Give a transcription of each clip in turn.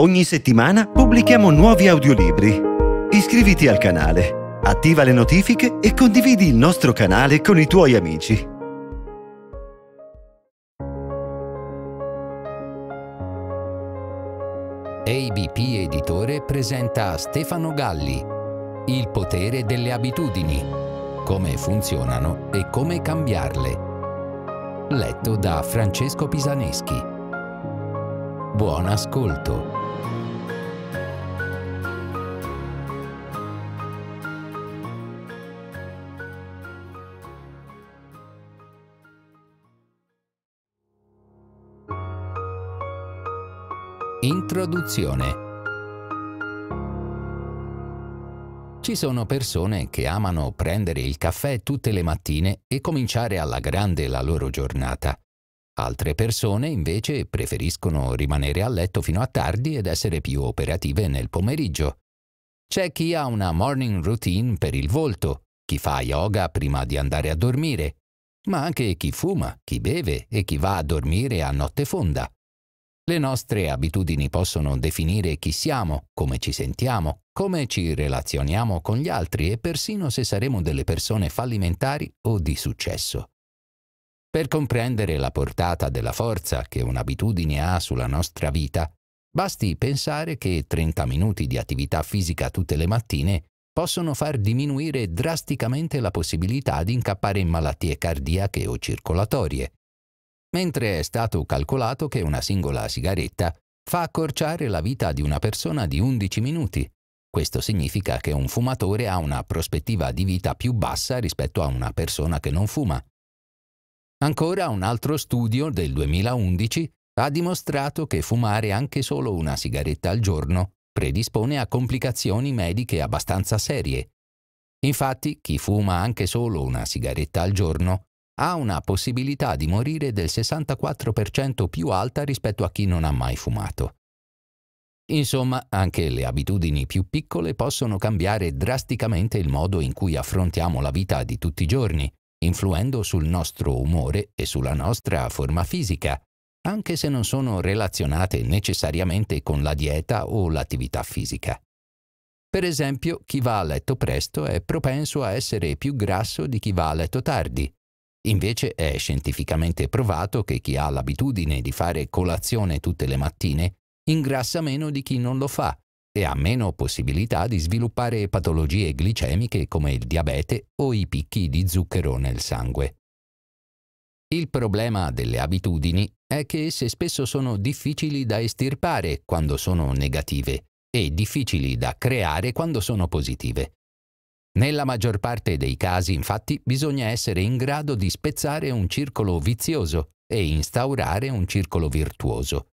Ogni settimana pubblichiamo nuovi audiolibri. Iscriviti al canale, attiva le notifiche e condividi il nostro canale con i tuoi amici. ABP Editore presenta Stefano Galli, Il potere delle abitudini, come funzionano e come cambiarle. Letto da Francesco Pisaneschi. Buon ascolto. Introduzione Ci sono persone che amano prendere il caffè tutte le mattine e cominciare alla grande la loro giornata. Altre persone invece preferiscono rimanere a letto fino a tardi ed essere più operative nel pomeriggio. C'è chi ha una morning routine per il volto, chi fa yoga prima di andare a dormire, ma anche chi fuma, chi beve e chi va a dormire a notte fonda. Le nostre abitudini possono definire chi siamo, come ci sentiamo, come ci relazioniamo con gli altri e persino se saremo delle persone fallimentari o di successo. Per comprendere la portata della forza che un'abitudine ha sulla nostra vita, basti pensare che 30 minuti di attività fisica tutte le mattine possono far diminuire drasticamente la possibilità di incappare in malattie cardiache o circolatorie, mentre è stato calcolato che una singola sigaretta fa accorciare la vita di una persona di 11 minuti. Questo significa che un fumatore ha una prospettiva di vita più bassa rispetto a una persona che non fuma. Ancora un altro studio del 2011 ha dimostrato che fumare anche solo una sigaretta al giorno predispone a complicazioni mediche abbastanza serie. Infatti, chi fuma anche solo una sigaretta al giorno ha una possibilità di morire del 64% più alta rispetto a chi non ha mai fumato. Insomma, anche le abitudini più piccole possono cambiare drasticamente il modo in cui affrontiamo la vita di tutti i giorni, influendo sul nostro umore e sulla nostra forma fisica, anche se non sono relazionate necessariamente con la dieta o l'attività fisica. Per esempio, chi va a letto presto è propenso a essere più grasso di chi va a letto tardi, Invece è scientificamente provato che chi ha l'abitudine di fare colazione tutte le mattine ingrassa meno di chi non lo fa e ha meno possibilità di sviluppare patologie glicemiche come il diabete o i picchi di zucchero nel sangue. Il problema delle abitudini è che esse spesso sono difficili da estirpare quando sono negative e difficili da creare quando sono positive. Nella maggior parte dei casi, infatti, bisogna essere in grado di spezzare un circolo vizioso e instaurare un circolo virtuoso.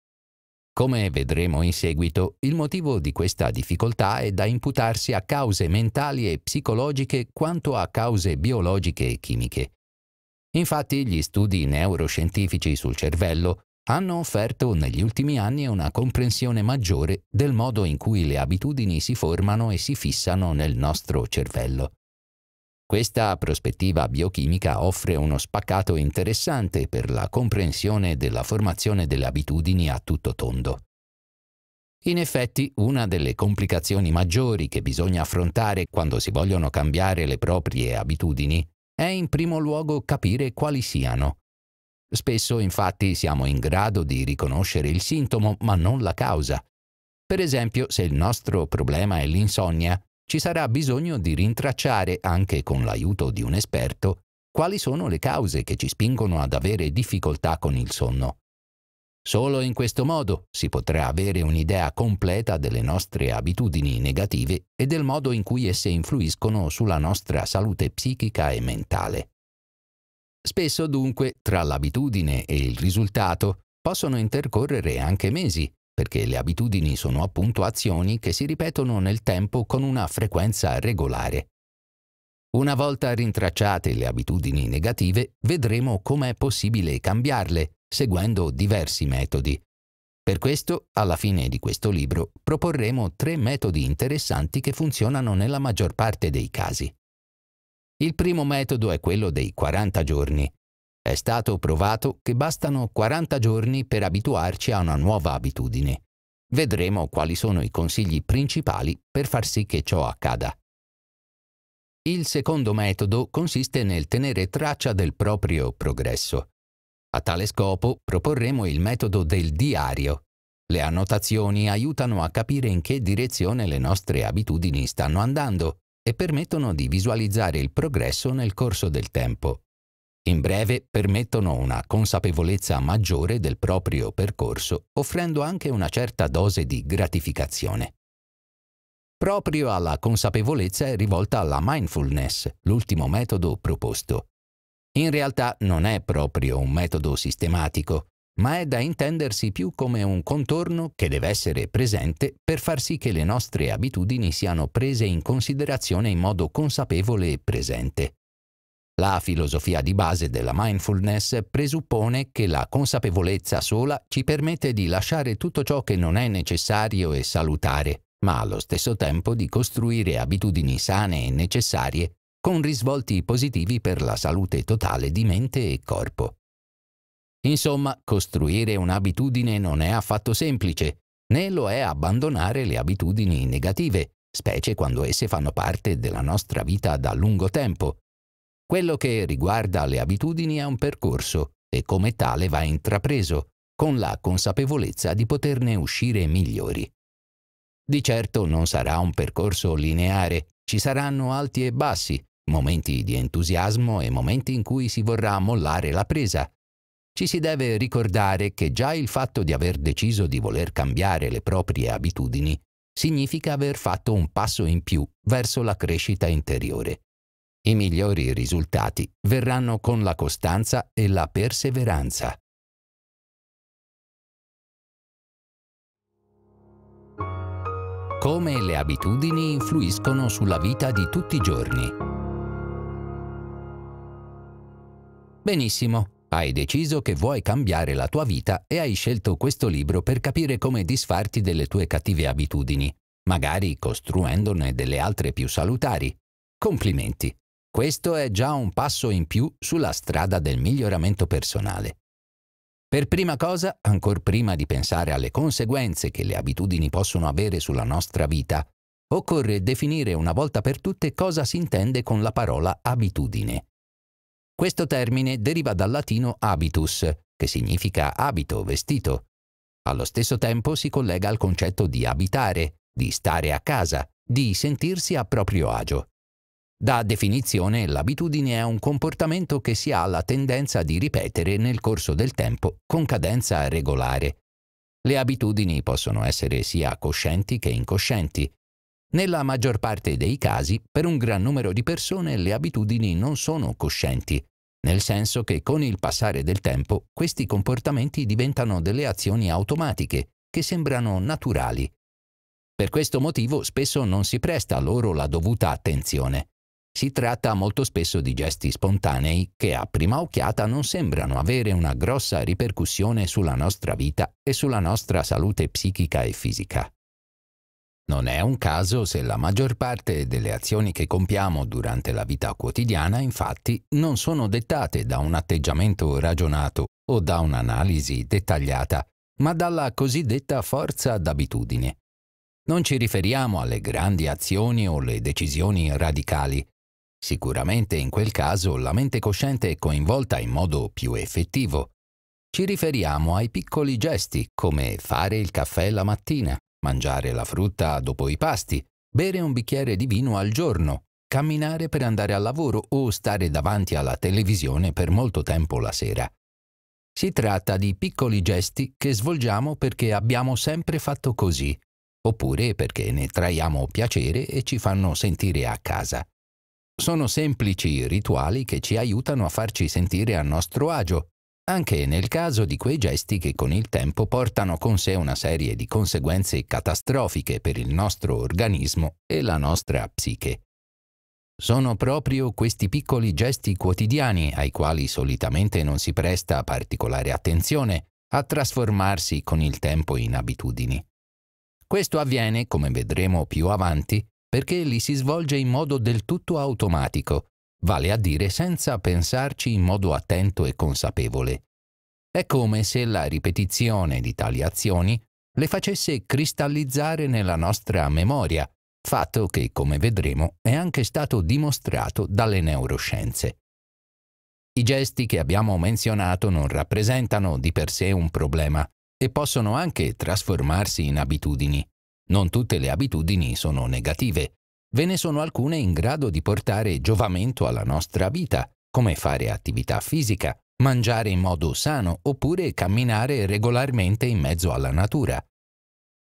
Come vedremo in seguito, il motivo di questa difficoltà è da imputarsi a cause mentali e psicologiche quanto a cause biologiche e chimiche. Infatti gli studi neuroscientifici sul cervello hanno offerto negli ultimi anni una comprensione maggiore del modo in cui le abitudini si formano e si fissano nel nostro cervello. Questa prospettiva biochimica offre uno spaccato interessante per la comprensione della formazione delle abitudini a tutto tondo. In effetti, una delle complicazioni maggiori che bisogna affrontare quando si vogliono cambiare le proprie abitudini è in primo luogo capire quali siano Spesso infatti siamo in grado di riconoscere il sintomo ma non la causa. Per esempio, se il nostro problema è l'insonnia, ci sarà bisogno di rintracciare, anche con l'aiuto di un esperto, quali sono le cause che ci spingono ad avere difficoltà con il sonno. Solo in questo modo si potrà avere un'idea completa delle nostre abitudini negative e del modo in cui esse influiscono sulla nostra salute psichica e mentale. Spesso dunque tra l'abitudine e il risultato possono intercorrere anche mesi, perché le abitudini sono appunto azioni che si ripetono nel tempo con una frequenza regolare. Una volta rintracciate le abitudini negative, vedremo com'è possibile cambiarle seguendo diversi metodi. Per questo, alla fine di questo libro, proporremo tre metodi interessanti che funzionano nella maggior parte dei casi. Il primo metodo è quello dei 40 giorni. È stato provato che bastano 40 giorni per abituarci a una nuova abitudine. Vedremo quali sono i consigli principali per far sì che ciò accada. Il secondo metodo consiste nel tenere traccia del proprio progresso. A tale scopo proporremo il metodo del diario. Le annotazioni aiutano a capire in che direzione le nostre abitudini stanno andando e permettono di visualizzare il progresso nel corso del tempo. In breve, permettono una consapevolezza maggiore del proprio percorso, offrendo anche una certa dose di gratificazione. Proprio alla consapevolezza è rivolta la mindfulness, l'ultimo metodo proposto. In realtà non è proprio un metodo sistematico, ma è da intendersi più come un contorno che deve essere presente per far sì che le nostre abitudini siano prese in considerazione in modo consapevole e presente. La filosofia di base della mindfulness presuppone che la consapevolezza sola ci permette di lasciare tutto ciò che non è necessario e salutare, ma allo stesso tempo di costruire abitudini sane e necessarie con risvolti positivi per la salute totale di mente e corpo. Insomma, costruire un'abitudine non è affatto semplice, né lo è abbandonare le abitudini negative, specie quando esse fanno parte della nostra vita da lungo tempo. Quello che riguarda le abitudini è un percorso e come tale va intrapreso, con la consapevolezza di poterne uscire migliori. Di certo non sarà un percorso lineare, ci saranno alti e bassi, momenti di entusiasmo e momenti in cui si vorrà mollare la presa, ci si deve ricordare che già il fatto di aver deciso di voler cambiare le proprie abitudini significa aver fatto un passo in più verso la crescita interiore. I migliori risultati verranno con la costanza e la perseveranza. Come le abitudini influiscono sulla vita di tutti i giorni. Benissimo, hai deciso che vuoi cambiare la tua vita e hai scelto questo libro per capire come disfarti delle tue cattive abitudini, magari costruendone delle altre più salutari. Complimenti! Questo è già un passo in più sulla strada del miglioramento personale. Per prima cosa, ancor prima di pensare alle conseguenze che le abitudini possono avere sulla nostra vita, occorre definire una volta per tutte cosa si intende con la parola abitudine. Questo termine deriva dal latino habitus, che significa abito, vestito. Allo stesso tempo si collega al concetto di abitare, di stare a casa, di sentirsi a proprio agio. Da definizione, l'abitudine è un comportamento che si ha la tendenza di ripetere nel corso del tempo con cadenza regolare. Le abitudini possono essere sia coscienti che incoscienti. Nella maggior parte dei casi, per un gran numero di persone le abitudini non sono coscienti, nel senso che con il passare del tempo questi comportamenti diventano delle azioni automatiche che sembrano naturali. Per questo motivo spesso non si presta loro la dovuta attenzione. Si tratta molto spesso di gesti spontanei che a prima occhiata non sembrano avere una grossa ripercussione sulla nostra vita e sulla nostra salute psichica e fisica. Non è un caso se la maggior parte delle azioni che compiamo durante la vita quotidiana infatti non sono dettate da un atteggiamento ragionato o da un'analisi dettagliata, ma dalla cosiddetta forza d'abitudine. Non ci riferiamo alle grandi azioni o le decisioni radicali. Sicuramente in quel caso la mente cosciente è coinvolta in modo più effettivo. Ci riferiamo ai piccoli gesti come fare il caffè la mattina, mangiare la frutta dopo i pasti, bere un bicchiere di vino al giorno, camminare per andare al lavoro o stare davanti alla televisione per molto tempo la sera. Si tratta di piccoli gesti che svolgiamo perché abbiamo sempre fatto così, oppure perché ne traiamo piacere e ci fanno sentire a casa. Sono semplici rituali che ci aiutano a farci sentire a nostro agio anche nel caso di quei gesti che con il tempo portano con sé una serie di conseguenze catastrofiche per il nostro organismo e la nostra psiche. Sono proprio questi piccoli gesti quotidiani, ai quali solitamente non si presta particolare attenzione, a trasformarsi con il tempo in abitudini. Questo avviene, come vedremo più avanti, perché li si svolge in modo del tutto automatico, vale a dire senza pensarci in modo attento e consapevole. È come se la ripetizione di tali azioni le facesse cristallizzare nella nostra memoria, fatto che, come vedremo, è anche stato dimostrato dalle neuroscienze. I gesti che abbiamo menzionato non rappresentano di per sé un problema e possono anche trasformarsi in abitudini. Non tutte le abitudini sono negative, ve ne sono alcune in grado di portare giovamento alla nostra vita, come fare attività fisica, mangiare in modo sano oppure camminare regolarmente in mezzo alla natura.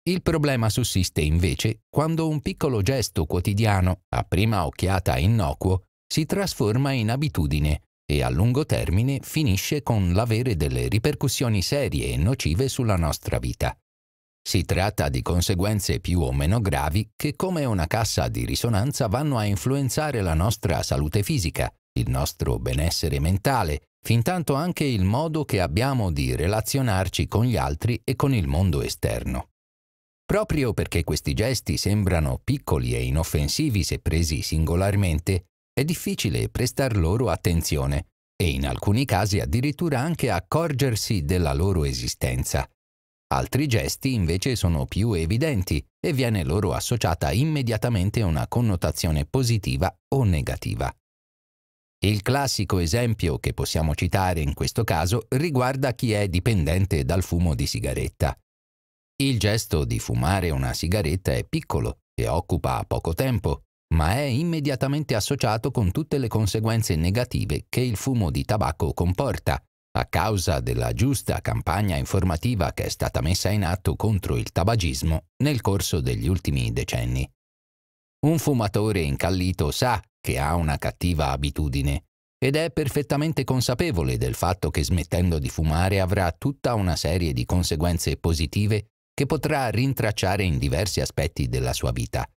Il problema sussiste invece quando un piccolo gesto quotidiano, a prima occhiata innocuo, si trasforma in abitudine e a lungo termine finisce con l'avere delle ripercussioni serie e nocive sulla nostra vita. Si tratta di conseguenze più o meno gravi che come una cassa di risonanza vanno a influenzare la nostra salute fisica, il nostro benessere mentale, fintanto anche il modo che abbiamo di relazionarci con gli altri e con il mondo esterno. Proprio perché questi gesti sembrano piccoli e inoffensivi se presi singolarmente, è difficile prestar loro attenzione e in alcuni casi addirittura anche accorgersi della loro esistenza. Altri gesti invece sono più evidenti e viene loro associata immediatamente una connotazione positiva o negativa. Il classico esempio che possiamo citare in questo caso riguarda chi è dipendente dal fumo di sigaretta. Il gesto di fumare una sigaretta è piccolo e occupa poco tempo, ma è immediatamente associato con tutte le conseguenze negative che il fumo di tabacco comporta, a causa della giusta campagna informativa che è stata messa in atto contro il tabagismo nel corso degli ultimi decenni. Un fumatore incallito sa che ha una cattiva abitudine ed è perfettamente consapevole del fatto che smettendo di fumare avrà tutta una serie di conseguenze positive che potrà rintracciare in diversi aspetti della sua vita.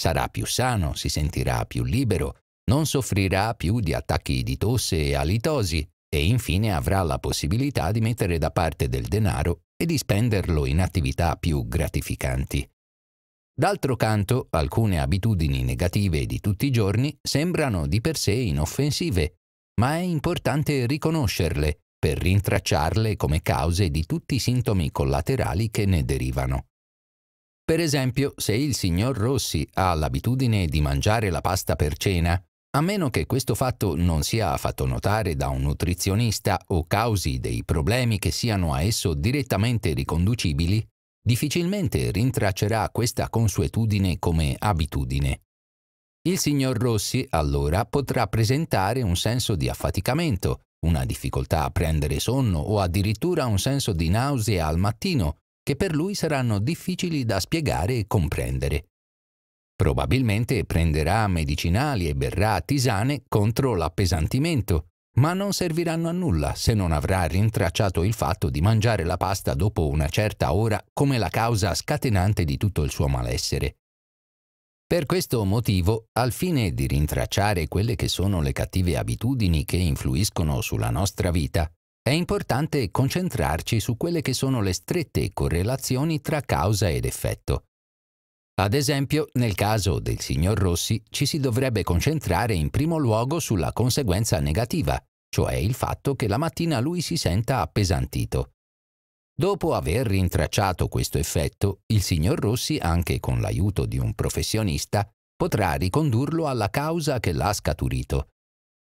Sarà più sano, si sentirà più libero, non soffrirà più di attacchi di tosse e alitosi, e infine avrà la possibilità di mettere da parte del denaro e di spenderlo in attività più gratificanti. D'altro canto, alcune abitudini negative di tutti i giorni sembrano di per sé inoffensive, ma è importante riconoscerle per rintracciarle come cause di tutti i sintomi collaterali che ne derivano. Per esempio, se il signor Rossi ha l'abitudine di mangiare la pasta per cena, a meno che questo fatto non sia fatto notare da un nutrizionista o causi dei problemi che siano a esso direttamente riconducibili, difficilmente rintraccerà questa consuetudine come abitudine. Il signor Rossi allora potrà presentare un senso di affaticamento, una difficoltà a prendere sonno o addirittura un senso di nausea al mattino, che per lui saranno difficili da spiegare e comprendere. Probabilmente prenderà medicinali e berrà tisane contro l'appesantimento, ma non serviranno a nulla se non avrà rintracciato il fatto di mangiare la pasta dopo una certa ora come la causa scatenante di tutto il suo malessere. Per questo motivo, al fine di rintracciare quelle che sono le cattive abitudini che influiscono sulla nostra vita, è importante concentrarci su quelle che sono le strette correlazioni tra causa ed effetto. Ad esempio, nel caso del signor Rossi ci si dovrebbe concentrare in primo luogo sulla conseguenza negativa, cioè il fatto che la mattina lui si senta appesantito. Dopo aver rintracciato questo effetto, il signor Rossi, anche con l'aiuto di un professionista, potrà ricondurlo alla causa che l'ha scaturito.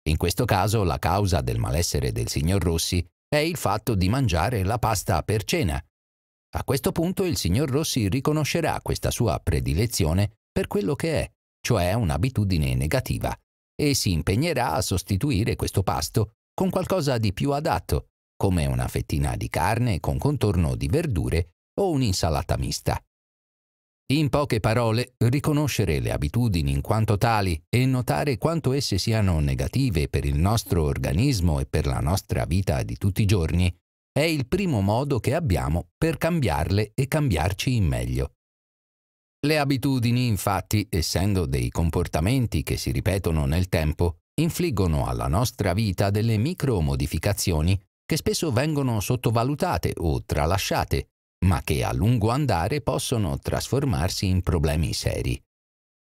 In questo caso la causa del malessere del signor Rossi è il fatto di mangiare la pasta per cena, a questo punto il signor Rossi riconoscerà questa sua predilezione per quello che è, cioè un'abitudine negativa, e si impegnerà a sostituire questo pasto con qualcosa di più adatto, come una fettina di carne con contorno di verdure o un'insalata mista. In poche parole, riconoscere le abitudini in quanto tali e notare quanto esse siano negative per il nostro organismo e per la nostra vita di tutti i giorni è il primo modo che abbiamo per cambiarle e cambiarci in meglio. Le abitudini, infatti, essendo dei comportamenti che si ripetono nel tempo, infliggono alla nostra vita delle micro modificazioni che spesso vengono sottovalutate o tralasciate, ma che a lungo andare possono trasformarsi in problemi seri.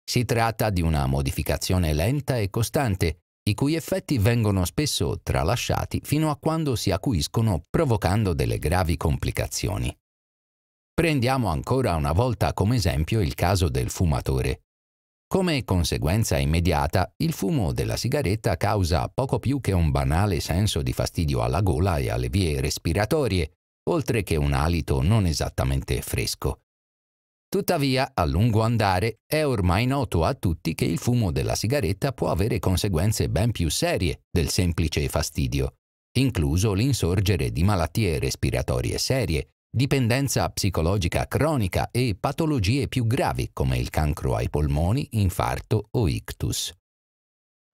Si tratta di una modificazione lenta e costante i cui effetti vengono spesso tralasciati fino a quando si acuiscono provocando delle gravi complicazioni. Prendiamo ancora una volta come esempio il caso del fumatore. Come conseguenza immediata, il fumo della sigaretta causa poco più che un banale senso di fastidio alla gola e alle vie respiratorie, oltre che un alito non esattamente fresco. Tuttavia, a lungo andare, è ormai noto a tutti che il fumo della sigaretta può avere conseguenze ben più serie del semplice fastidio, incluso l'insorgere di malattie respiratorie serie, dipendenza psicologica cronica e patologie più gravi come il cancro ai polmoni, infarto o ictus.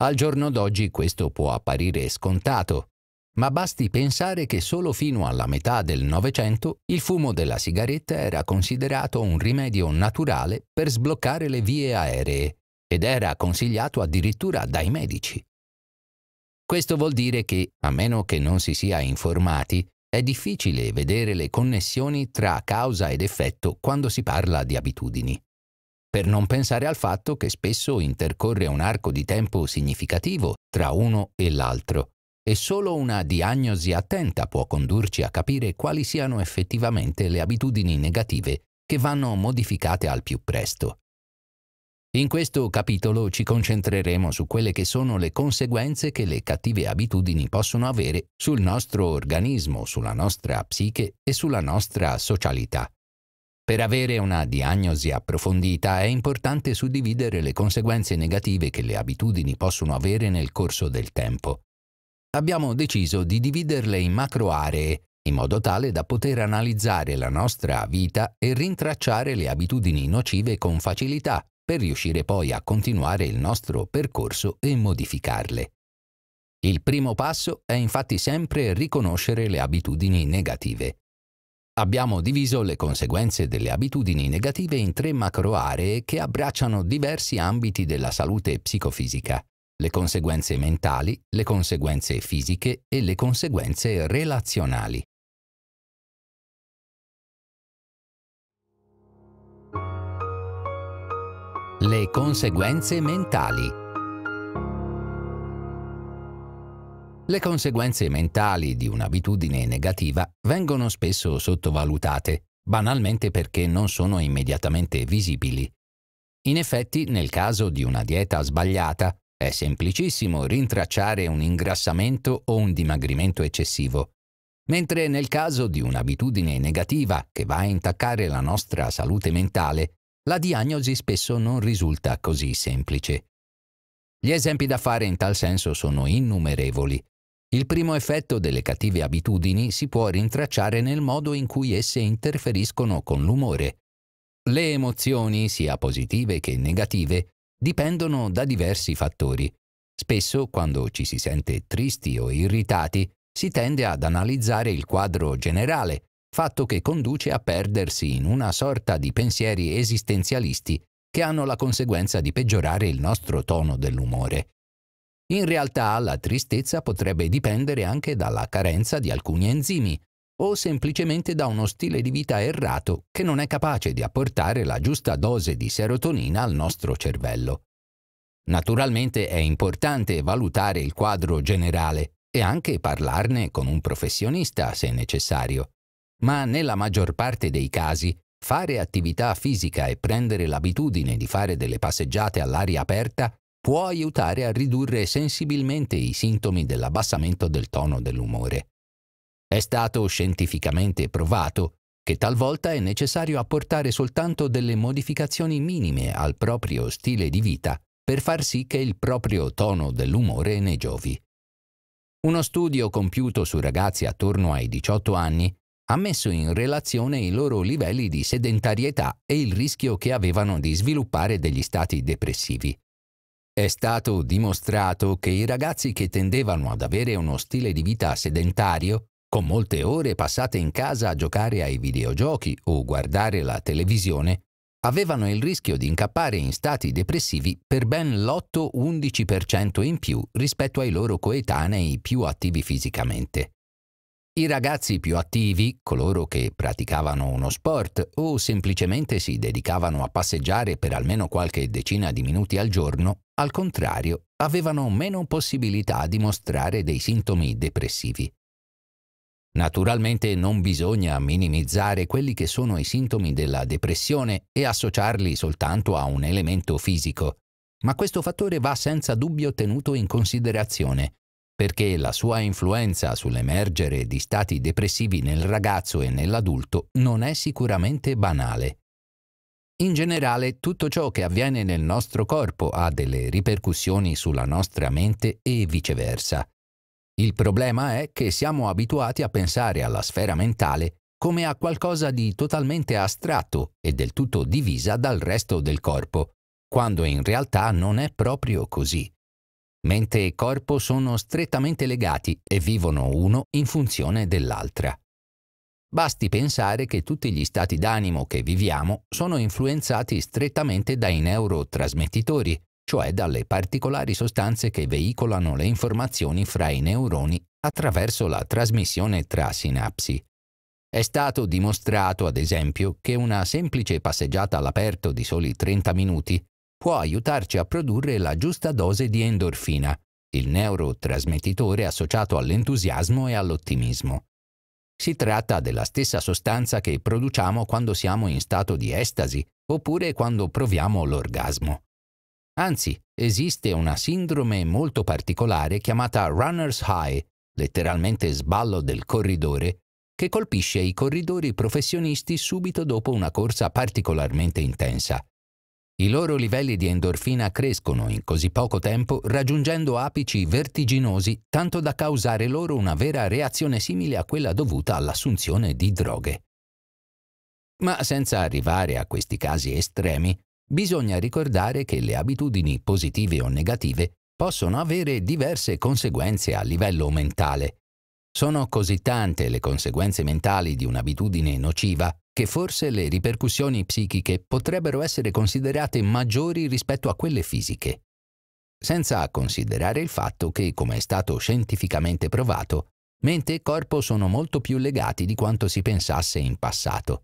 Al giorno d'oggi questo può apparire scontato, ma basti pensare che solo fino alla metà del Novecento il fumo della sigaretta era considerato un rimedio naturale per sbloccare le vie aeree ed era consigliato addirittura dai medici. Questo vuol dire che, a meno che non si sia informati, è difficile vedere le connessioni tra causa ed effetto quando si parla di abitudini. Per non pensare al fatto che spesso intercorre un arco di tempo significativo tra uno e l'altro e solo una diagnosi attenta può condurci a capire quali siano effettivamente le abitudini negative che vanno modificate al più presto. In questo capitolo ci concentreremo su quelle che sono le conseguenze che le cattive abitudini possono avere sul nostro organismo, sulla nostra psiche e sulla nostra socialità. Per avere una diagnosi approfondita è importante suddividere le conseguenze negative che le abitudini possono avere nel corso del tempo abbiamo deciso di dividerle in macro aree in modo tale da poter analizzare la nostra vita e rintracciare le abitudini nocive con facilità per riuscire poi a continuare il nostro percorso e modificarle. Il primo passo è infatti sempre riconoscere le abitudini negative. Abbiamo diviso le conseguenze delle abitudini negative in tre macro aree che abbracciano diversi ambiti della salute psicofisica le conseguenze mentali, le conseguenze fisiche e le conseguenze relazionali. Le conseguenze mentali. Le conseguenze mentali di un'abitudine negativa vengono spesso sottovalutate, banalmente perché non sono immediatamente visibili. In effetti, nel caso di una dieta sbagliata, è semplicissimo rintracciare un ingrassamento o un dimagrimento eccessivo, mentre nel caso di un'abitudine negativa che va a intaccare la nostra salute mentale, la diagnosi spesso non risulta così semplice. Gli esempi da fare in tal senso sono innumerevoli. Il primo effetto delle cattive abitudini si può rintracciare nel modo in cui esse interferiscono con l'umore. Le emozioni, sia positive che negative, dipendono da diversi fattori. Spesso, quando ci si sente tristi o irritati, si tende ad analizzare il quadro generale, fatto che conduce a perdersi in una sorta di pensieri esistenzialisti che hanno la conseguenza di peggiorare il nostro tono dell'umore. In realtà la tristezza potrebbe dipendere anche dalla carenza di alcuni enzimi, o semplicemente da uno stile di vita errato che non è capace di apportare la giusta dose di serotonina al nostro cervello. Naturalmente è importante valutare il quadro generale e anche parlarne con un professionista se necessario, ma nella maggior parte dei casi fare attività fisica e prendere l'abitudine di fare delle passeggiate all'aria aperta può aiutare a ridurre sensibilmente i sintomi dell'abbassamento del tono dell'umore. È stato scientificamente provato che talvolta è necessario apportare soltanto delle modificazioni minime al proprio stile di vita per far sì che il proprio tono dell'umore ne giovi. Uno studio compiuto su ragazzi attorno ai 18 anni ha messo in relazione i loro livelli di sedentarietà e il rischio che avevano di sviluppare degli stati depressivi. È stato dimostrato che i ragazzi che tendevano ad avere uno stile di vita sedentario con molte ore passate in casa a giocare ai videogiochi o guardare la televisione, avevano il rischio di incappare in stati depressivi per ben l'8-11% in più rispetto ai loro coetanei più attivi fisicamente. I ragazzi più attivi, coloro che praticavano uno sport o semplicemente si dedicavano a passeggiare per almeno qualche decina di minuti al giorno, al contrario, avevano meno possibilità di mostrare dei sintomi depressivi. Naturalmente non bisogna minimizzare quelli che sono i sintomi della depressione e associarli soltanto a un elemento fisico, ma questo fattore va senza dubbio tenuto in considerazione, perché la sua influenza sull'emergere di stati depressivi nel ragazzo e nell'adulto non è sicuramente banale. In generale, tutto ciò che avviene nel nostro corpo ha delle ripercussioni sulla nostra mente e viceversa. Il problema è che siamo abituati a pensare alla sfera mentale come a qualcosa di totalmente astratto e del tutto divisa dal resto del corpo, quando in realtà non è proprio così. Mente e corpo sono strettamente legati e vivono uno in funzione dell'altra. Basti pensare che tutti gli stati d'animo che viviamo sono influenzati strettamente dai neurotrasmettitori, cioè dalle particolari sostanze che veicolano le informazioni fra i neuroni attraverso la trasmissione tra sinapsi. È stato dimostrato, ad esempio, che una semplice passeggiata all'aperto di soli 30 minuti può aiutarci a produrre la giusta dose di endorfina, il neurotrasmettitore associato all'entusiasmo e all'ottimismo. Si tratta della stessa sostanza che produciamo quando siamo in stato di estasi oppure quando proviamo l'orgasmo. Anzi, esiste una sindrome molto particolare chiamata runner's high, letteralmente sballo del corridore, che colpisce i corridori professionisti subito dopo una corsa particolarmente intensa. I loro livelli di endorfina crescono in così poco tempo raggiungendo apici vertiginosi tanto da causare loro una vera reazione simile a quella dovuta all'assunzione di droghe. Ma senza arrivare a questi casi estremi, bisogna ricordare che le abitudini positive o negative possono avere diverse conseguenze a livello mentale. Sono così tante le conseguenze mentali di un'abitudine nociva che forse le ripercussioni psichiche potrebbero essere considerate maggiori rispetto a quelle fisiche, senza considerare il fatto che, come è stato scientificamente provato, mente e corpo sono molto più legati di quanto si pensasse in passato.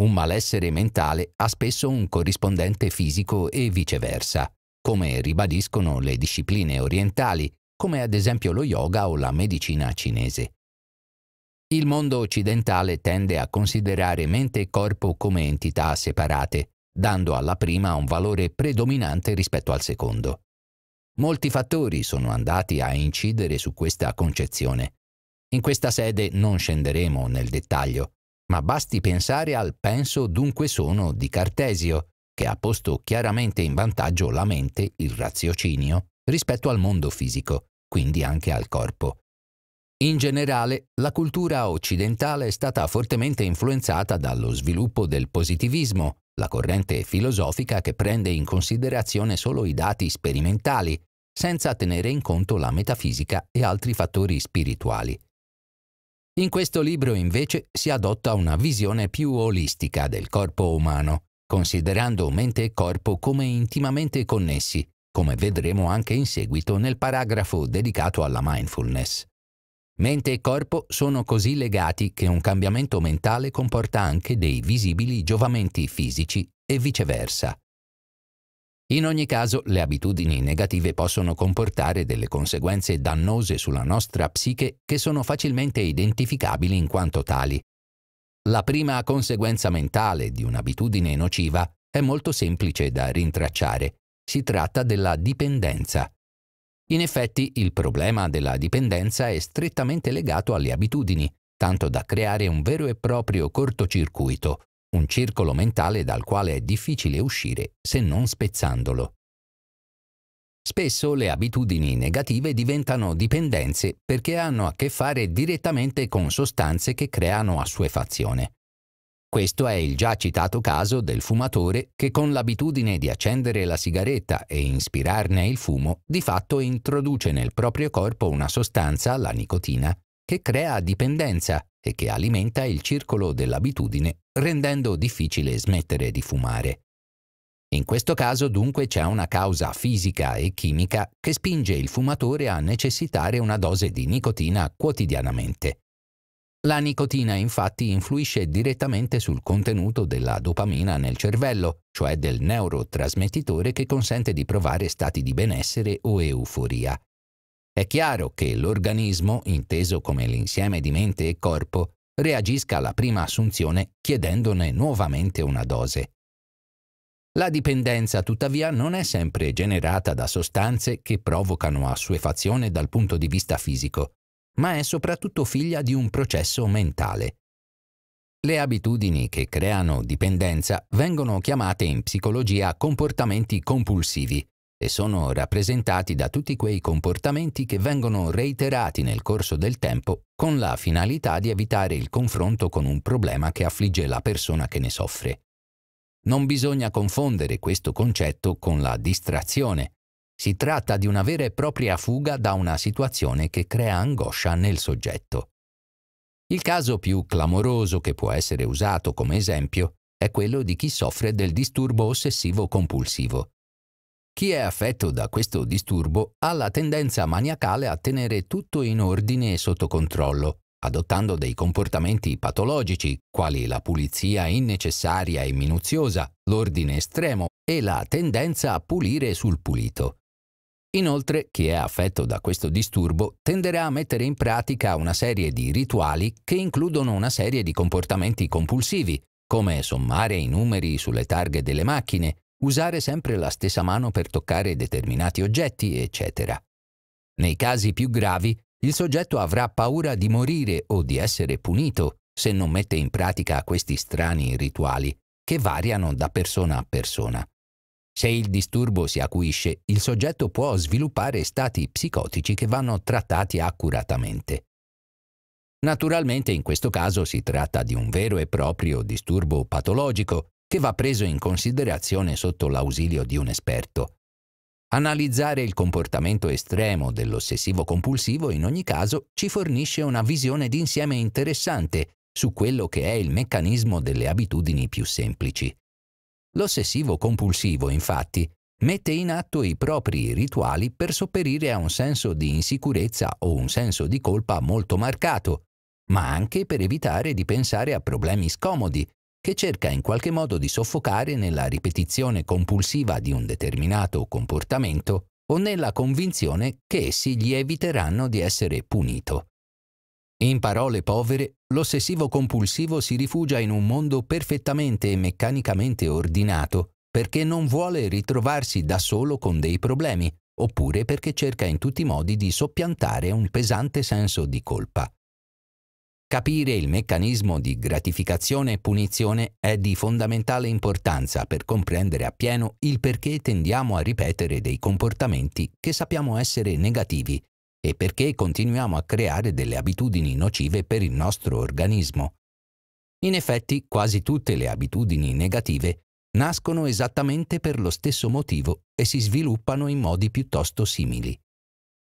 Un malessere mentale ha spesso un corrispondente fisico e viceversa, come ribadiscono le discipline orientali, come ad esempio lo yoga o la medicina cinese. Il mondo occidentale tende a considerare mente e corpo come entità separate, dando alla prima un valore predominante rispetto al secondo. Molti fattori sono andati a incidere su questa concezione. In questa sede non scenderemo nel dettaglio, ma basti pensare al penso dunque sono di Cartesio, che ha posto chiaramente in vantaggio la mente, il raziocinio, rispetto al mondo fisico, quindi anche al corpo. In generale, la cultura occidentale è stata fortemente influenzata dallo sviluppo del positivismo, la corrente filosofica che prende in considerazione solo i dati sperimentali, senza tenere in conto la metafisica e altri fattori spirituali. In questo libro invece si adotta una visione più olistica del corpo umano, considerando mente e corpo come intimamente connessi, come vedremo anche in seguito nel paragrafo dedicato alla mindfulness. Mente e corpo sono così legati che un cambiamento mentale comporta anche dei visibili giovamenti fisici e viceversa. In ogni caso, le abitudini negative possono comportare delle conseguenze dannose sulla nostra psiche che sono facilmente identificabili in quanto tali. La prima conseguenza mentale di un'abitudine nociva è molto semplice da rintracciare. Si tratta della dipendenza. In effetti, il problema della dipendenza è strettamente legato alle abitudini, tanto da creare un vero e proprio cortocircuito, un circolo mentale dal quale è difficile uscire se non spezzandolo. Spesso le abitudini negative diventano dipendenze perché hanno a che fare direttamente con sostanze che creano assuefazione. Questo è il già citato caso del fumatore che con l'abitudine di accendere la sigaretta e inspirarne il fumo, di fatto introduce nel proprio corpo una sostanza, la nicotina, che crea dipendenza e che alimenta il circolo dell'abitudine rendendo difficile smettere di fumare. In questo caso dunque c'è una causa fisica e chimica che spinge il fumatore a necessitare una dose di nicotina quotidianamente. La nicotina infatti influisce direttamente sul contenuto della dopamina nel cervello, cioè del neurotrasmettitore che consente di provare stati di benessere o euforia. È chiaro che l'organismo, inteso come l'insieme di mente e corpo, reagisca alla prima assunzione chiedendone nuovamente una dose. La dipendenza, tuttavia, non è sempre generata da sostanze che provocano assuefazione dal punto di vista fisico, ma è soprattutto figlia di un processo mentale. Le abitudini che creano dipendenza vengono chiamate in psicologia comportamenti compulsivi e sono rappresentati da tutti quei comportamenti che vengono reiterati nel corso del tempo con la finalità di evitare il confronto con un problema che affligge la persona che ne soffre. Non bisogna confondere questo concetto con la distrazione. Si tratta di una vera e propria fuga da una situazione che crea angoscia nel soggetto. Il caso più clamoroso che può essere usato come esempio è quello di chi soffre del disturbo ossessivo compulsivo. Chi è affetto da questo disturbo ha la tendenza maniacale a tenere tutto in ordine e sotto controllo, adottando dei comportamenti patologici, quali la pulizia innecessaria e minuziosa, l'ordine estremo e la tendenza a pulire sul pulito. Inoltre, chi è affetto da questo disturbo tenderà a mettere in pratica una serie di rituali che includono una serie di comportamenti compulsivi, come sommare i numeri sulle targhe delle macchine, usare sempre la stessa mano per toccare determinati oggetti, eccetera. Nei casi più gravi, il soggetto avrà paura di morire o di essere punito se non mette in pratica questi strani rituali, che variano da persona a persona. Se il disturbo si acuisce, il soggetto può sviluppare stati psicotici che vanno trattati accuratamente. Naturalmente in questo caso si tratta di un vero e proprio disturbo patologico che va preso in considerazione sotto l'ausilio di un esperto. Analizzare il comportamento estremo dell'ossessivo compulsivo in ogni caso ci fornisce una visione d'insieme interessante su quello che è il meccanismo delle abitudini più semplici. L'ossessivo compulsivo, infatti, mette in atto i propri rituali per sopperire a un senso di insicurezza o un senso di colpa molto marcato, ma anche per evitare di pensare a problemi scomodi che cerca in qualche modo di soffocare nella ripetizione compulsiva di un determinato comportamento o nella convinzione che essi gli eviteranno di essere punito. In parole povere, l'ossessivo compulsivo si rifugia in un mondo perfettamente e meccanicamente ordinato perché non vuole ritrovarsi da solo con dei problemi, oppure perché cerca in tutti i modi di soppiantare un pesante senso di colpa. Capire il meccanismo di gratificazione e punizione è di fondamentale importanza per comprendere appieno il perché tendiamo a ripetere dei comportamenti che sappiamo essere negativi e perché continuiamo a creare delle abitudini nocive per il nostro organismo. In effetti, quasi tutte le abitudini negative nascono esattamente per lo stesso motivo e si sviluppano in modi piuttosto simili.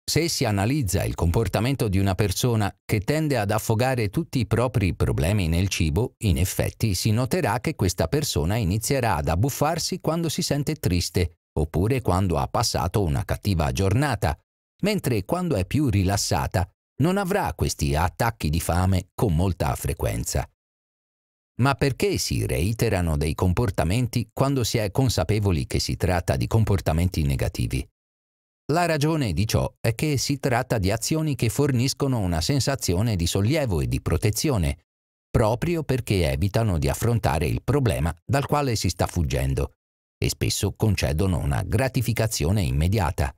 Se si analizza il comportamento di una persona che tende ad affogare tutti i propri problemi nel cibo, in effetti si noterà che questa persona inizierà ad abbuffarsi quando si sente triste oppure quando ha passato una cattiva giornata, mentre quando è più rilassata non avrà questi attacchi di fame con molta frequenza. Ma perché si reiterano dei comportamenti quando si è consapevoli che si tratta di comportamenti negativi? La ragione di ciò è che si tratta di azioni che forniscono una sensazione di sollievo e di protezione, proprio perché evitano di affrontare il problema dal quale si sta fuggendo e spesso concedono una gratificazione immediata.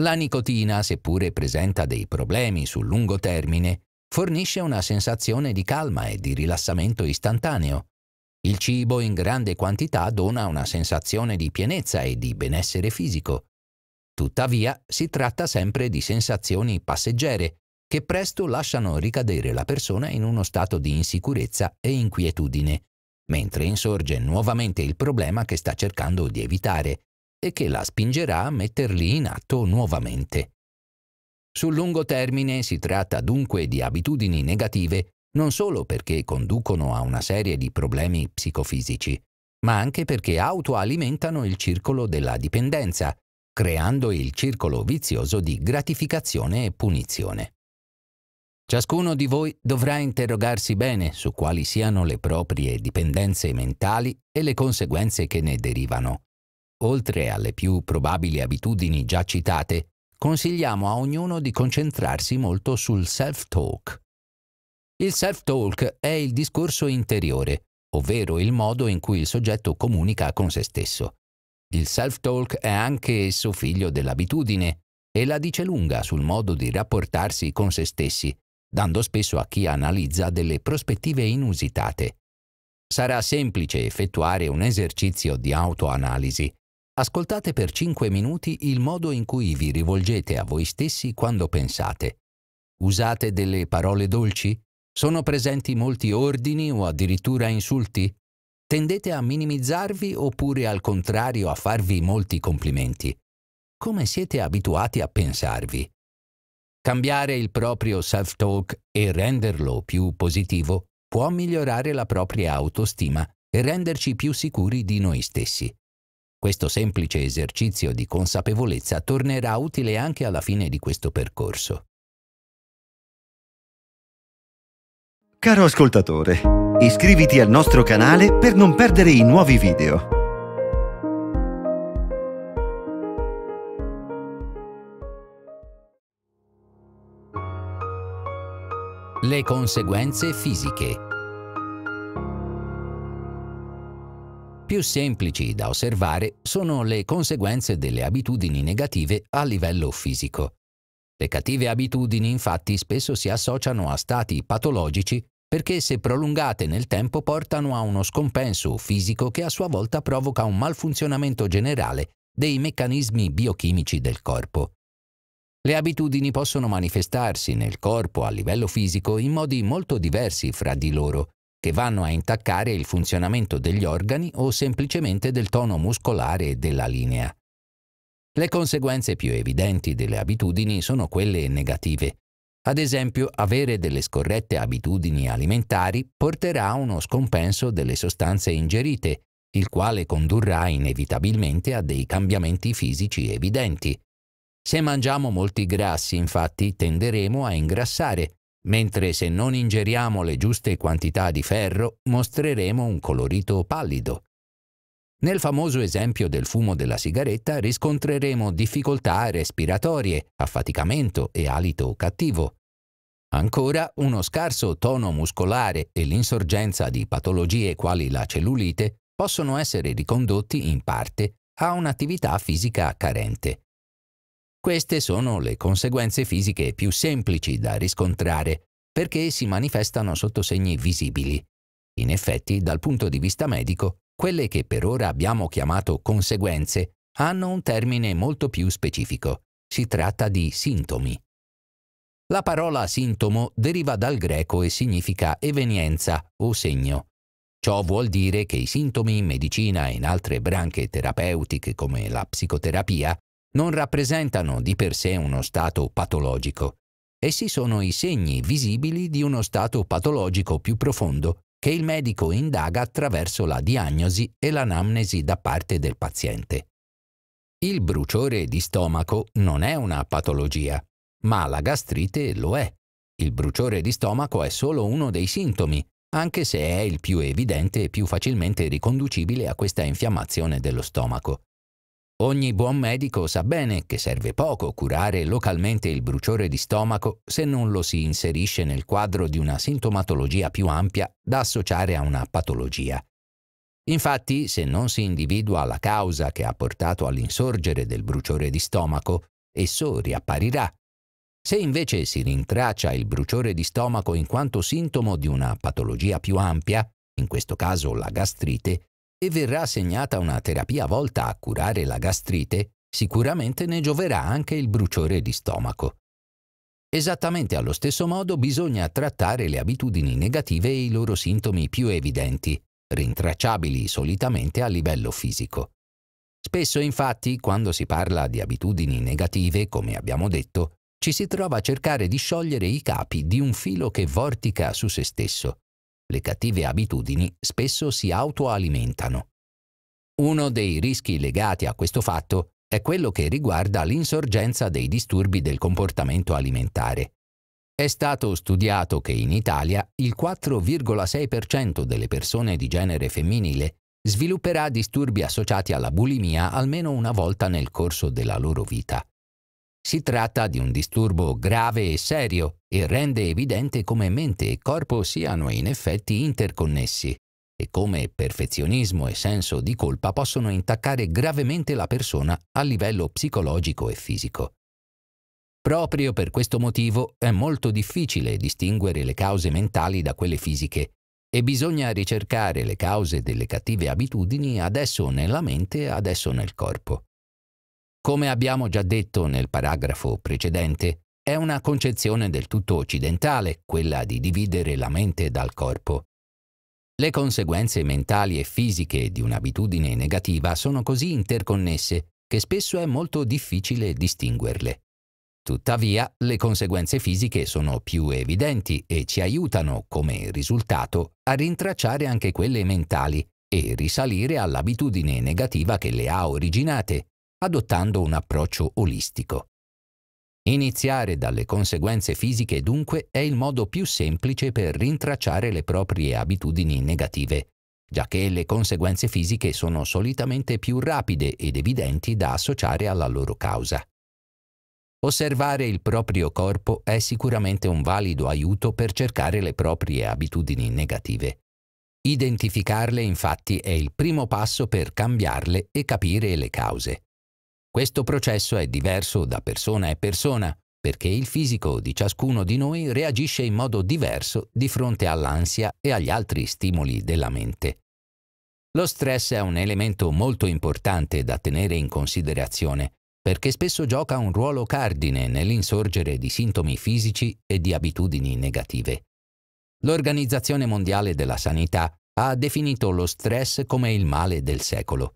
La nicotina, seppure presenta dei problemi sul lungo termine, fornisce una sensazione di calma e di rilassamento istantaneo. Il cibo in grande quantità dona una sensazione di pienezza e di benessere fisico. Tuttavia, si tratta sempre di sensazioni passeggere, che presto lasciano ricadere la persona in uno stato di insicurezza e inquietudine, mentre insorge nuovamente il problema che sta cercando di evitare e che la spingerà a metterli in atto nuovamente. Sul lungo termine si tratta dunque di abitudini negative non solo perché conducono a una serie di problemi psicofisici, ma anche perché autoalimentano il circolo della dipendenza, creando il circolo vizioso di gratificazione e punizione. Ciascuno di voi dovrà interrogarsi bene su quali siano le proprie dipendenze mentali e le conseguenze che ne derivano. Oltre alle più probabili abitudini già citate, consigliamo a ognuno di concentrarsi molto sul self-talk. Il self-talk è il discorso interiore, ovvero il modo in cui il soggetto comunica con se stesso. Il self-talk è anche esso figlio dell'abitudine e la dice lunga sul modo di rapportarsi con se stessi, dando spesso a chi analizza delle prospettive inusitate. Sarà semplice effettuare un esercizio di autoanalisi. Ascoltate per 5 minuti il modo in cui vi rivolgete a voi stessi quando pensate. Usate delle parole dolci? Sono presenti molti ordini o addirittura insulti? Tendete a minimizzarvi oppure al contrario a farvi molti complimenti? Come siete abituati a pensarvi? Cambiare il proprio self-talk e renderlo più positivo può migliorare la propria autostima e renderci più sicuri di noi stessi. Questo semplice esercizio di consapevolezza tornerà utile anche alla fine di questo percorso. Caro ascoltatore, Iscriviti al nostro canale per non perdere i nuovi video. Le conseguenze fisiche. Più semplici da osservare sono le conseguenze delle abitudini negative a livello fisico. Le cattive abitudini infatti spesso si associano a stati patologici perché se prolungate nel tempo portano a uno scompenso fisico che a sua volta provoca un malfunzionamento generale dei meccanismi biochimici del corpo. Le abitudini possono manifestarsi nel corpo a livello fisico in modi molto diversi fra di loro, che vanno a intaccare il funzionamento degli organi o semplicemente del tono muscolare e della linea. Le conseguenze più evidenti delle abitudini sono quelle negative, ad esempio, avere delle scorrette abitudini alimentari porterà a uno scompenso delle sostanze ingerite, il quale condurrà inevitabilmente a dei cambiamenti fisici evidenti. Se mangiamo molti grassi, infatti, tenderemo a ingrassare, mentre se non ingeriamo le giuste quantità di ferro mostreremo un colorito pallido. Nel famoso esempio del fumo della sigaretta riscontreremo difficoltà respiratorie, affaticamento e alito cattivo. Ancora, uno scarso tono muscolare e l'insorgenza di patologie quali la cellulite possono essere ricondotti in parte a un'attività fisica carente. Queste sono le conseguenze fisiche più semplici da riscontrare perché si manifestano sotto segni visibili. In effetti, dal punto di vista medico, quelle che per ora abbiamo chiamato conseguenze hanno un termine molto più specifico. Si tratta di sintomi. La parola sintomo deriva dal greco e significa evenienza o segno. Ciò vuol dire che i sintomi in medicina e in altre branche terapeutiche come la psicoterapia non rappresentano di per sé uno stato patologico. Essi sono i segni visibili di uno stato patologico più profondo che il medico indaga attraverso la diagnosi e l'anamnesi da parte del paziente. Il bruciore di stomaco non è una patologia, ma la gastrite lo è. Il bruciore di stomaco è solo uno dei sintomi, anche se è il più evidente e più facilmente riconducibile a questa infiammazione dello stomaco. Ogni buon medico sa bene che serve poco curare localmente il bruciore di stomaco se non lo si inserisce nel quadro di una sintomatologia più ampia da associare a una patologia. Infatti, se non si individua la causa che ha portato all'insorgere del bruciore di stomaco, esso riapparirà. Se invece si rintraccia il bruciore di stomaco in quanto sintomo di una patologia più ampia, in questo caso la gastrite, e verrà assegnata una terapia volta a curare la gastrite, sicuramente ne gioverà anche il bruciore di stomaco. Esattamente allo stesso modo bisogna trattare le abitudini negative e i loro sintomi più evidenti, rintracciabili solitamente a livello fisico. Spesso infatti, quando si parla di abitudini negative, come abbiamo detto, ci si trova a cercare di sciogliere i capi di un filo che vortica su se stesso, le cattive abitudini spesso si autoalimentano. Uno dei rischi legati a questo fatto è quello che riguarda l'insorgenza dei disturbi del comportamento alimentare. È stato studiato che in Italia il 4,6% delle persone di genere femminile svilupperà disturbi associati alla bulimia almeno una volta nel corso della loro vita. Si tratta di un disturbo grave e serio e rende evidente come mente e corpo siano in effetti interconnessi e come perfezionismo e senso di colpa possono intaccare gravemente la persona a livello psicologico e fisico. Proprio per questo motivo è molto difficile distinguere le cause mentali da quelle fisiche e bisogna ricercare le cause delle cattive abitudini adesso nella mente, adesso nel corpo. Come abbiamo già detto nel paragrafo precedente, è una concezione del tutto occidentale quella di dividere la mente dal corpo. Le conseguenze mentali e fisiche di un'abitudine negativa sono così interconnesse che spesso è molto difficile distinguerle. Tuttavia, le conseguenze fisiche sono più evidenti e ci aiutano, come risultato, a rintracciare anche quelle mentali e risalire all'abitudine negativa che le ha originate adottando un approccio olistico. Iniziare dalle conseguenze fisiche dunque è il modo più semplice per rintracciare le proprie abitudini negative, già che le conseguenze fisiche sono solitamente più rapide ed evidenti da associare alla loro causa. Osservare il proprio corpo è sicuramente un valido aiuto per cercare le proprie abitudini negative. Identificarle infatti è il primo passo per cambiarle e capire le cause. Questo processo è diverso da persona a persona, perché il fisico di ciascuno di noi reagisce in modo diverso di fronte all'ansia e agli altri stimoli della mente. Lo stress è un elemento molto importante da tenere in considerazione, perché spesso gioca un ruolo cardine nell'insorgere di sintomi fisici e di abitudini negative. L'Organizzazione Mondiale della Sanità ha definito lo stress come il male del secolo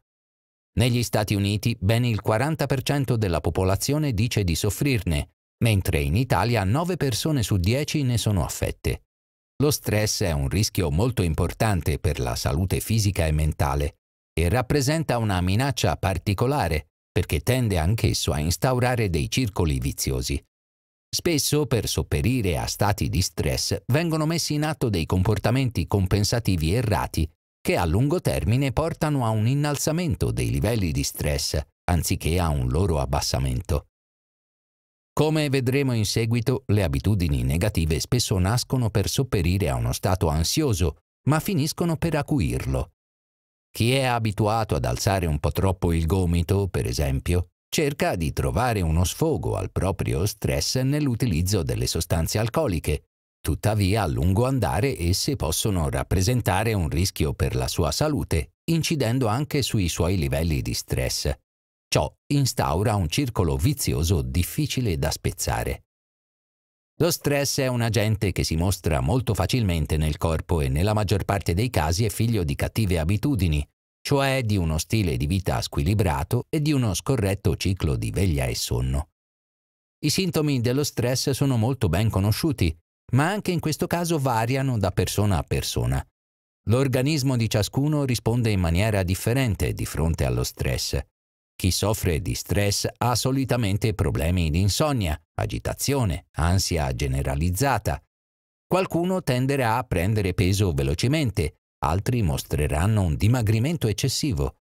negli Stati Uniti ben il 40% della popolazione dice di soffrirne, mentre in Italia 9 persone su 10 ne sono affette. Lo stress è un rischio molto importante per la salute fisica e mentale e rappresenta una minaccia particolare perché tende anch'esso a instaurare dei circoli viziosi. Spesso per sopperire a stati di stress vengono messi in atto dei comportamenti compensativi errati che a lungo termine portano a un innalzamento dei livelli di stress anziché a un loro abbassamento. Come vedremo in seguito, le abitudini negative spesso nascono per sopperire a uno stato ansioso, ma finiscono per acuirlo. Chi è abituato ad alzare un po' troppo il gomito, per esempio, cerca di trovare uno sfogo al proprio stress nell'utilizzo delle sostanze alcoliche, Tuttavia, a lungo andare esse possono rappresentare un rischio per la sua salute, incidendo anche sui suoi livelli di stress. Ciò instaura un circolo vizioso difficile da spezzare. Lo stress è un agente che si mostra molto facilmente nel corpo e nella maggior parte dei casi è figlio di cattive abitudini, cioè di uno stile di vita squilibrato e di uno scorretto ciclo di veglia e sonno. I sintomi dello stress sono molto ben conosciuti ma anche in questo caso variano da persona a persona. L'organismo di ciascuno risponde in maniera differente di fronte allo stress. Chi soffre di stress ha solitamente problemi di insonnia, agitazione, ansia generalizzata. Qualcuno tenderà a prendere peso velocemente, altri mostreranno un dimagrimento eccessivo.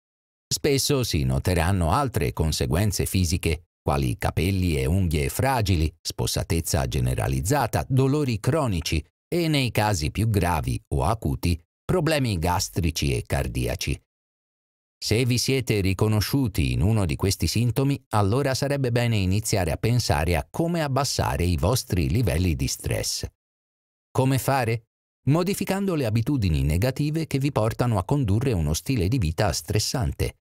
Spesso si noteranno altre conseguenze fisiche quali capelli e unghie fragili, spossatezza generalizzata, dolori cronici e, nei casi più gravi o acuti, problemi gastrici e cardiaci. Se vi siete riconosciuti in uno di questi sintomi, allora sarebbe bene iniziare a pensare a come abbassare i vostri livelli di stress. Come fare? Modificando le abitudini negative che vi portano a condurre uno stile di vita stressante.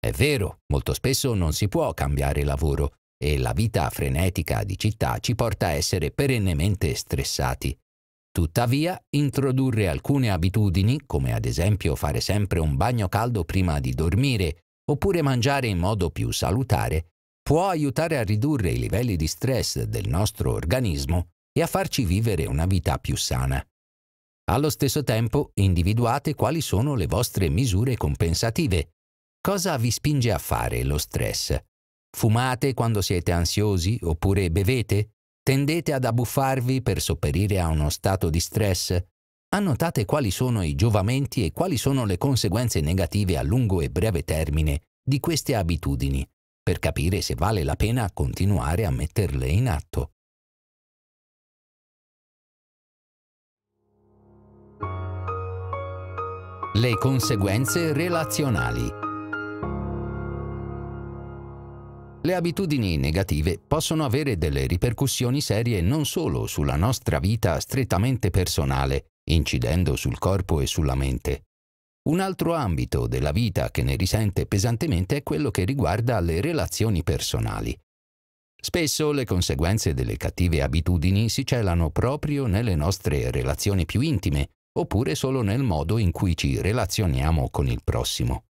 È vero, molto spesso non si può cambiare lavoro e la vita frenetica di città ci porta a essere perennemente stressati. Tuttavia, introdurre alcune abitudini, come ad esempio fare sempre un bagno caldo prima di dormire oppure mangiare in modo più salutare, può aiutare a ridurre i livelli di stress del nostro organismo e a farci vivere una vita più sana. Allo stesso tempo, individuate quali sono le vostre misure compensative Cosa vi spinge a fare lo stress? Fumate quando siete ansiosi oppure bevete? Tendete ad abbuffarvi per sopperire a uno stato di stress? Annotate quali sono i giovamenti e quali sono le conseguenze negative a lungo e breve termine di queste abitudini, per capire se vale la pena continuare a metterle in atto. Le conseguenze relazionali Le abitudini negative possono avere delle ripercussioni serie non solo sulla nostra vita strettamente personale, incidendo sul corpo e sulla mente. Un altro ambito della vita che ne risente pesantemente è quello che riguarda le relazioni personali. Spesso le conseguenze delle cattive abitudini si celano proprio nelle nostre relazioni più intime, oppure solo nel modo in cui ci relazioniamo con il prossimo.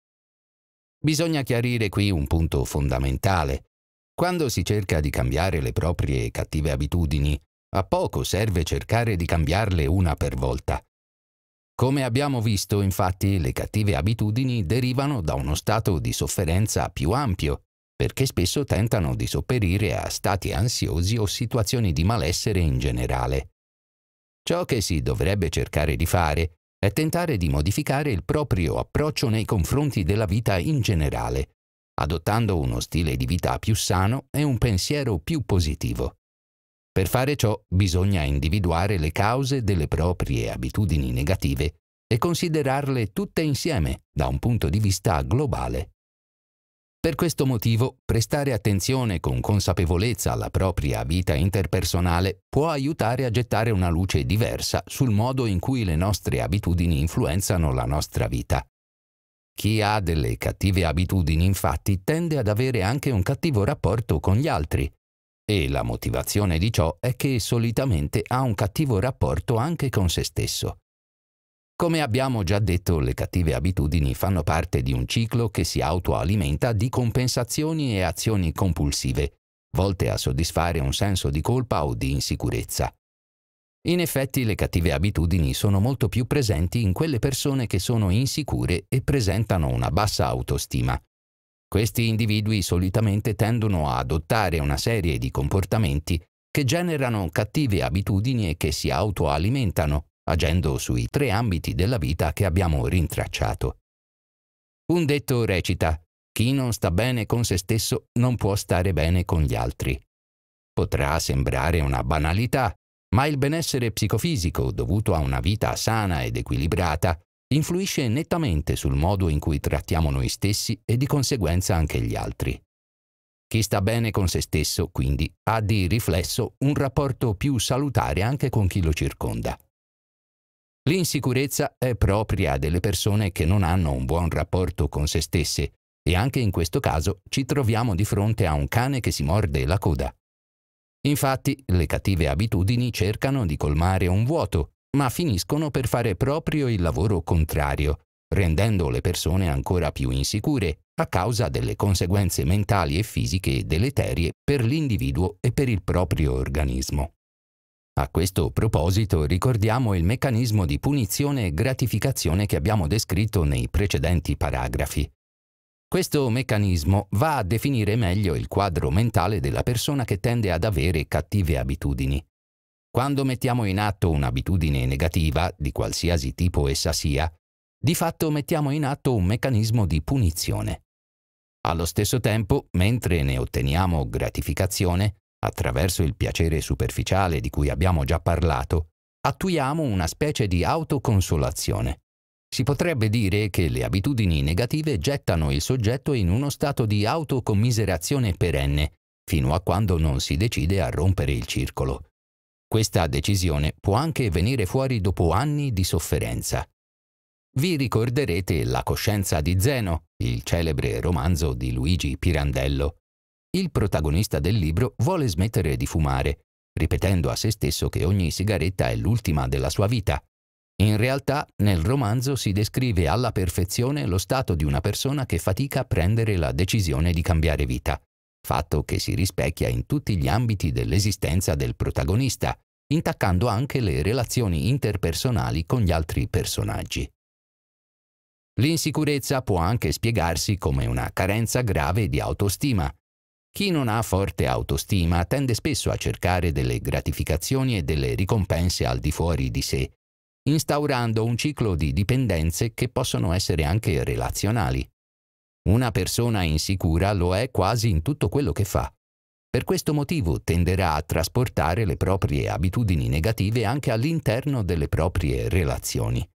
Bisogna chiarire qui un punto fondamentale. Quando si cerca di cambiare le proprie cattive abitudini, a poco serve cercare di cambiarle una per volta. Come abbiamo visto, infatti, le cattive abitudini derivano da uno stato di sofferenza più ampio, perché spesso tentano di sopperire a stati ansiosi o situazioni di malessere in generale. Ciò che si dovrebbe cercare di fare è tentare di modificare il proprio approccio nei confronti della vita in generale, adottando uno stile di vita più sano e un pensiero più positivo. Per fare ciò bisogna individuare le cause delle proprie abitudini negative e considerarle tutte insieme da un punto di vista globale. Per questo motivo, prestare attenzione con consapevolezza alla propria vita interpersonale può aiutare a gettare una luce diversa sul modo in cui le nostre abitudini influenzano la nostra vita. Chi ha delle cattive abitudini infatti tende ad avere anche un cattivo rapporto con gli altri e la motivazione di ciò è che solitamente ha un cattivo rapporto anche con se stesso. Come abbiamo già detto, le cattive abitudini fanno parte di un ciclo che si autoalimenta di compensazioni e azioni compulsive, volte a soddisfare un senso di colpa o di insicurezza. In effetti le cattive abitudini sono molto più presenti in quelle persone che sono insicure e presentano una bassa autostima. Questi individui solitamente tendono a adottare una serie di comportamenti che generano cattive abitudini e che si autoalimentano, agendo sui tre ambiti della vita che abbiamo rintracciato. Un detto recita, chi non sta bene con se stesso non può stare bene con gli altri. Potrà sembrare una banalità, ma il benessere psicofisico dovuto a una vita sana ed equilibrata influisce nettamente sul modo in cui trattiamo noi stessi e di conseguenza anche gli altri. Chi sta bene con se stesso, quindi, ha di riflesso un rapporto più salutare anche con chi lo circonda. L'insicurezza è propria delle persone che non hanno un buon rapporto con se stesse e anche in questo caso ci troviamo di fronte a un cane che si morde la coda. Infatti le cattive abitudini cercano di colmare un vuoto, ma finiscono per fare proprio il lavoro contrario, rendendo le persone ancora più insicure a causa delle conseguenze mentali e fisiche deleterie per l'individuo e per il proprio organismo. A questo proposito ricordiamo il meccanismo di punizione e gratificazione che abbiamo descritto nei precedenti paragrafi. Questo meccanismo va a definire meglio il quadro mentale della persona che tende ad avere cattive abitudini. Quando mettiamo in atto un'abitudine negativa, di qualsiasi tipo essa sia, di fatto mettiamo in atto un meccanismo di punizione. Allo stesso tempo, mentre ne otteniamo gratificazione, attraverso il piacere superficiale di cui abbiamo già parlato, attuiamo una specie di autoconsolazione. Si potrebbe dire che le abitudini negative gettano il soggetto in uno stato di autocommiserazione perenne, fino a quando non si decide a rompere il circolo. Questa decisione può anche venire fuori dopo anni di sofferenza. Vi ricorderete La coscienza di Zeno, il celebre romanzo di Luigi Pirandello, il protagonista del libro vuole smettere di fumare, ripetendo a se stesso che ogni sigaretta è l'ultima della sua vita. In realtà, nel romanzo si descrive alla perfezione lo stato di una persona che fatica a prendere la decisione di cambiare vita, fatto che si rispecchia in tutti gli ambiti dell'esistenza del protagonista, intaccando anche le relazioni interpersonali con gli altri personaggi. L'insicurezza può anche spiegarsi come una carenza grave di autostima, chi non ha forte autostima tende spesso a cercare delle gratificazioni e delle ricompense al di fuori di sé, instaurando un ciclo di dipendenze che possono essere anche relazionali. Una persona insicura lo è quasi in tutto quello che fa. Per questo motivo tenderà a trasportare le proprie abitudini negative anche all'interno delle proprie relazioni.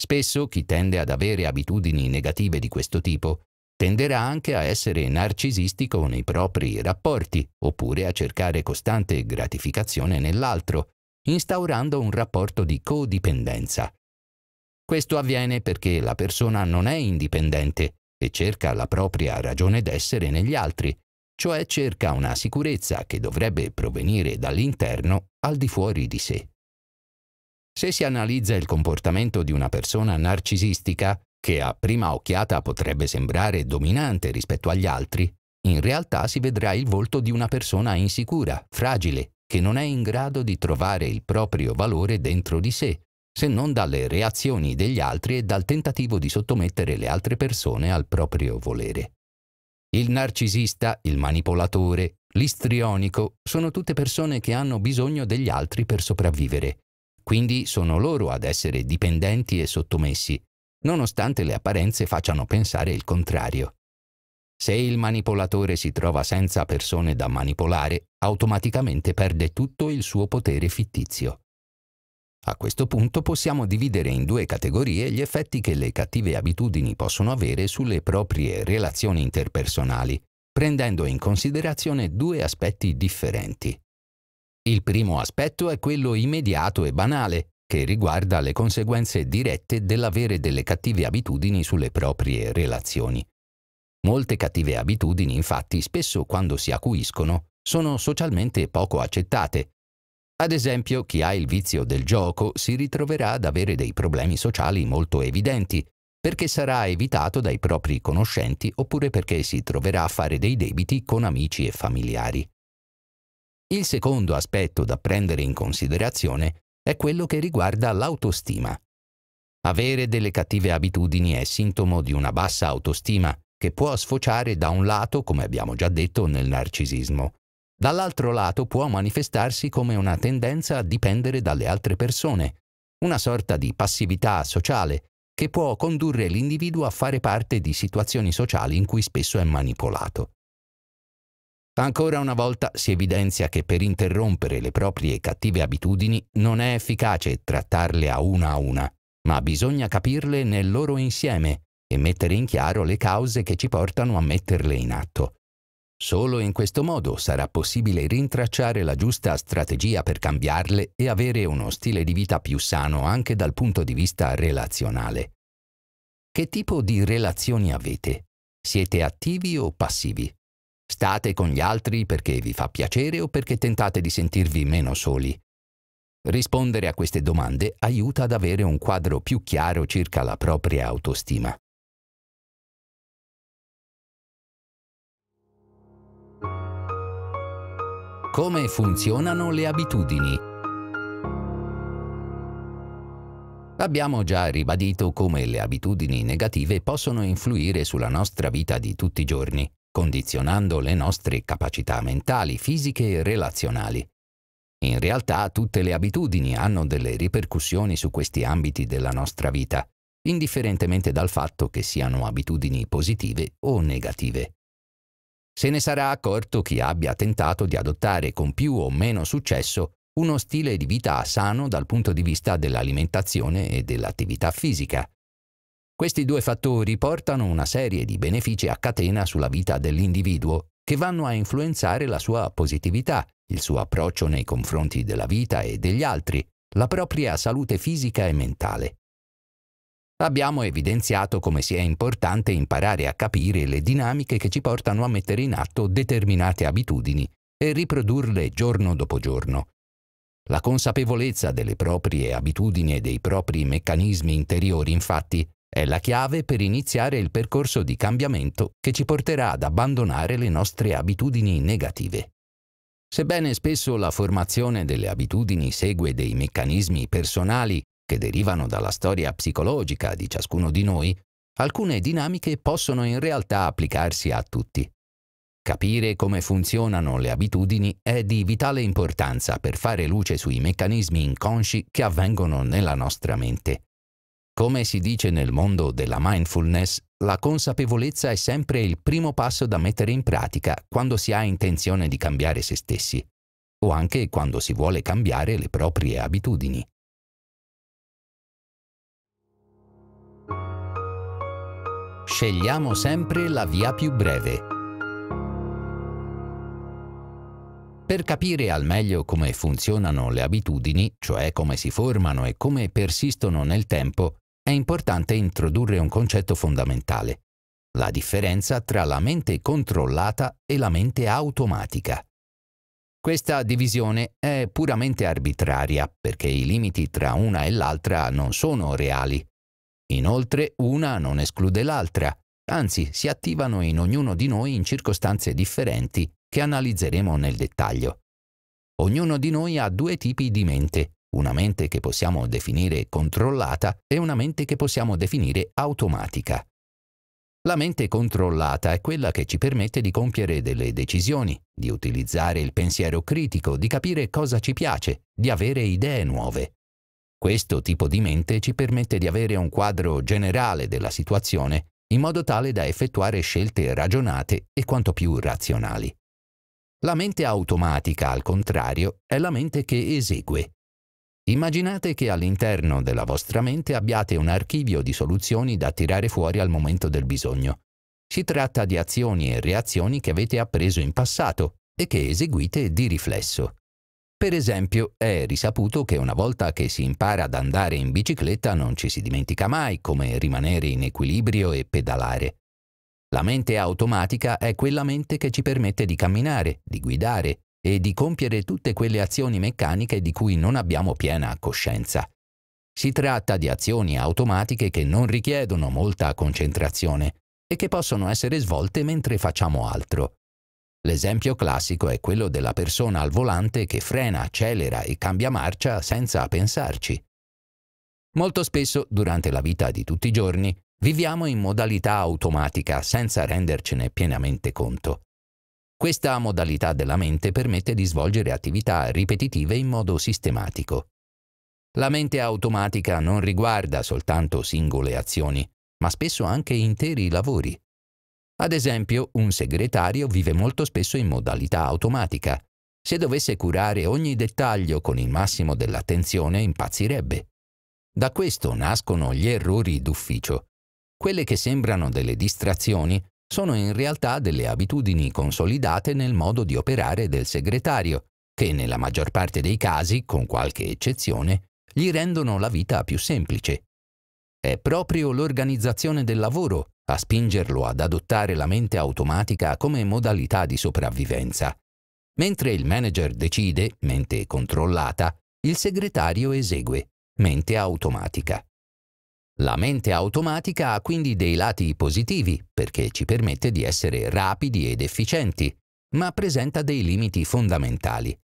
Spesso chi tende ad avere abitudini negative di questo tipo tenderà anche a essere narcisistico nei propri rapporti, oppure a cercare costante gratificazione nell'altro, instaurando un rapporto di codipendenza. Questo avviene perché la persona non è indipendente e cerca la propria ragione d'essere negli altri, cioè cerca una sicurezza che dovrebbe provenire dall'interno al di fuori di sé. Se si analizza il comportamento di una persona narcisistica, che a prima occhiata potrebbe sembrare dominante rispetto agli altri, in realtà si vedrà il volto di una persona insicura, fragile, che non è in grado di trovare il proprio valore dentro di sé, se non dalle reazioni degli altri e dal tentativo di sottomettere le altre persone al proprio volere. Il narcisista, il manipolatore, l'istrionico sono tutte persone che hanno bisogno degli altri per sopravvivere. Quindi sono loro ad essere dipendenti e sottomessi, nonostante le apparenze facciano pensare il contrario. Se il manipolatore si trova senza persone da manipolare, automaticamente perde tutto il suo potere fittizio. A questo punto possiamo dividere in due categorie gli effetti che le cattive abitudini possono avere sulle proprie relazioni interpersonali, prendendo in considerazione due aspetti differenti. Il primo aspetto è quello immediato e banale, che riguarda le conseguenze dirette dell'avere delle cattive abitudini sulle proprie relazioni. Molte cattive abitudini, infatti, spesso quando si acuiscono, sono socialmente poco accettate. Ad esempio, chi ha il vizio del gioco si ritroverà ad avere dei problemi sociali molto evidenti, perché sarà evitato dai propri conoscenti oppure perché si troverà a fare dei debiti con amici e familiari. Il secondo aspetto da prendere in considerazione è quello che riguarda l'autostima. Avere delle cattive abitudini è sintomo di una bassa autostima che può sfociare da un lato, come abbiamo già detto, nel narcisismo. Dall'altro lato può manifestarsi come una tendenza a dipendere dalle altre persone, una sorta di passività sociale che può condurre l'individuo a fare parte di situazioni sociali in cui spesso è manipolato. Ancora una volta si evidenzia che per interrompere le proprie cattive abitudini non è efficace trattarle a una a una, ma bisogna capirle nel loro insieme e mettere in chiaro le cause che ci portano a metterle in atto. Solo in questo modo sarà possibile rintracciare la giusta strategia per cambiarle e avere uno stile di vita più sano anche dal punto di vista relazionale. Che tipo di relazioni avete? Siete attivi o passivi? State con gli altri perché vi fa piacere o perché tentate di sentirvi meno soli? Rispondere a queste domande aiuta ad avere un quadro più chiaro circa la propria autostima. Come funzionano le abitudini? Abbiamo già ribadito come le abitudini negative possono influire sulla nostra vita di tutti i giorni condizionando le nostre capacità mentali, fisiche e relazionali. In realtà tutte le abitudini hanno delle ripercussioni su questi ambiti della nostra vita, indifferentemente dal fatto che siano abitudini positive o negative. Se ne sarà accorto chi abbia tentato di adottare con più o meno successo uno stile di vita sano dal punto di vista dell'alimentazione e dell'attività fisica, questi due fattori portano una serie di benefici a catena sulla vita dell'individuo che vanno a influenzare la sua positività, il suo approccio nei confronti della vita e degli altri, la propria salute fisica e mentale. Abbiamo evidenziato come sia importante imparare a capire le dinamiche che ci portano a mettere in atto determinate abitudini e riprodurle giorno dopo giorno. La consapevolezza delle proprie abitudini e dei propri meccanismi interiori, infatti, è la chiave per iniziare il percorso di cambiamento che ci porterà ad abbandonare le nostre abitudini negative. Sebbene spesso la formazione delle abitudini segue dei meccanismi personali che derivano dalla storia psicologica di ciascuno di noi, alcune dinamiche possono in realtà applicarsi a tutti. Capire come funzionano le abitudini è di vitale importanza per fare luce sui meccanismi inconsci che avvengono nella nostra mente. Come si dice nel mondo della mindfulness, la consapevolezza è sempre il primo passo da mettere in pratica quando si ha intenzione di cambiare se stessi o anche quando si vuole cambiare le proprie abitudini. Scegliamo sempre la via più breve. Per capire al meglio come funzionano le abitudini, cioè come si formano e come persistono nel tempo, è importante introdurre un concetto fondamentale, la differenza tra la mente controllata e la mente automatica. Questa divisione è puramente arbitraria perché i limiti tra una e l'altra non sono reali. Inoltre una non esclude l'altra, anzi si attivano in ognuno di noi in circostanze differenti che analizzeremo nel dettaglio. Ognuno di noi ha due tipi di mente, una mente che possiamo definire controllata e una mente che possiamo definire automatica. La mente controllata è quella che ci permette di compiere delle decisioni, di utilizzare il pensiero critico, di capire cosa ci piace, di avere idee nuove. Questo tipo di mente ci permette di avere un quadro generale della situazione in modo tale da effettuare scelte ragionate e quanto più razionali. La mente automatica, al contrario, è la mente che esegue, Immaginate che all'interno della vostra mente abbiate un archivio di soluzioni da tirare fuori al momento del bisogno. Si tratta di azioni e reazioni che avete appreso in passato e che eseguite di riflesso. Per esempio, è risaputo che una volta che si impara ad andare in bicicletta non ci si dimentica mai come rimanere in equilibrio e pedalare. La mente automatica è quella mente che ci permette di camminare, di guidare, e di compiere tutte quelle azioni meccaniche di cui non abbiamo piena coscienza. Si tratta di azioni automatiche che non richiedono molta concentrazione e che possono essere svolte mentre facciamo altro. L'esempio classico è quello della persona al volante che frena, accelera e cambia marcia senza pensarci. Molto spesso, durante la vita di tutti i giorni, viviamo in modalità automatica senza rendercene pienamente conto. Questa modalità della mente permette di svolgere attività ripetitive in modo sistematico. La mente automatica non riguarda soltanto singole azioni, ma spesso anche interi lavori. Ad esempio, un segretario vive molto spesso in modalità automatica. Se dovesse curare ogni dettaglio con il massimo dell'attenzione, impazzirebbe. Da questo nascono gli errori d'ufficio. Quelle che sembrano delle distrazioni sono in realtà delle abitudini consolidate nel modo di operare del segretario, che nella maggior parte dei casi, con qualche eccezione, gli rendono la vita più semplice. È proprio l'organizzazione del lavoro a spingerlo ad adottare la mente automatica come modalità di sopravvivenza. Mentre il manager decide, mente controllata, il segretario esegue, mente automatica. La mente automatica ha quindi dei lati positivi, perché ci permette di essere rapidi ed efficienti, ma presenta dei limiti fondamentali.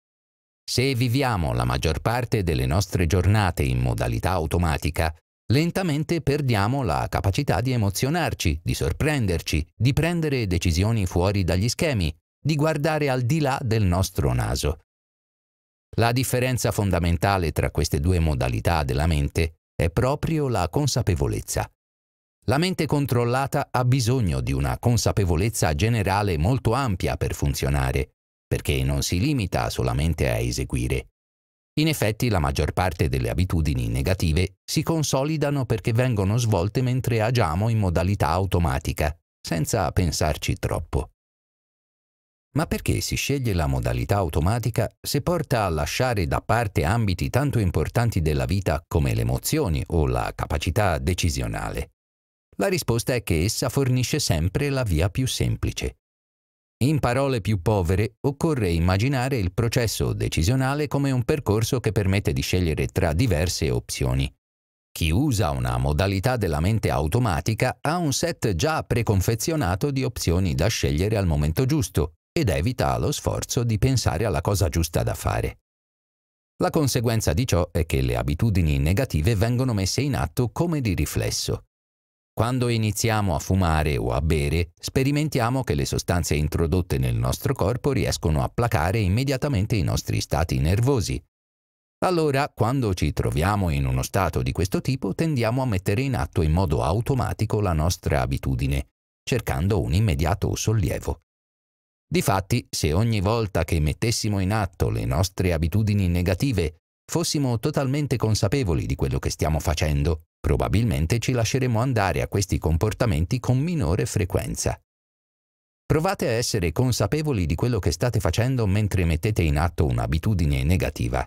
Se viviamo la maggior parte delle nostre giornate in modalità automatica, lentamente perdiamo la capacità di emozionarci, di sorprenderci, di prendere decisioni fuori dagli schemi, di guardare al di là del nostro naso. La differenza fondamentale tra queste due modalità della mente è proprio la consapevolezza. La mente controllata ha bisogno di una consapevolezza generale molto ampia per funzionare, perché non si limita solamente a eseguire. In effetti la maggior parte delle abitudini negative si consolidano perché vengono svolte mentre agiamo in modalità automatica, senza pensarci troppo. Ma perché si sceglie la modalità automatica se porta a lasciare da parte ambiti tanto importanti della vita come le emozioni o la capacità decisionale? La risposta è che essa fornisce sempre la via più semplice. In parole più povere, occorre immaginare il processo decisionale come un percorso che permette di scegliere tra diverse opzioni. Chi usa una modalità della mente automatica ha un set già preconfezionato di opzioni da scegliere al momento giusto, ed evita lo sforzo di pensare alla cosa giusta da fare. La conseguenza di ciò è che le abitudini negative vengono messe in atto come di riflesso. Quando iniziamo a fumare o a bere, sperimentiamo che le sostanze introdotte nel nostro corpo riescono a placare immediatamente i nostri stati nervosi. Allora, quando ci troviamo in uno stato di questo tipo, tendiamo a mettere in atto in modo automatico la nostra abitudine, cercando un immediato sollievo. Difatti, se ogni volta che mettessimo in atto le nostre abitudini negative fossimo totalmente consapevoli di quello che stiamo facendo, probabilmente ci lasceremo andare a questi comportamenti con minore frequenza. Provate a essere consapevoli di quello che state facendo mentre mettete in atto un'abitudine negativa.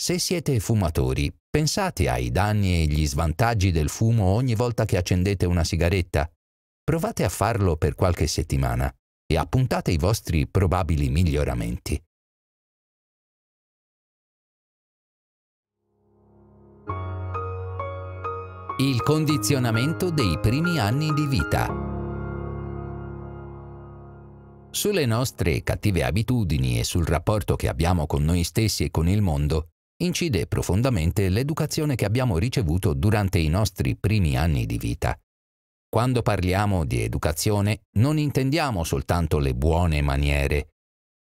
Se siete fumatori, pensate ai danni e gli svantaggi del fumo ogni volta che accendete una sigaretta. Provate a farlo per qualche settimana e appuntate i vostri probabili miglioramenti. Il condizionamento dei primi anni di vita. Sulle nostre cattive abitudini e sul rapporto che abbiamo con noi stessi e con il mondo incide profondamente l'educazione che abbiamo ricevuto durante i nostri primi anni di vita. Quando parliamo di educazione non intendiamo soltanto le buone maniere.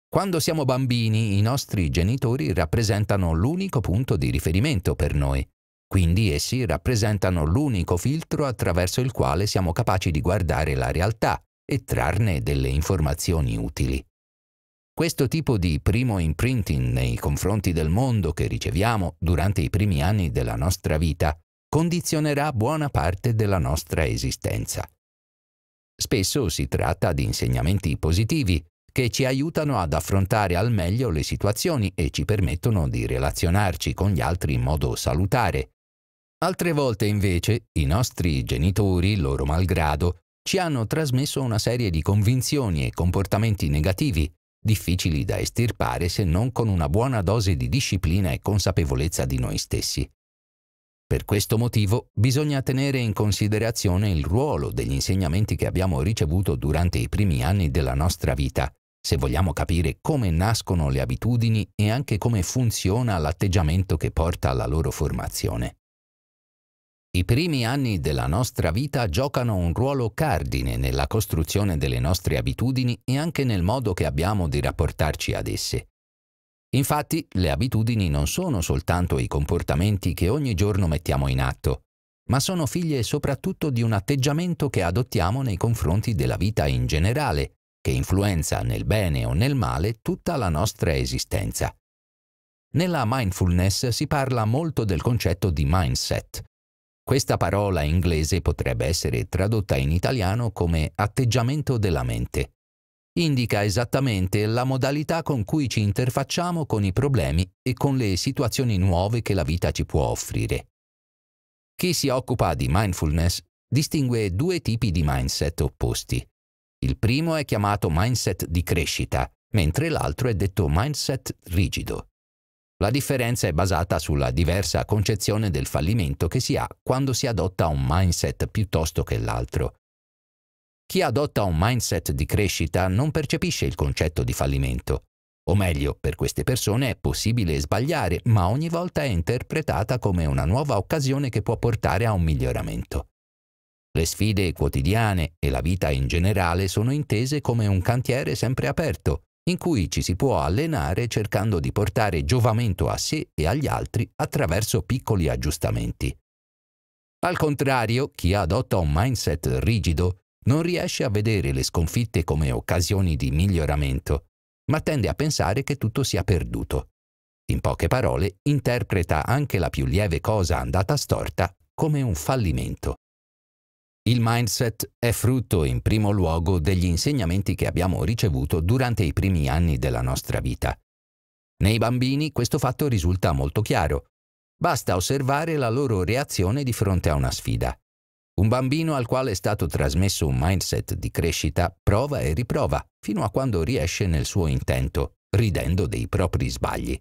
Quando siamo bambini i nostri genitori rappresentano l'unico punto di riferimento per noi, quindi essi rappresentano l'unico filtro attraverso il quale siamo capaci di guardare la realtà e trarne delle informazioni utili. Questo tipo di primo imprinting nei confronti del mondo che riceviamo durante i primi anni della nostra vita condizionerà buona parte della nostra esistenza. Spesso si tratta di insegnamenti positivi che ci aiutano ad affrontare al meglio le situazioni e ci permettono di relazionarci con gli altri in modo salutare. Altre volte invece i nostri genitori, loro malgrado, ci hanno trasmesso una serie di convinzioni e comportamenti negativi, difficili da estirpare se non con una buona dose di disciplina e consapevolezza di noi stessi. Per questo motivo bisogna tenere in considerazione il ruolo degli insegnamenti che abbiamo ricevuto durante i primi anni della nostra vita, se vogliamo capire come nascono le abitudini e anche come funziona l'atteggiamento che porta alla loro formazione. I primi anni della nostra vita giocano un ruolo cardine nella costruzione delle nostre abitudini e anche nel modo che abbiamo di rapportarci ad esse. Infatti, le abitudini non sono soltanto i comportamenti che ogni giorno mettiamo in atto, ma sono figlie soprattutto di un atteggiamento che adottiamo nei confronti della vita in generale, che influenza nel bene o nel male tutta la nostra esistenza. Nella mindfulness si parla molto del concetto di mindset. Questa parola inglese potrebbe essere tradotta in italiano come atteggiamento della mente indica esattamente la modalità con cui ci interfacciamo con i problemi e con le situazioni nuove che la vita ci può offrire. Chi si occupa di mindfulness distingue due tipi di mindset opposti. Il primo è chiamato mindset di crescita, mentre l'altro è detto mindset rigido. La differenza è basata sulla diversa concezione del fallimento che si ha quando si adotta un mindset piuttosto che l'altro. Chi adotta un mindset di crescita non percepisce il concetto di fallimento. O meglio, per queste persone è possibile sbagliare, ma ogni volta è interpretata come una nuova occasione che può portare a un miglioramento. Le sfide quotidiane e la vita in generale sono intese come un cantiere sempre aperto, in cui ci si può allenare cercando di portare giovamento a sé e agli altri attraverso piccoli aggiustamenti. Al contrario, chi adotta un mindset rigido non riesce a vedere le sconfitte come occasioni di miglioramento, ma tende a pensare che tutto sia perduto. In poche parole, interpreta anche la più lieve cosa andata storta come un fallimento. Il mindset è frutto in primo luogo degli insegnamenti che abbiamo ricevuto durante i primi anni della nostra vita. Nei bambini questo fatto risulta molto chiaro. Basta osservare la loro reazione di fronte a una sfida. Un bambino al quale è stato trasmesso un mindset di crescita prova e riprova fino a quando riesce nel suo intento, ridendo dei propri sbagli.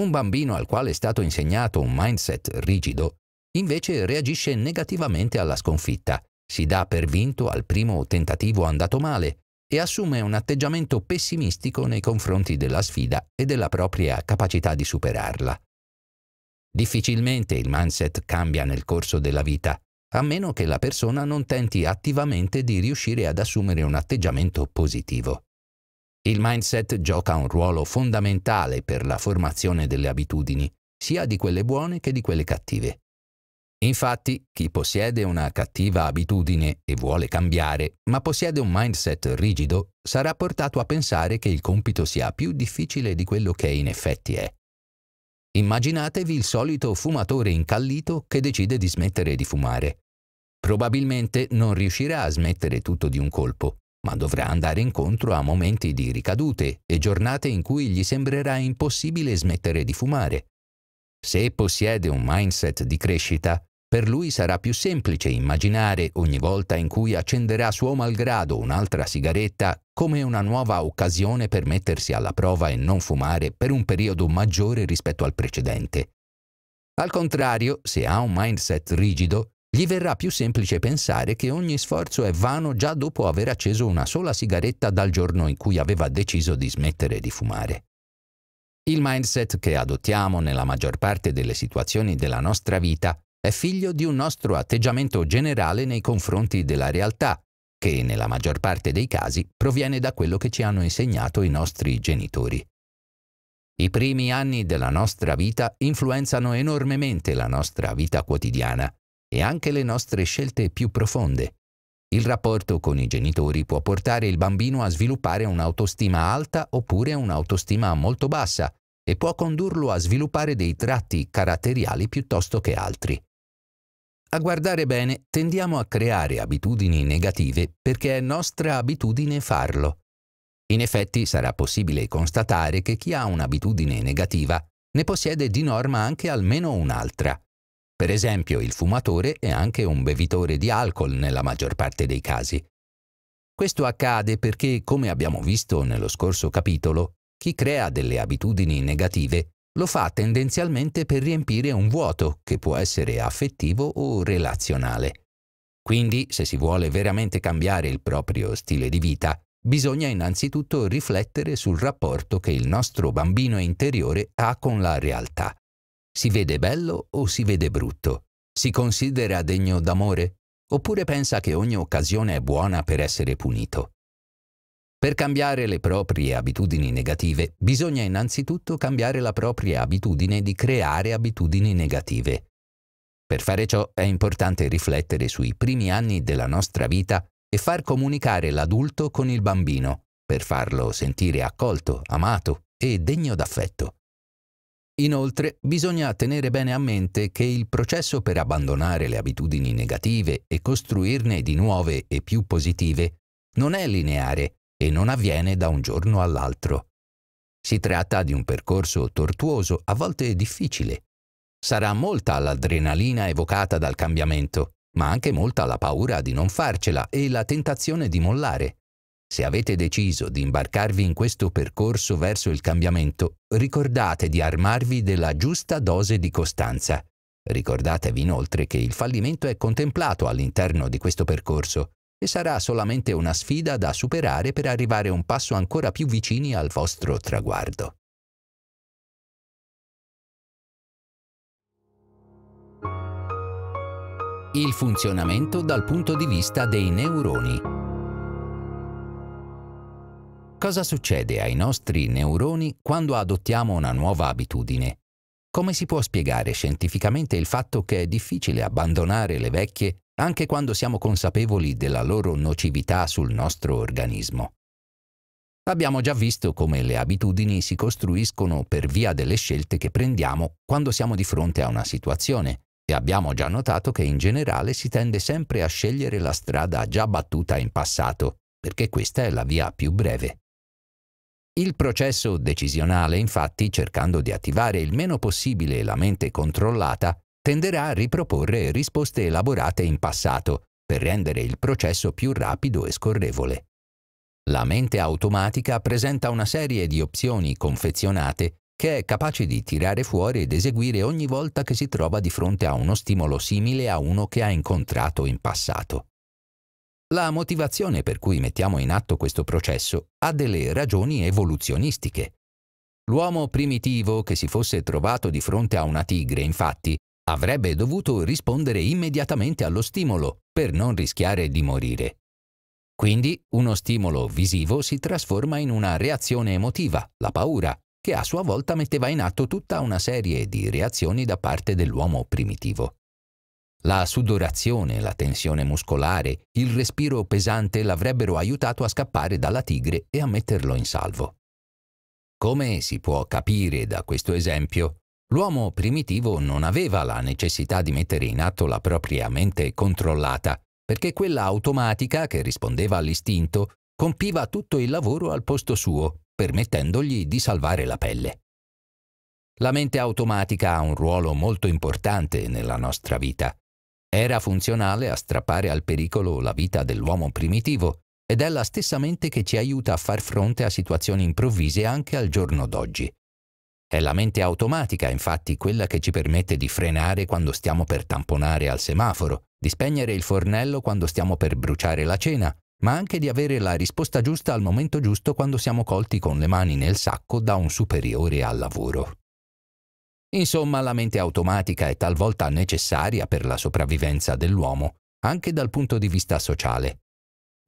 Un bambino al quale è stato insegnato un mindset rigido, invece reagisce negativamente alla sconfitta, si dà per vinto al primo tentativo andato male e assume un atteggiamento pessimistico nei confronti della sfida e della propria capacità di superarla. Difficilmente il mindset cambia nel corso della vita, a meno che la persona non tenti attivamente di riuscire ad assumere un atteggiamento positivo. Il mindset gioca un ruolo fondamentale per la formazione delle abitudini, sia di quelle buone che di quelle cattive. Infatti, chi possiede una cattiva abitudine e vuole cambiare, ma possiede un mindset rigido, sarà portato a pensare che il compito sia più difficile di quello che in effetti è. Immaginatevi il solito fumatore incallito che decide di smettere di fumare. Probabilmente non riuscirà a smettere tutto di un colpo, ma dovrà andare incontro a momenti di ricadute e giornate in cui gli sembrerà impossibile smettere di fumare. Se possiede un mindset di crescita, per lui sarà più semplice immaginare ogni volta in cui accenderà suo malgrado un'altra sigaretta come una nuova occasione per mettersi alla prova e non fumare per un periodo maggiore rispetto al precedente. Al contrario, se ha un mindset rigido, gli verrà più semplice pensare che ogni sforzo è vano già dopo aver acceso una sola sigaretta dal giorno in cui aveva deciso di smettere di fumare. Il mindset che adottiamo nella maggior parte delle situazioni della nostra vita è figlio di un nostro atteggiamento generale nei confronti della realtà, che nella maggior parte dei casi proviene da quello che ci hanno insegnato i nostri genitori. I primi anni della nostra vita influenzano enormemente la nostra vita quotidiana e anche le nostre scelte più profonde. Il rapporto con i genitori può portare il bambino a sviluppare un'autostima alta oppure un'autostima molto bassa e può condurlo a sviluppare dei tratti caratteriali piuttosto che altri. A guardare bene tendiamo a creare abitudini negative perché è nostra abitudine farlo. In effetti sarà possibile constatare che chi ha un'abitudine negativa ne possiede di norma anche almeno un'altra. Per esempio, il fumatore è anche un bevitore di alcol nella maggior parte dei casi. Questo accade perché, come abbiamo visto nello scorso capitolo, chi crea delle abitudini negative lo fa tendenzialmente per riempire un vuoto che può essere affettivo o relazionale. Quindi, se si vuole veramente cambiare il proprio stile di vita, bisogna innanzitutto riflettere sul rapporto che il nostro bambino interiore ha con la realtà. Si vede bello o si vede brutto? Si considera degno d'amore? Oppure pensa che ogni occasione è buona per essere punito? Per cambiare le proprie abitudini negative bisogna innanzitutto cambiare la propria abitudine di creare abitudini negative. Per fare ciò è importante riflettere sui primi anni della nostra vita e far comunicare l'adulto con il bambino, per farlo sentire accolto, amato e degno d'affetto. Inoltre, bisogna tenere bene a mente che il processo per abbandonare le abitudini negative e costruirne di nuove e più positive non è lineare e non avviene da un giorno all'altro. Si tratta di un percorso tortuoso, a volte difficile. Sarà molta l'adrenalina evocata dal cambiamento, ma anche molta la paura di non farcela e la tentazione di mollare. Se avete deciso di imbarcarvi in questo percorso verso il cambiamento, ricordate di armarvi della giusta dose di costanza. Ricordatevi inoltre che il fallimento è contemplato all'interno di questo percorso e sarà solamente una sfida da superare per arrivare un passo ancora più vicini al vostro traguardo. Il funzionamento dal punto di vista dei neuroni. Cosa succede ai nostri neuroni quando adottiamo una nuova abitudine? Come si può spiegare scientificamente il fatto che è difficile abbandonare le vecchie anche quando siamo consapevoli della loro nocività sul nostro organismo? Abbiamo già visto come le abitudini si costruiscono per via delle scelte che prendiamo quando siamo di fronte a una situazione e abbiamo già notato che in generale si tende sempre a scegliere la strada già battuta in passato, perché questa è la via più breve. Il processo decisionale, infatti, cercando di attivare il meno possibile la mente controllata, tenderà a riproporre risposte elaborate in passato per rendere il processo più rapido e scorrevole. La mente automatica presenta una serie di opzioni confezionate che è capace di tirare fuori ed eseguire ogni volta che si trova di fronte a uno stimolo simile a uno che ha incontrato in passato. La motivazione per cui mettiamo in atto questo processo ha delle ragioni evoluzionistiche. L'uomo primitivo che si fosse trovato di fronte a una tigre, infatti, avrebbe dovuto rispondere immediatamente allo stimolo per non rischiare di morire. Quindi uno stimolo visivo si trasforma in una reazione emotiva, la paura, che a sua volta metteva in atto tutta una serie di reazioni da parte dell'uomo primitivo. La sudorazione, la tensione muscolare, il respiro pesante l'avrebbero aiutato a scappare dalla tigre e a metterlo in salvo. Come si può capire da questo esempio, l'uomo primitivo non aveva la necessità di mettere in atto la propria mente controllata, perché quella automatica che rispondeva all'istinto compiva tutto il lavoro al posto suo, permettendogli di salvare la pelle. La mente automatica ha un ruolo molto importante nella nostra vita era funzionale a strappare al pericolo la vita dell'uomo primitivo ed è la stessa mente che ci aiuta a far fronte a situazioni improvvise anche al giorno d'oggi. È la mente automatica, infatti, quella che ci permette di frenare quando stiamo per tamponare al semaforo, di spegnere il fornello quando stiamo per bruciare la cena, ma anche di avere la risposta giusta al momento giusto quando siamo colti con le mani nel sacco da un superiore al lavoro. Insomma, la mente automatica è talvolta necessaria per la sopravvivenza dell'uomo, anche dal punto di vista sociale.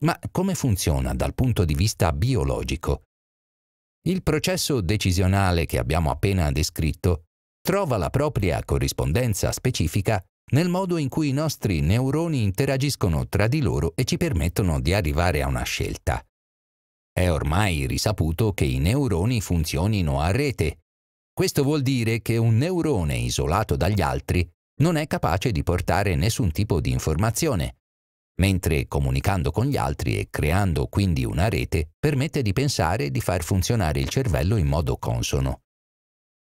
Ma come funziona dal punto di vista biologico? Il processo decisionale che abbiamo appena descritto trova la propria corrispondenza specifica nel modo in cui i nostri neuroni interagiscono tra di loro e ci permettono di arrivare a una scelta. È ormai risaputo che i neuroni funzionino a rete questo vuol dire che un neurone isolato dagli altri non è capace di portare nessun tipo di informazione, mentre comunicando con gli altri e creando quindi una rete permette di pensare e di far funzionare il cervello in modo consono.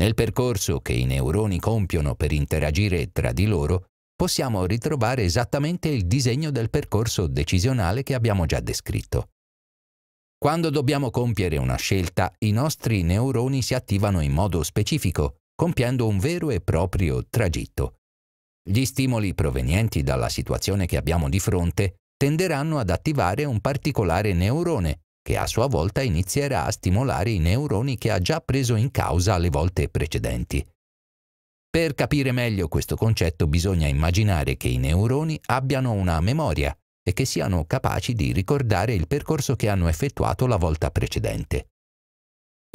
Nel percorso che i neuroni compiono per interagire tra di loro, possiamo ritrovare esattamente il disegno del percorso decisionale che abbiamo già descritto. Quando dobbiamo compiere una scelta, i nostri neuroni si attivano in modo specifico, compiendo un vero e proprio tragitto. Gli stimoli provenienti dalla situazione che abbiamo di fronte tenderanno ad attivare un particolare neurone, che a sua volta inizierà a stimolare i neuroni che ha già preso in causa le volte precedenti. Per capire meglio questo concetto bisogna immaginare che i neuroni abbiano una memoria, e che siano capaci di ricordare il percorso che hanno effettuato la volta precedente.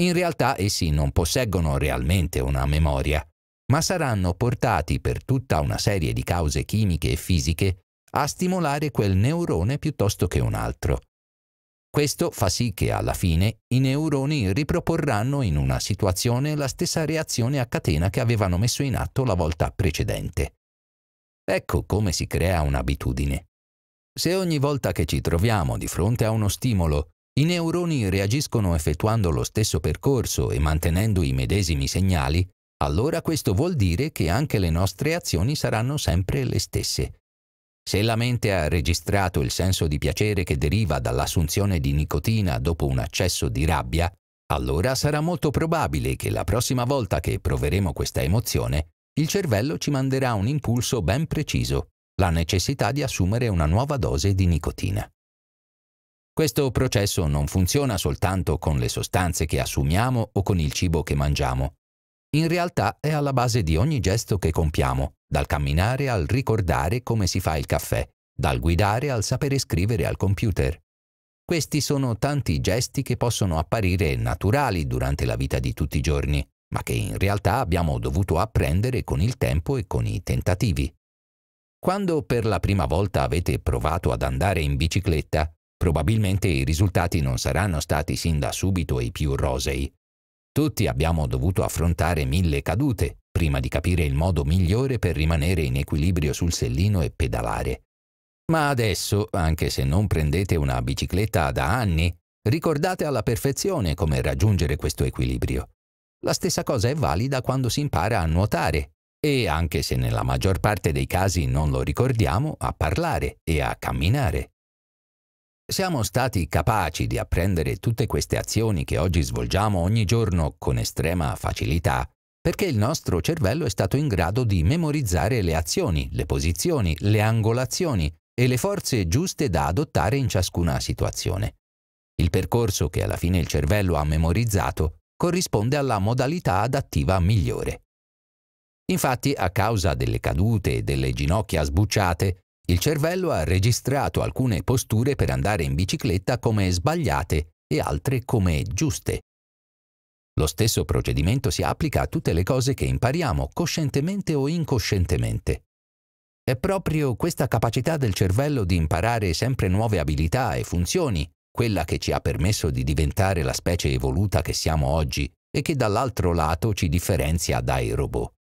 In realtà essi non posseggono realmente una memoria, ma saranno portati per tutta una serie di cause chimiche e fisiche a stimolare quel neurone piuttosto che un altro. Questo fa sì che alla fine i neuroni riproporranno in una situazione la stessa reazione a catena che avevano messo in atto la volta precedente. Ecco come si crea un'abitudine. Se ogni volta che ci troviamo di fronte a uno stimolo, i neuroni reagiscono effettuando lo stesso percorso e mantenendo i medesimi segnali, allora questo vuol dire che anche le nostre azioni saranno sempre le stesse. Se la mente ha registrato il senso di piacere che deriva dall'assunzione di nicotina dopo un accesso di rabbia, allora sarà molto probabile che la prossima volta che proveremo questa emozione, il cervello ci manderà un impulso ben preciso, la necessità di assumere una nuova dose di nicotina. Questo processo non funziona soltanto con le sostanze che assumiamo o con il cibo che mangiamo. In realtà è alla base di ogni gesto che compiamo, dal camminare al ricordare come si fa il caffè, dal guidare al sapere scrivere al computer. Questi sono tanti gesti che possono apparire naturali durante la vita di tutti i giorni, ma che in realtà abbiamo dovuto apprendere con il tempo e con i tentativi. Quando per la prima volta avete provato ad andare in bicicletta, probabilmente i risultati non saranno stati sin da subito i più rosei. Tutti abbiamo dovuto affrontare mille cadute prima di capire il modo migliore per rimanere in equilibrio sul sellino e pedalare. Ma adesso, anche se non prendete una bicicletta da anni, ricordate alla perfezione come raggiungere questo equilibrio. La stessa cosa è valida quando si impara a nuotare e, anche se nella maggior parte dei casi non lo ricordiamo, a parlare e a camminare. Siamo stati capaci di apprendere tutte queste azioni che oggi svolgiamo ogni giorno con estrema facilità perché il nostro cervello è stato in grado di memorizzare le azioni, le posizioni, le angolazioni e le forze giuste da adottare in ciascuna situazione. Il percorso che alla fine il cervello ha memorizzato corrisponde alla modalità adattiva migliore. Infatti, a causa delle cadute e delle ginocchia sbucciate, il cervello ha registrato alcune posture per andare in bicicletta come sbagliate e altre come giuste. Lo stesso procedimento si applica a tutte le cose che impariamo coscientemente o incoscientemente. È proprio questa capacità del cervello di imparare sempre nuove abilità e funzioni quella che ci ha permesso di diventare la specie evoluta che siamo oggi e che dall'altro lato ci differenzia dai robot.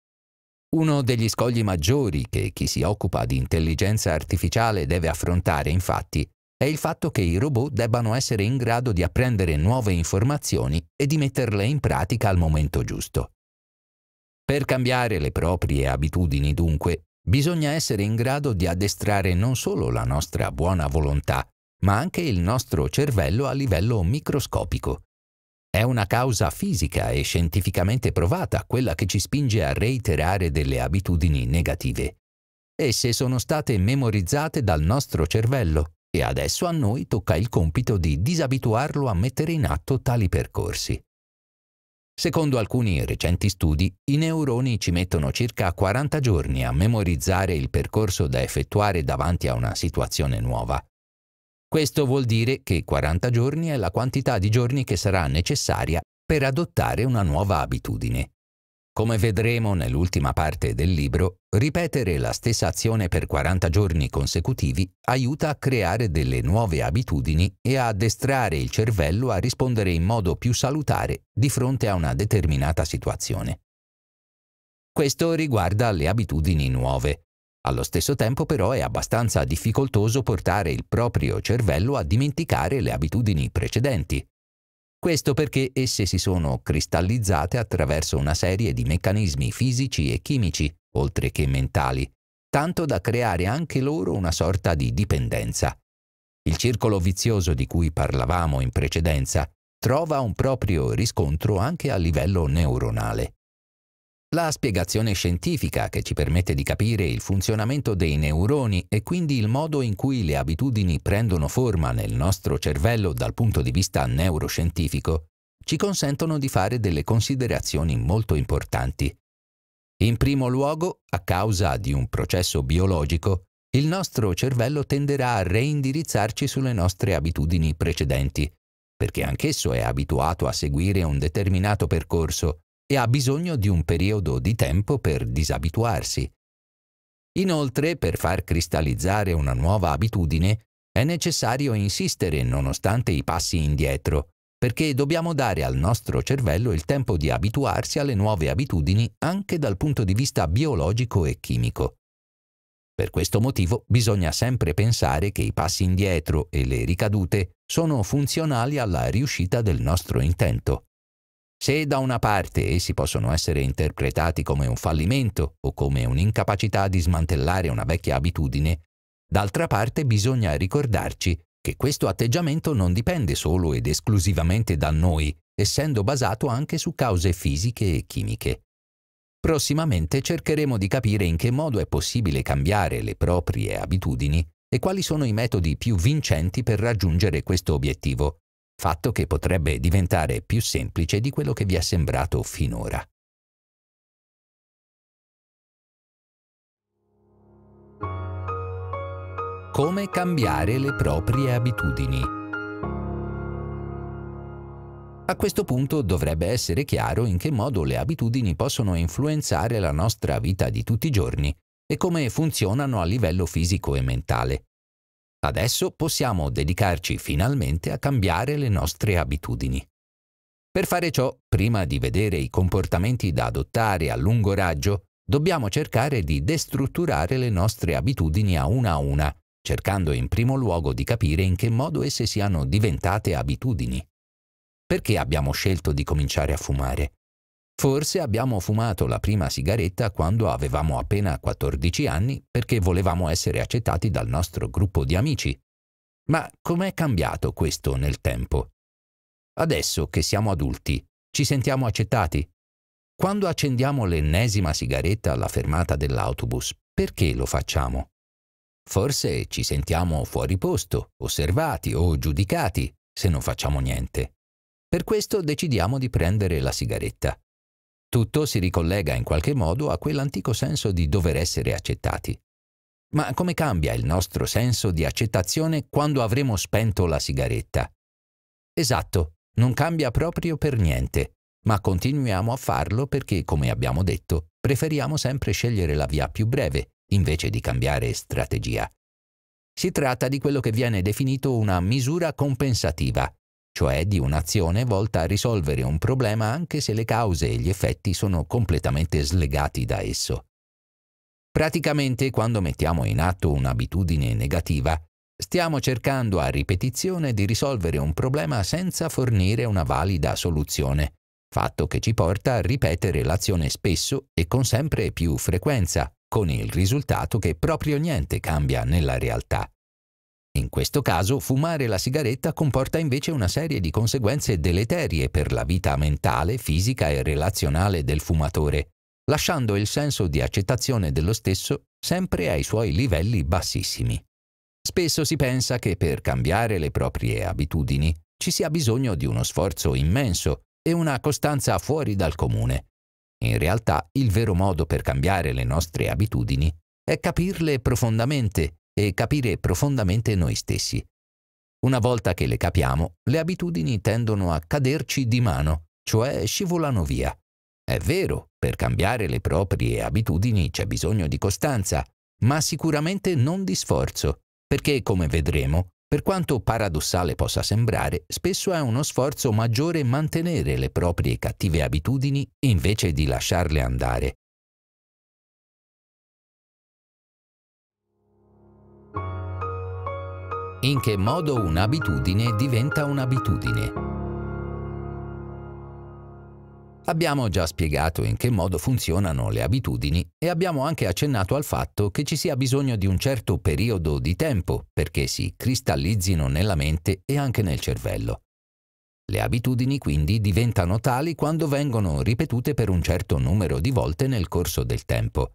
Uno degli scogli maggiori che chi si occupa di intelligenza artificiale deve affrontare, infatti, è il fatto che i robot debbano essere in grado di apprendere nuove informazioni e di metterle in pratica al momento giusto. Per cambiare le proprie abitudini, dunque, bisogna essere in grado di addestrare non solo la nostra buona volontà, ma anche il nostro cervello a livello microscopico. È una causa fisica e scientificamente provata quella che ci spinge a reiterare delle abitudini negative. Esse sono state memorizzate dal nostro cervello e adesso a noi tocca il compito di disabituarlo a mettere in atto tali percorsi. Secondo alcuni recenti studi, i neuroni ci mettono circa 40 giorni a memorizzare il percorso da effettuare davanti a una situazione nuova questo vuol dire che 40 giorni è la quantità di giorni che sarà necessaria per adottare una nuova abitudine. Come vedremo nell'ultima parte del libro, ripetere la stessa azione per 40 giorni consecutivi aiuta a creare delle nuove abitudini e a addestrare il cervello a rispondere in modo più salutare di fronte a una determinata situazione. Questo riguarda le abitudini nuove. Allo stesso tempo però è abbastanza difficoltoso portare il proprio cervello a dimenticare le abitudini precedenti. Questo perché esse si sono cristallizzate attraverso una serie di meccanismi fisici e chimici, oltre che mentali, tanto da creare anche loro una sorta di dipendenza. Il circolo vizioso di cui parlavamo in precedenza trova un proprio riscontro anche a livello neuronale. La spiegazione scientifica che ci permette di capire il funzionamento dei neuroni e quindi il modo in cui le abitudini prendono forma nel nostro cervello dal punto di vista neuroscientifico, ci consentono di fare delle considerazioni molto importanti. In primo luogo, a causa di un processo biologico, il nostro cervello tenderà a reindirizzarci sulle nostre abitudini precedenti, perché anch'esso è abituato a seguire un determinato percorso e ha bisogno di un periodo di tempo per disabituarsi. Inoltre, per far cristallizzare una nuova abitudine, è necessario insistere nonostante i passi indietro, perché dobbiamo dare al nostro cervello il tempo di abituarsi alle nuove abitudini anche dal punto di vista biologico e chimico. Per questo motivo bisogna sempre pensare che i passi indietro e le ricadute sono funzionali alla riuscita del nostro intento. Se da una parte essi possono essere interpretati come un fallimento o come un'incapacità di smantellare una vecchia abitudine, d'altra parte bisogna ricordarci che questo atteggiamento non dipende solo ed esclusivamente da noi, essendo basato anche su cause fisiche e chimiche. Prossimamente cercheremo di capire in che modo è possibile cambiare le proprie abitudini e quali sono i metodi più vincenti per raggiungere questo obiettivo, fatto che potrebbe diventare più semplice di quello che vi è sembrato finora. Come cambiare le proprie abitudini. A questo punto dovrebbe essere chiaro in che modo le abitudini possono influenzare la nostra vita di tutti i giorni e come funzionano a livello fisico e mentale. Adesso possiamo dedicarci finalmente a cambiare le nostre abitudini. Per fare ciò, prima di vedere i comportamenti da adottare a lungo raggio, dobbiamo cercare di destrutturare le nostre abitudini a una a una, cercando in primo luogo di capire in che modo esse siano diventate abitudini. Perché abbiamo scelto di cominciare a fumare? Forse abbiamo fumato la prima sigaretta quando avevamo appena 14 anni perché volevamo essere accettati dal nostro gruppo di amici. Ma com'è cambiato questo nel tempo? Adesso che siamo adulti, ci sentiamo accettati? Quando accendiamo l'ennesima sigaretta alla fermata dell'autobus, perché lo facciamo? Forse ci sentiamo fuori posto, osservati o giudicati se non facciamo niente. Per questo decidiamo di prendere la sigaretta. Tutto si ricollega in qualche modo a quell'antico senso di dover essere accettati. Ma come cambia il nostro senso di accettazione quando avremo spento la sigaretta? Esatto, non cambia proprio per niente, ma continuiamo a farlo perché, come abbiamo detto, preferiamo sempre scegliere la via più breve, invece di cambiare strategia. Si tratta di quello che viene definito una misura compensativa, cioè di un'azione volta a risolvere un problema anche se le cause e gli effetti sono completamente slegati da esso. Praticamente quando mettiamo in atto un'abitudine negativa, stiamo cercando a ripetizione di risolvere un problema senza fornire una valida soluzione, fatto che ci porta a ripetere l'azione spesso e con sempre più frequenza, con il risultato che proprio niente cambia nella realtà. In questo caso fumare la sigaretta comporta invece una serie di conseguenze deleterie per la vita mentale, fisica e relazionale del fumatore, lasciando il senso di accettazione dello stesso sempre ai suoi livelli bassissimi. Spesso si pensa che per cambiare le proprie abitudini ci sia bisogno di uno sforzo immenso e una costanza fuori dal comune. In realtà il vero modo per cambiare le nostre abitudini è capirle profondamente e capire profondamente noi stessi. Una volta che le capiamo, le abitudini tendono a caderci di mano, cioè scivolano via. È vero, per cambiare le proprie abitudini c'è bisogno di costanza, ma sicuramente non di sforzo, perché come vedremo, per quanto paradossale possa sembrare, spesso è uno sforzo maggiore mantenere le proprie cattive abitudini invece di lasciarle andare, in che modo un'abitudine diventa un'abitudine. Abbiamo già spiegato in che modo funzionano le abitudini e abbiamo anche accennato al fatto che ci sia bisogno di un certo periodo di tempo perché si cristallizzino nella mente e anche nel cervello. Le abitudini quindi diventano tali quando vengono ripetute per un certo numero di volte nel corso del tempo.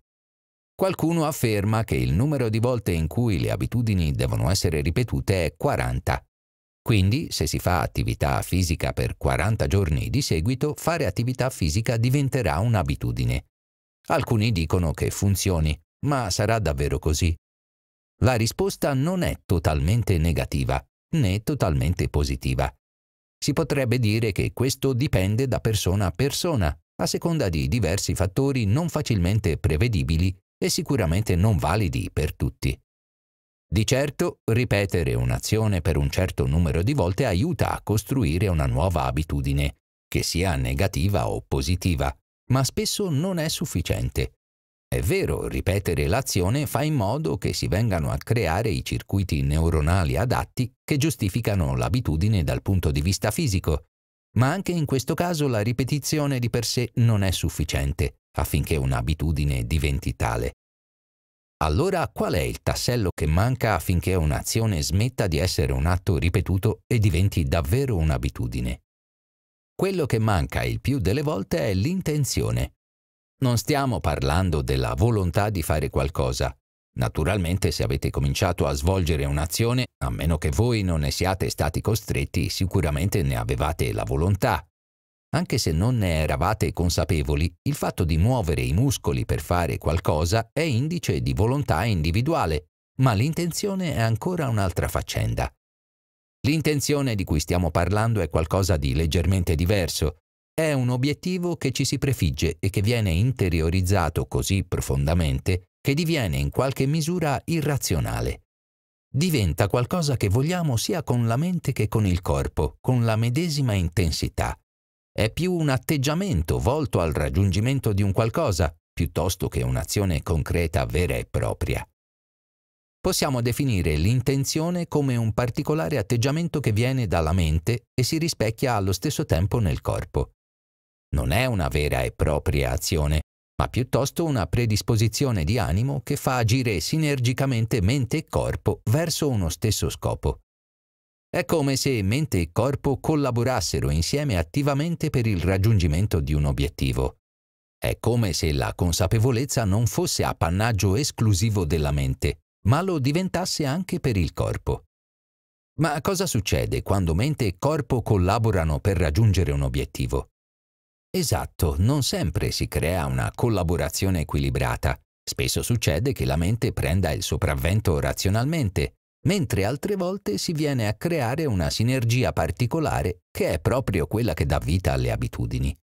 Qualcuno afferma che il numero di volte in cui le abitudini devono essere ripetute è 40. Quindi, se si fa attività fisica per 40 giorni di seguito, fare attività fisica diventerà un'abitudine. Alcuni dicono che funzioni, ma sarà davvero così? La risposta non è totalmente negativa, né totalmente positiva. Si potrebbe dire che questo dipende da persona a persona, a seconda di diversi fattori non facilmente prevedibili e sicuramente non validi per tutti. Di certo, ripetere un'azione per un certo numero di volte aiuta a costruire una nuova abitudine, che sia negativa o positiva, ma spesso non è sufficiente. È vero, ripetere l'azione fa in modo che si vengano a creare i circuiti neuronali adatti che giustificano l'abitudine dal punto di vista fisico, ma anche in questo caso la ripetizione di per sé non è sufficiente affinché un'abitudine diventi tale. Allora qual è il tassello che manca affinché un'azione smetta di essere un atto ripetuto e diventi davvero un'abitudine? Quello che manca il più delle volte è l'intenzione. Non stiamo parlando della volontà di fare qualcosa. Naturalmente se avete cominciato a svolgere un'azione, a meno che voi non ne siate stati costretti, sicuramente ne avevate la volontà, anche se non ne eravate consapevoli, il fatto di muovere i muscoli per fare qualcosa è indice di volontà individuale, ma l'intenzione è ancora un'altra faccenda. L'intenzione di cui stiamo parlando è qualcosa di leggermente diverso. È un obiettivo che ci si prefigge e che viene interiorizzato così profondamente che diviene in qualche misura irrazionale. Diventa qualcosa che vogliamo sia con la mente che con il corpo, con la medesima intensità. È più un atteggiamento volto al raggiungimento di un qualcosa, piuttosto che un'azione concreta vera e propria. Possiamo definire l'intenzione come un particolare atteggiamento che viene dalla mente e si rispecchia allo stesso tempo nel corpo. Non è una vera e propria azione, ma piuttosto una predisposizione di animo che fa agire sinergicamente mente e corpo verso uno stesso scopo. È come se mente e corpo collaborassero insieme attivamente per il raggiungimento di un obiettivo. È come se la consapevolezza non fosse appannaggio esclusivo della mente, ma lo diventasse anche per il corpo. Ma cosa succede quando mente e corpo collaborano per raggiungere un obiettivo? Esatto, non sempre si crea una collaborazione equilibrata. Spesso succede che la mente prenda il sopravvento razionalmente mentre altre volte si viene a creare una sinergia particolare che è proprio quella che dà vita alle abitudini.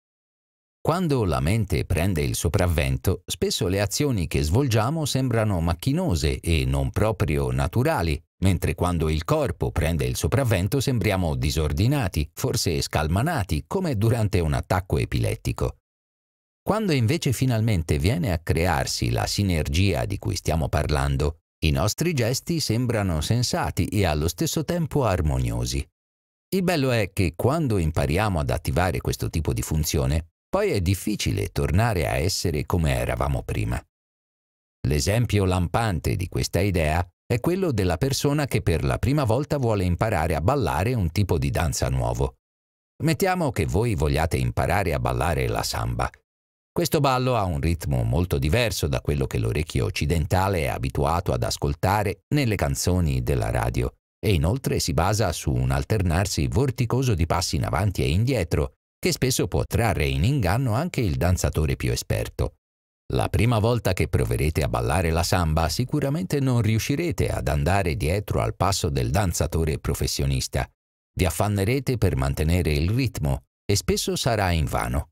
Quando la mente prende il sopravvento, spesso le azioni che svolgiamo sembrano macchinose e non proprio naturali, mentre quando il corpo prende il sopravvento sembriamo disordinati, forse scalmanati, come durante un attacco epilettico. Quando invece finalmente viene a crearsi la sinergia di cui stiamo parlando, i nostri gesti sembrano sensati e allo stesso tempo armoniosi. Il bello è che quando impariamo ad attivare questo tipo di funzione, poi è difficile tornare a essere come eravamo prima. L'esempio lampante di questa idea è quello della persona che per la prima volta vuole imparare a ballare un tipo di danza nuovo. Mettiamo che voi vogliate imparare a ballare la samba questo ballo ha un ritmo molto diverso da quello che l'orecchio occidentale è abituato ad ascoltare nelle canzoni della radio e inoltre si basa su un alternarsi vorticoso di passi in avanti e indietro che spesso può trarre in inganno anche il danzatore più esperto. La prima volta che proverete a ballare la samba sicuramente non riuscirete ad andare dietro al passo del danzatore professionista. Vi affannerete per mantenere il ritmo e spesso sarà invano.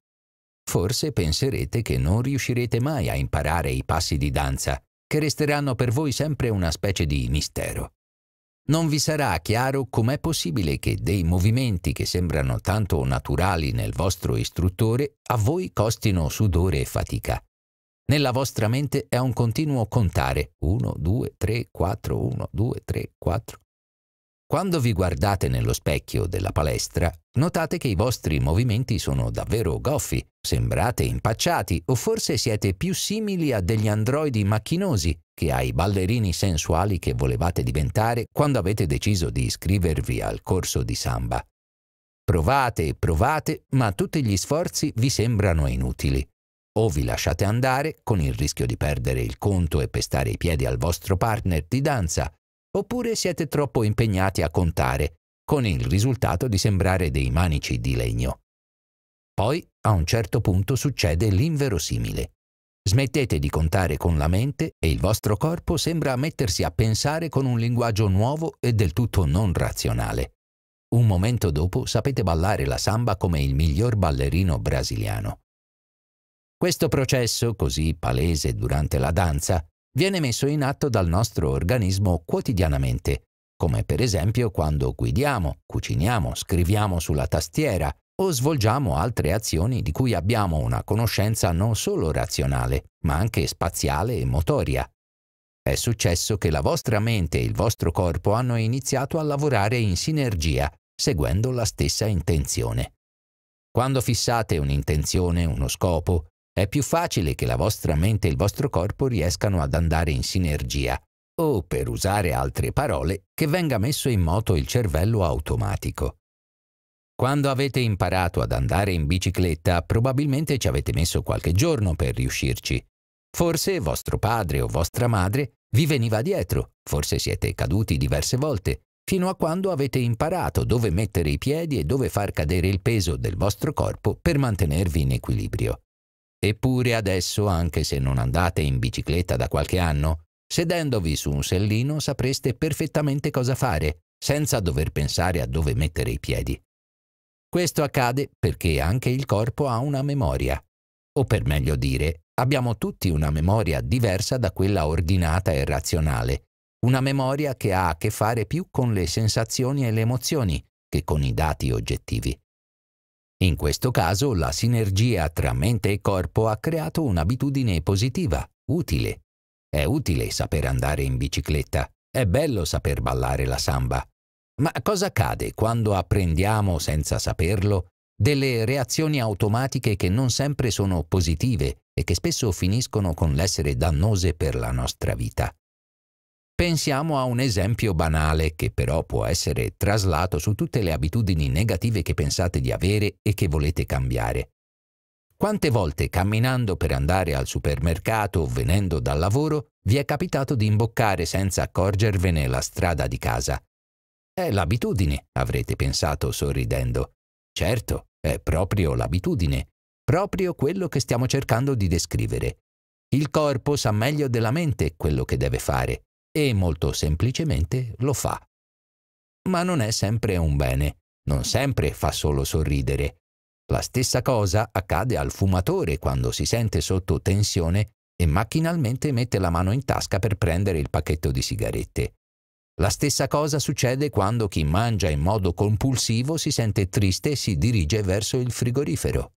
Forse penserete che non riuscirete mai a imparare i passi di danza, che resteranno per voi sempre una specie di mistero. Non vi sarà chiaro com'è possibile che dei movimenti che sembrano tanto naturali nel vostro istruttore a voi costino sudore e fatica. Nella vostra mente è un continuo contare 1, 2, 3, 4, 1, 2, 3, 4 quando vi guardate nello specchio della palestra, notate che i vostri movimenti sono davvero goffi, sembrate impacciati o forse siete più simili a degli androidi macchinosi che ai ballerini sensuali che volevate diventare quando avete deciso di iscrivervi al corso di samba. Provate e provate, ma tutti gli sforzi vi sembrano inutili. O vi lasciate andare, con il rischio di perdere il conto e pestare i piedi al vostro partner di danza, oppure siete troppo impegnati a contare, con il risultato di sembrare dei manici di legno. Poi, a un certo punto, succede l'inverosimile. Smettete di contare con la mente e il vostro corpo sembra mettersi a pensare con un linguaggio nuovo e del tutto non razionale. Un momento dopo sapete ballare la samba come il miglior ballerino brasiliano. Questo processo, così palese durante la danza, viene messo in atto dal nostro organismo quotidianamente, come per esempio quando guidiamo, cuciniamo, scriviamo sulla tastiera o svolgiamo altre azioni di cui abbiamo una conoscenza non solo razionale, ma anche spaziale e motoria. È successo che la vostra mente e il vostro corpo hanno iniziato a lavorare in sinergia, seguendo la stessa intenzione. Quando fissate un'intenzione, uno scopo, è più facile che la vostra mente e il vostro corpo riescano ad andare in sinergia, o per usare altre parole, che venga messo in moto il cervello automatico. Quando avete imparato ad andare in bicicletta, probabilmente ci avete messo qualche giorno per riuscirci. Forse vostro padre o vostra madre vi veniva dietro, forse siete caduti diverse volte, fino a quando avete imparato dove mettere i piedi e dove far cadere il peso del vostro corpo per mantenervi in equilibrio. Eppure adesso, anche se non andate in bicicletta da qualche anno, sedendovi su un sellino sapreste perfettamente cosa fare, senza dover pensare a dove mettere i piedi. Questo accade perché anche il corpo ha una memoria, o per meglio dire, abbiamo tutti una memoria diversa da quella ordinata e razionale, una memoria che ha a che fare più con le sensazioni e le emozioni che con i dati oggettivi. In questo caso la sinergia tra mente e corpo ha creato un'abitudine positiva, utile. È utile saper andare in bicicletta, è bello saper ballare la samba. Ma cosa accade quando apprendiamo, senza saperlo, delle reazioni automatiche che non sempre sono positive e che spesso finiscono con l'essere dannose per la nostra vita? Pensiamo a un esempio banale che però può essere traslato su tutte le abitudini negative che pensate di avere e che volete cambiare. Quante volte camminando per andare al supermercato o venendo dal lavoro vi è capitato di imboccare senza accorgervene la strada di casa? È l'abitudine, avrete pensato sorridendo. Certo, è proprio l'abitudine, proprio quello che stiamo cercando di descrivere. Il corpo sa meglio della mente quello che deve fare e molto semplicemente lo fa. Ma non è sempre un bene, non sempre fa solo sorridere. La stessa cosa accade al fumatore quando si sente sotto tensione e macchinalmente mette la mano in tasca per prendere il pacchetto di sigarette. La stessa cosa succede quando chi mangia in modo compulsivo si sente triste e si dirige verso il frigorifero.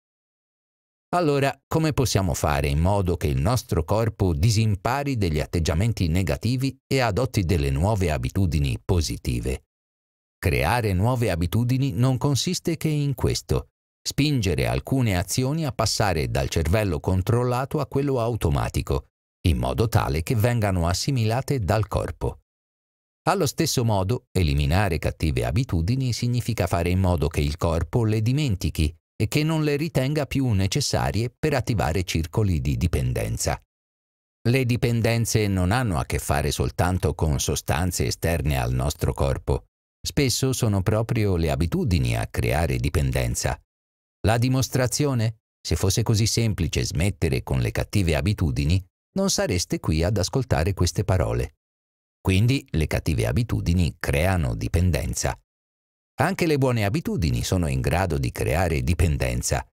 Allora, come possiamo fare in modo che il nostro corpo disimpari degli atteggiamenti negativi e adotti delle nuove abitudini positive? Creare nuove abitudini non consiste che in questo, spingere alcune azioni a passare dal cervello controllato a quello automatico, in modo tale che vengano assimilate dal corpo. Allo stesso modo, eliminare cattive abitudini significa fare in modo che il corpo le dimentichi e che non le ritenga più necessarie per attivare circoli di dipendenza. Le dipendenze non hanno a che fare soltanto con sostanze esterne al nostro corpo. Spesso sono proprio le abitudini a creare dipendenza. La dimostrazione? Se fosse così semplice smettere con le cattive abitudini, non sareste qui ad ascoltare queste parole. Quindi le cattive abitudini creano dipendenza. Anche le buone abitudini sono in grado di creare dipendenza.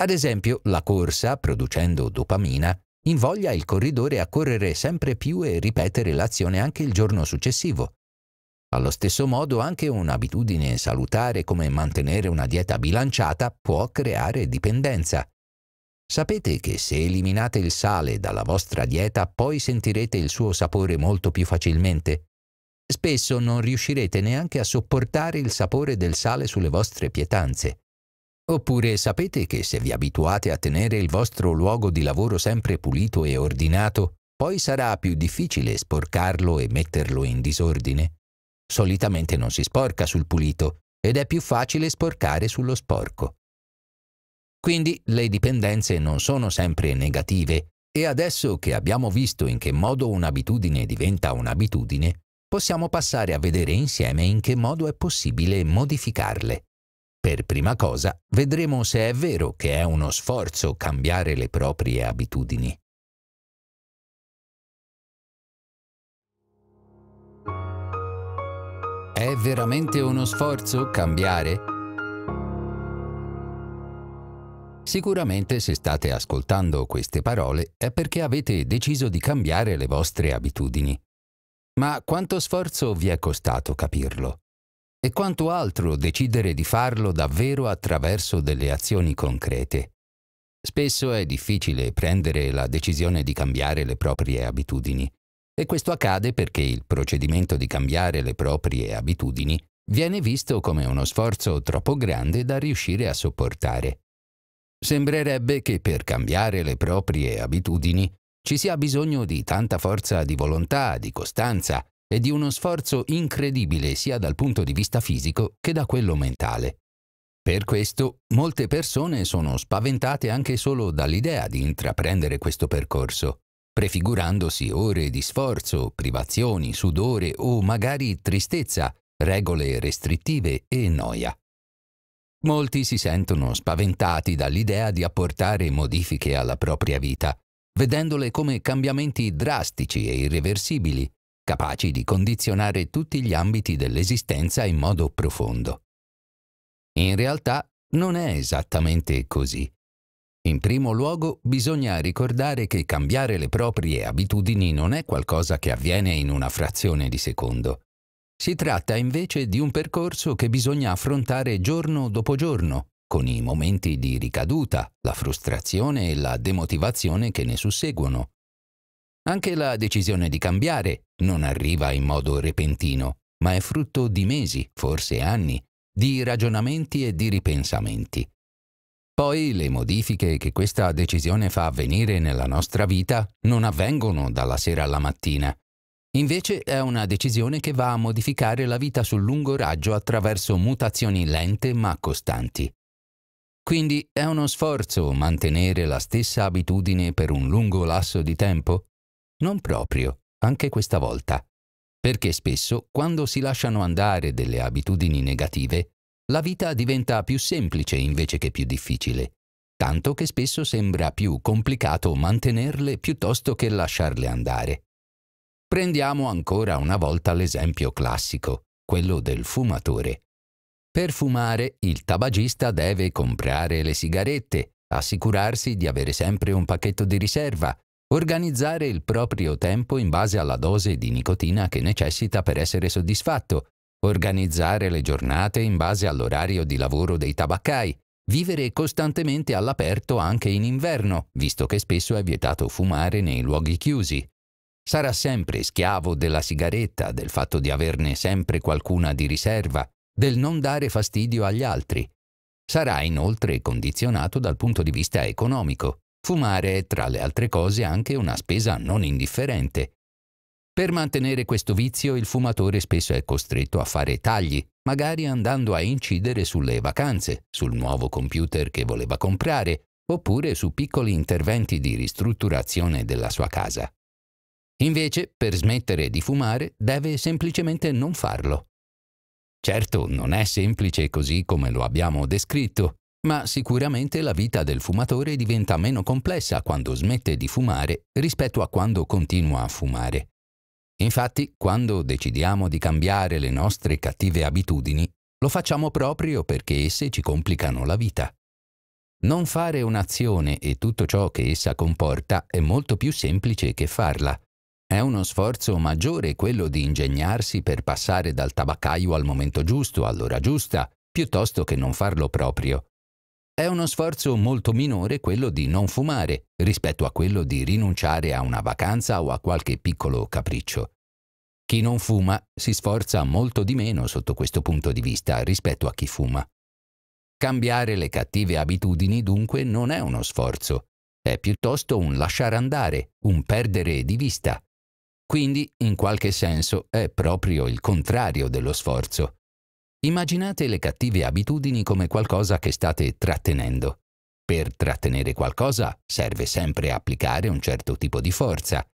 Ad esempio, la corsa, producendo dopamina, invoglia il corridore a correre sempre più e ripetere l'azione anche il giorno successivo. Allo stesso modo, anche un'abitudine salutare come mantenere una dieta bilanciata può creare dipendenza. Sapete che se eliminate il sale dalla vostra dieta poi sentirete il suo sapore molto più facilmente? Spesso non riuscirete neanche a sopportare il sapore del sale sulle vostre pietanze. Oppure sapete che se vi abituate a tenere il vostro luogo di lavoro sempre pulito e ordinato, poi sarà più difficile sporcarlo e metterlo in disordine? Solitamente non si sporca sul pulito ed è più facile sporcare sullo sporco. Quindi le dipendenze non sono sempre negative e adesso che abbiamo visto in che modo un'abitudine diventa un'abitudine, possiamo passare a vedere insieme in che modo è possibile modificarle. Per prima cosa vedremo se è vero che è uno sforzo cambiare le proprie abitudini. È veramente uno sforzo cambiare? Sicuramente se state ascoltando queste parole è perché avete deciso di cambiare le vostre abitudini. Ma quanto sforzo vi è costato capirlo? E quanto altro decidere di farlo davvero attraverso delle azioni concrete? Spesso è difficile prendere la decisione di cambiare le proprie abitudini. E questo accade perché il procedimento di cambiare le proprie abitudini viene visto come uno sforzo troppo grande da riuscire a sopportare. Sembrerebbe che per cambiare le proprie abitudini ci sia bisogno di tanta forza di volontà, di costanza e di uno sforzo incredibile sia dal punto di vista fisico che da quello mentale. Per questo molte persone sono spaventate anche solo dall'idea di intraprendere questo percorso, prefigurandosi ore di sforzo, privazioni, sudore o magari tristezza, regole restrittive e noia. Molti si sentono spaventati dall'idea di apportare modifiche alla propria vita vedendole come cambiamenti drastici e irreversibili, capaci di condizionare tutti gli ambiti dell'esistenza in modo profondo. In realtà non è esattamente così. In primo luogo bisogna ricordare che cambiare le proprie abitudini non è qualcosa che avviene in una frazione di secondo. Si tratta invece di un percorso che bisogna affrontare giorno dopo giorno, con i momenti di ricaduta, la frustrazione e la demotivazione che ne susseguono. Anche la decisione di cambiare non arriva in modo repentino, ma è frutto di mesi, forse anni, di ragionamenti e di ripensamenti. Poi le modifiche che questa decisione fa avvenire nella nostra vita non avvengono dalla sera alla mattina. Invece è una decisione che va a modificare la vita sul lungo raggio attraverso mutazioni lente ma costanti. Quindi è uno sforzo mantenere la stessa abitudine per un lungo lasso di tempo? Non proprio, anche questa volta. Perché spesso, quando si lasciano andare delle abitudini negative, la vita diventa più semplice invece che più difficile, tanto che spesso sembra più complicato mantenerle piuttosto che lasciarle andare. Prendiamo ancora una volta l'esempio classico, quello del fumatore. Per fumare il tabagista deve comprare le sigarette, assicurarsi di avere sempre un pacchetto di riserva, organizzare il proprio tempo in base alla dose di nicotina che necessita per essere soddisfatto, organizzare le giornate in base all'orario di lavoro dei tabaccai, vivere costantemente all'aperto anche in inverno, visto che spesso è vietato fumare nei luoghi chiusi. Sarà sempre schiavo della sigaretta, del fatto di averne sempre qualcuna di riserva, del non dare fastidio agli altri. Sarà inoltre condizionato dal punto di vista economico. Fumare è tra le altre cose anche una spesa non indifferente. Per mantenere questo vizio il fumatore spesso è costretto a fare tagli, magari andando a incidere sulle vacanze, sul nuovo computer che voleva comprare, oppure su piccoli interventi di ristrutturazione della sua casa. Invece, per smettere di fumare, deve semplicemente non farlo. Certo, non è semplice così come lo abbiamo descritto, ma sicuramente la vita del fumatore diventa meno complessa quando smette di fumare rispetto a quando continua a fumare. Infatti, quando decidiamo di cambiare le nostre cattive abitudini, lo facciamo proprio perché esse ci complicano la vita. Non fare un'azione e tutto ciò che essa comporta è molto più semplice che farla, è uno sforzo maggiore quello di ingegnarsi per passare dal tabaccaio al momento giusto, all'ora giusta, piuttosto che non farlo proprio. È uno sforzo molto minore quello di non fumare rispetto a quello di rinunciare a una vacanza o a qualche piccolo capriccio. Chi non fuma si sforza molto di meno sotto questo punto di vista rispetto a chi fuma. Cambiare le cattive abitudini dunque non è uno sforzo, è piuttosto un lasciare andare, un perdere di vista, quindi, in qualche senso, è proprio il contrario dello sforzo. Immaginate le cattive abitudini come qualcosa che state trattenendo. Per trattenere qualcosa serve sempre applicare un certo tipo di forza.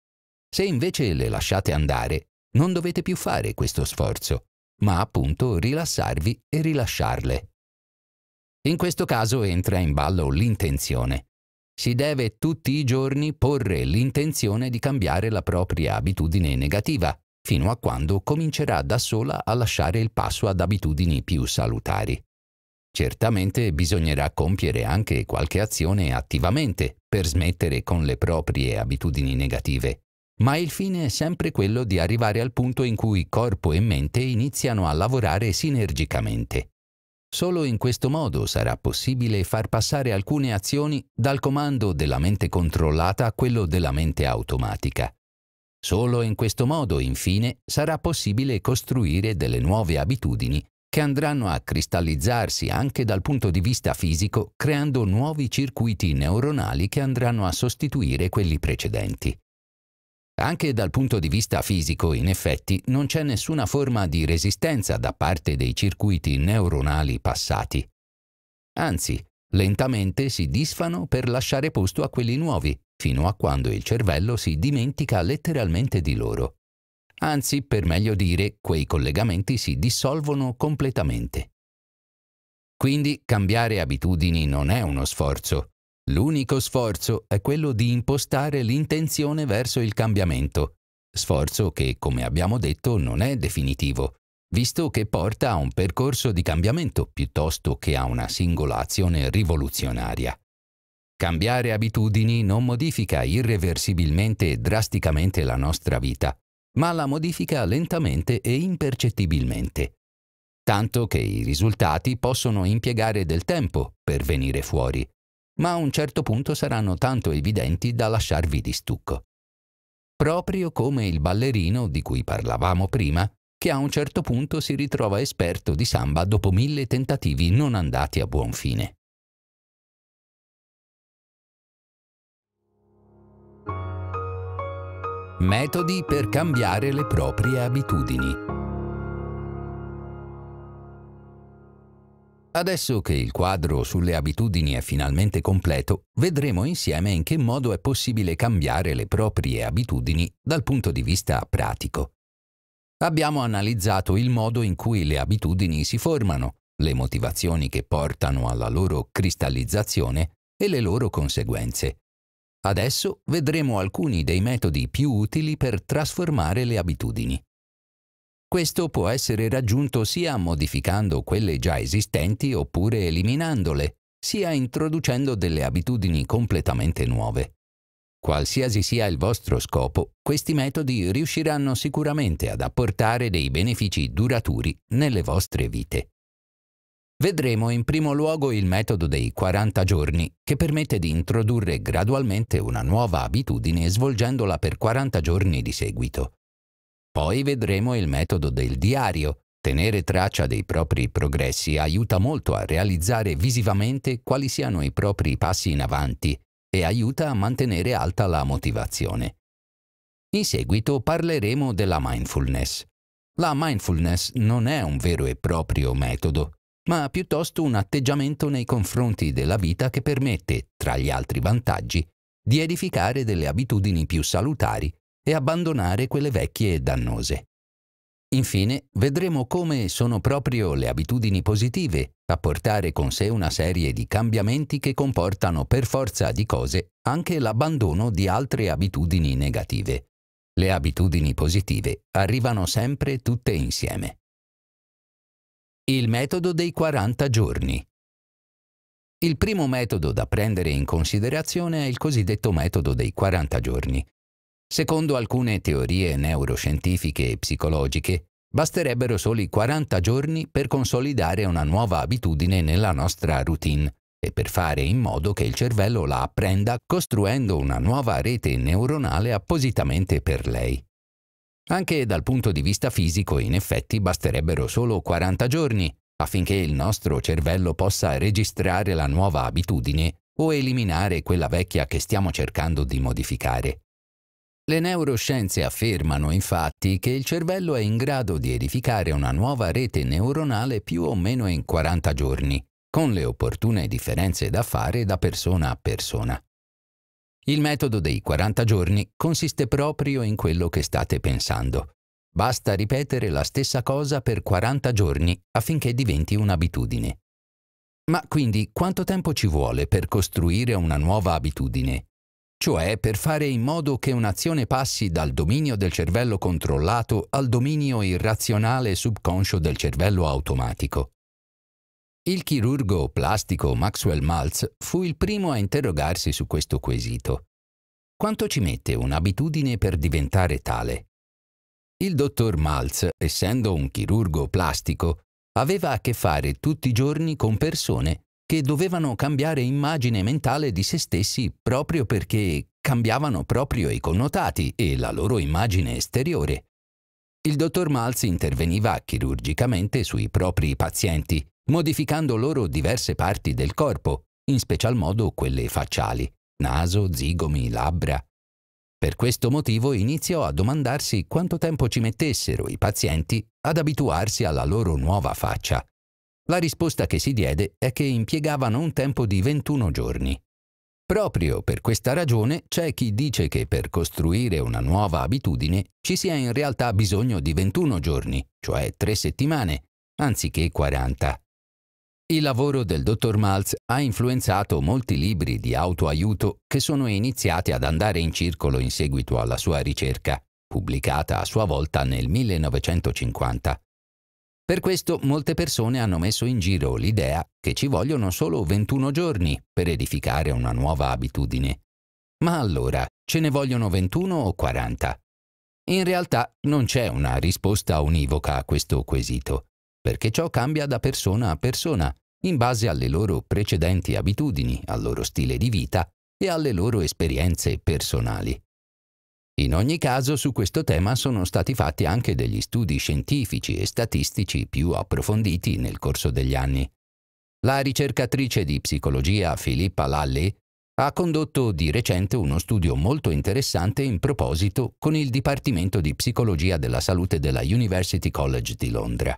Se invece le lasciate andare, non dovete più fare questo sforzo, ma appunto rilassarvi e rilasciarle. In questo caso entra in ballo l'intenzione si deve tutti i giorni porre l'intenzione di cambiare la propria abitudine negativa, fino a quando comincerà da sola a lasciare il passo ad abitudini più salutari. Certamente bisognerà compiere anche qualche azione attivamente per smettere con le proprie abitudini negative, ma il fine è sempre quello di arrivare al punto in cui corpo e mente iniziano a lavorare sinergicamente. Solo in questo modo sarà possibile far passare alcune azioni dal comando della mente controllata a quello della mente automatica. Solo in questo modo, infine, sarà possibile costruire delle nuove abitudini che andranno a cristallizzarsi anche dal punto di vista fisico, creando nuovi circuiti neuronali che andranno a sostituire quelli precedenti. Anche dal punto di vista fisico, in effetti, non c'è nessuna forma di resistenza da parte dei circuiti neuronali passati. Anzi, lentamente si disfano per lasciare posto a quelli nuovi, fino a quando il cervello si dimentica letteralmente di loro. Anzi, per meglio dire, quei collegamenti si dissolvono completamente. Quindi cambiare abitudini non è uno sforzo, L'unico sforzo è quello di impostare l'intenzione verso il cambiamento, sforzo che, come abbiamo detto, non è definitivo, visto che porta a un percorso di cambiamento piuttosto che a una singola azione rivoluzionaria. Cambiare abitudini non modifica irreversibilmente e drasticamente la nostra vita, ma la modifica lentamente e impercettibilmente, tanto che i risultati possono impiegare del tempo per venire fuori ma a un certo punto saranno tanto evidenti da lasciarvi di stucco. Proprio come il ballerino di cui parlavamo prima, che a un certo punto si ritrova esperto di samba dopo mille tentativi non andati a buon fine. Metodi per cambiare le proprie abitudini. Adesso che il quadro sulle abitudini è finalmente completo, vedremo insieme in che modo è possibile cambiare le proprie abitudini dal punto di vista pratico. Abbiamo analizzato il modo in cui le abitudini si formano, le motivazioni che portano alla loro cristallizzazione e le loro conseguenze. Adesso vedremo alcuni dei metodi più utili per trasformare le abitudini. Questo può essere raggiunto sia modificando quelle già esistenti oppure eliminandole, sia introducendo delle abitudini completamente nuove. Qualsiasi sia il vostro scopo, questi metodi riusciranno sicuramente ad apportare dei benefici duraturi nelle vostre vite. Vedremo in primo luogo il metodo dei 40 giorni, che permette di introdurre gradualmente una nuova abitudine svolgendola per 40 giorni di seguito. Poi vedremo il metodo del diario. Tenere traccia dei propri progressi aiuta molto a realizzare visivamente quali siano i propri passi in avanti e aiuta a mantenere alta la motivazione. In seguito parleremo della mindfulness. La mindfulness non è un vero e proprio metodo, ma piuttosto un atteggiamento nei confronti della vita che permette, tra gli altri vantaggi, di edificare delle abitudini più salutari e abbandonare quelle vecchie e dannose. Infine, vedremo come sono proprio le abitudini positive a portare con sé una serie di cambiamenti che comportano per forza di cose anche l'abbandono di altre abitudini negative. Le abitudini positive arrivano sempre tutte insieme. Il metodo dei 40 giorni. Il primo metodo da prendere in considerazione è il cosiddetto metodo dei 40 giorni, Secondo alcune teorie neuroscientifiche e psicologiche, basterebbero soli 40 giorni per consolidare una nuova abitudine nella nostra routine e per fare in modo che il cervello la apprenda costruendo una nuova rete neuronale appositamente per lei. Anche dal punto di vista fisico, in effetti, basterebbero solo 40 giorni affinché il nostro cervello possa registrare la nuova abitudine o eliminare quella vecchia che stiamo cercando di modificare. Le neuroscienze affermano infatti che il cervello è in grado di edificare una nuova rete neuronale più o meno in 40 giorni, con le opportune differenze da fare da persona a persona. Il metodo dei 40 giorni consiste proprio in quello che state pensando. Basta ripetere la stessa cosa per 40 giorni affinché diventi un'abitudine. Ma quindi quanto tempo ci vuole per costruire una nuova abitudine? cioè per fare in modo che un'azione passi dal dominio del cervello controllato al dominio irrazionale subconscio del cervello automatico. Il chirurgo plastico Maxwell Maltz fu il primo a interrogarsi su questo quesito. Quanto ci mette un'abitudine per diventare tale? Il dottor Maltz, essendo un chirurgo plastico, aveva a che fare tutti i giorni con persone che dovevano cambiare immagine mentale di se stessi proprio perché cambiavano proprio i connotati e la loro immagine esteriore. Il dottor Malz interveniva chirurgicamente sui propri pazienti, modificando loro diverse parti del corpo, in special modo quelle facciali, naso, zigomi, labbra. Per questo motivo iniziò a domandarsi quanto tempo ci mettessero i pazienti ad abituarsi alla loro nuova faccia la risposta che si diede è che impiegavano un tempo di 21 giorni. Proprio per questa ragione c'è chi dice che per costruire una nuova abitudine ci sia in realtà bisogno di 21 giorni, cioè 3 settimane, anziché 40. Il lavoro del dottor Maltz ha influenzato molti libri di autoaiuto che sono iniziati ad andare in circolo in seguito alla sua ricerca, pubblicata a sua volta nel 1950. Per questo molte persone hanno messo in giro l'idea che ci vogliono solo 21 giorni per edificare una nuova abitudine. Ma allora ce ne vogliono 21 o 40? In realtà non c'è una risposta univoca a questo quesito, perché ciò cambia da persona a persona, in base alle loro precedenti abitudini, al loro stile di vita e alle loro esperienze personali. In ogni caso su questo tema sono stati fatti anche degli studi scientifici e statistici più approfonditi nel corso degli anni. La ricercatrice di psicologia Filippa Lalli ha condotto di recente uno studio molto interessante in proposito con il Dipartimento di Psicologia della Salute della University College di Londra.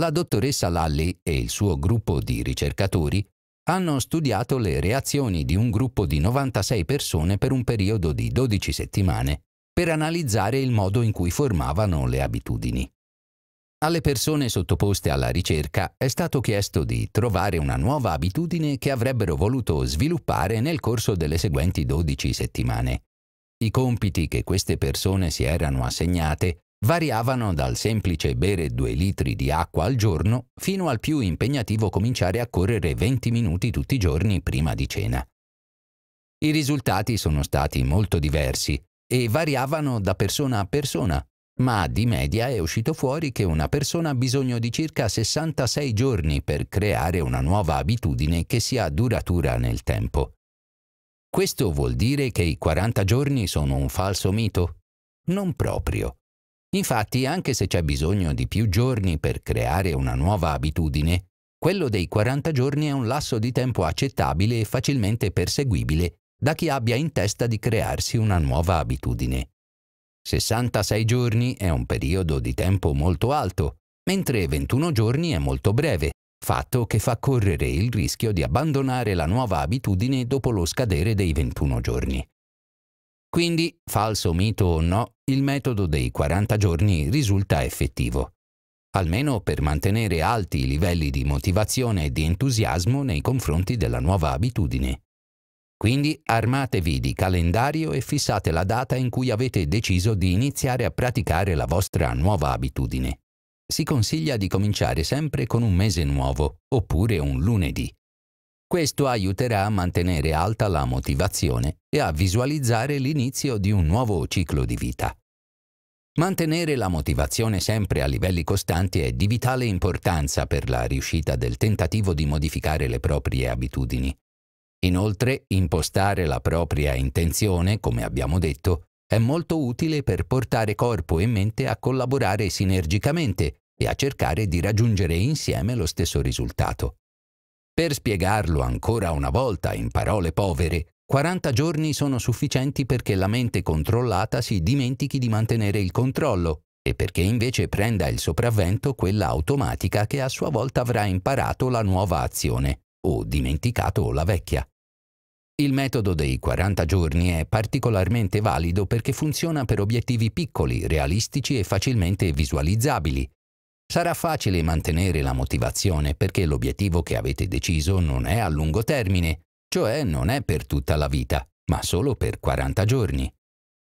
La dottoressa Lalli e il suo gruppo di ricercatori hanno studiato le reazioni di un gruppo di 96 persone per un periodo di 12 settimane per analizzare il modo in cui formavano le abitudini. Alle persone sottoposte alla ricerca è stato chiesto di trovare una nuova abitudine che avrebbero voluto sviluppare nel corso delle seguenti 12 settimane. I compiti che queste persone si erano assegnate variavano dal semplice bere 2 litri di acqua al giorno fino al più impegnativo cominciare a correre 20 minuti tutti i giorni prima di cena. I risultati sono stati molto diversi e variavano da persona a persona, ma di media è uscito fuori che una persona ha bisogno di circa 66 giorni per creare una nuova abitudine che sia duratura nel tempo. Questo vuol dire che i 40 giorni sono un falso mito? Non proprio. Infatti, anche se c'è bisogno di più giorni per creare una nuova abitudine, quello dei 40 giorni è un lasso di tempo accettabile e facilmente perseguibile da chi abbia in testa di crearsi una nuova abitudine. 66 giorni è un periodo di tempo molto alto, mentre 21 giorni è molto breve, fatto che fa correre il rischio di abbandonare la nuova abitudine dopo lo scadere dei 21 giorni. Quindi, falso mito o no, il metodo dei 40 giorni risulta effettivo, almeno per mantenere alti i livelli di motivazione e di entusiasmo nei confronti della nuova abitudine. Quindi armatevi di calendario e fissate la data in cui avete deciso di iniziare a praticare la vostra nuova abitudine. Si consiglia di cominciare sempre con un mese nuovo, oppure un lunedì. Questo aiuterà a mantenere alta la motivazione e a visualizzare l'inizio di un nuovo ciclo di vita. Mantenere la motivazione sempre a livelli costanti è di vitale importanza per la riuscita del tentativo di modificare le proprie abitudini. Inoltre, impostare la propria intenzione, come abbiamo detto, è molto utile per portare corpo e mente a collaborare sinergicamente e a cercare di raggiungere insieme lo stesso risultato. Per spiegarlo ancora una volta in parole povere, 40 giorni sono sufficienti perché la mente controllata si dimentichi di mantenere il controllo e perché invece prenda il sopravvento quella automatica che a sua volta avrà imparato la nuova azione o dimenticato la vecchia. Il metodo dei 40 giorni è particolarmente valido perché funziona per obiettivi piccoli, realistici e facilmente visualizzabili. Sarà facile mantenere la motivazione perché l'obiettivo che avete deciso non è a lungo termine cioè non è per tutta la vita, ma solo per 40 giorni.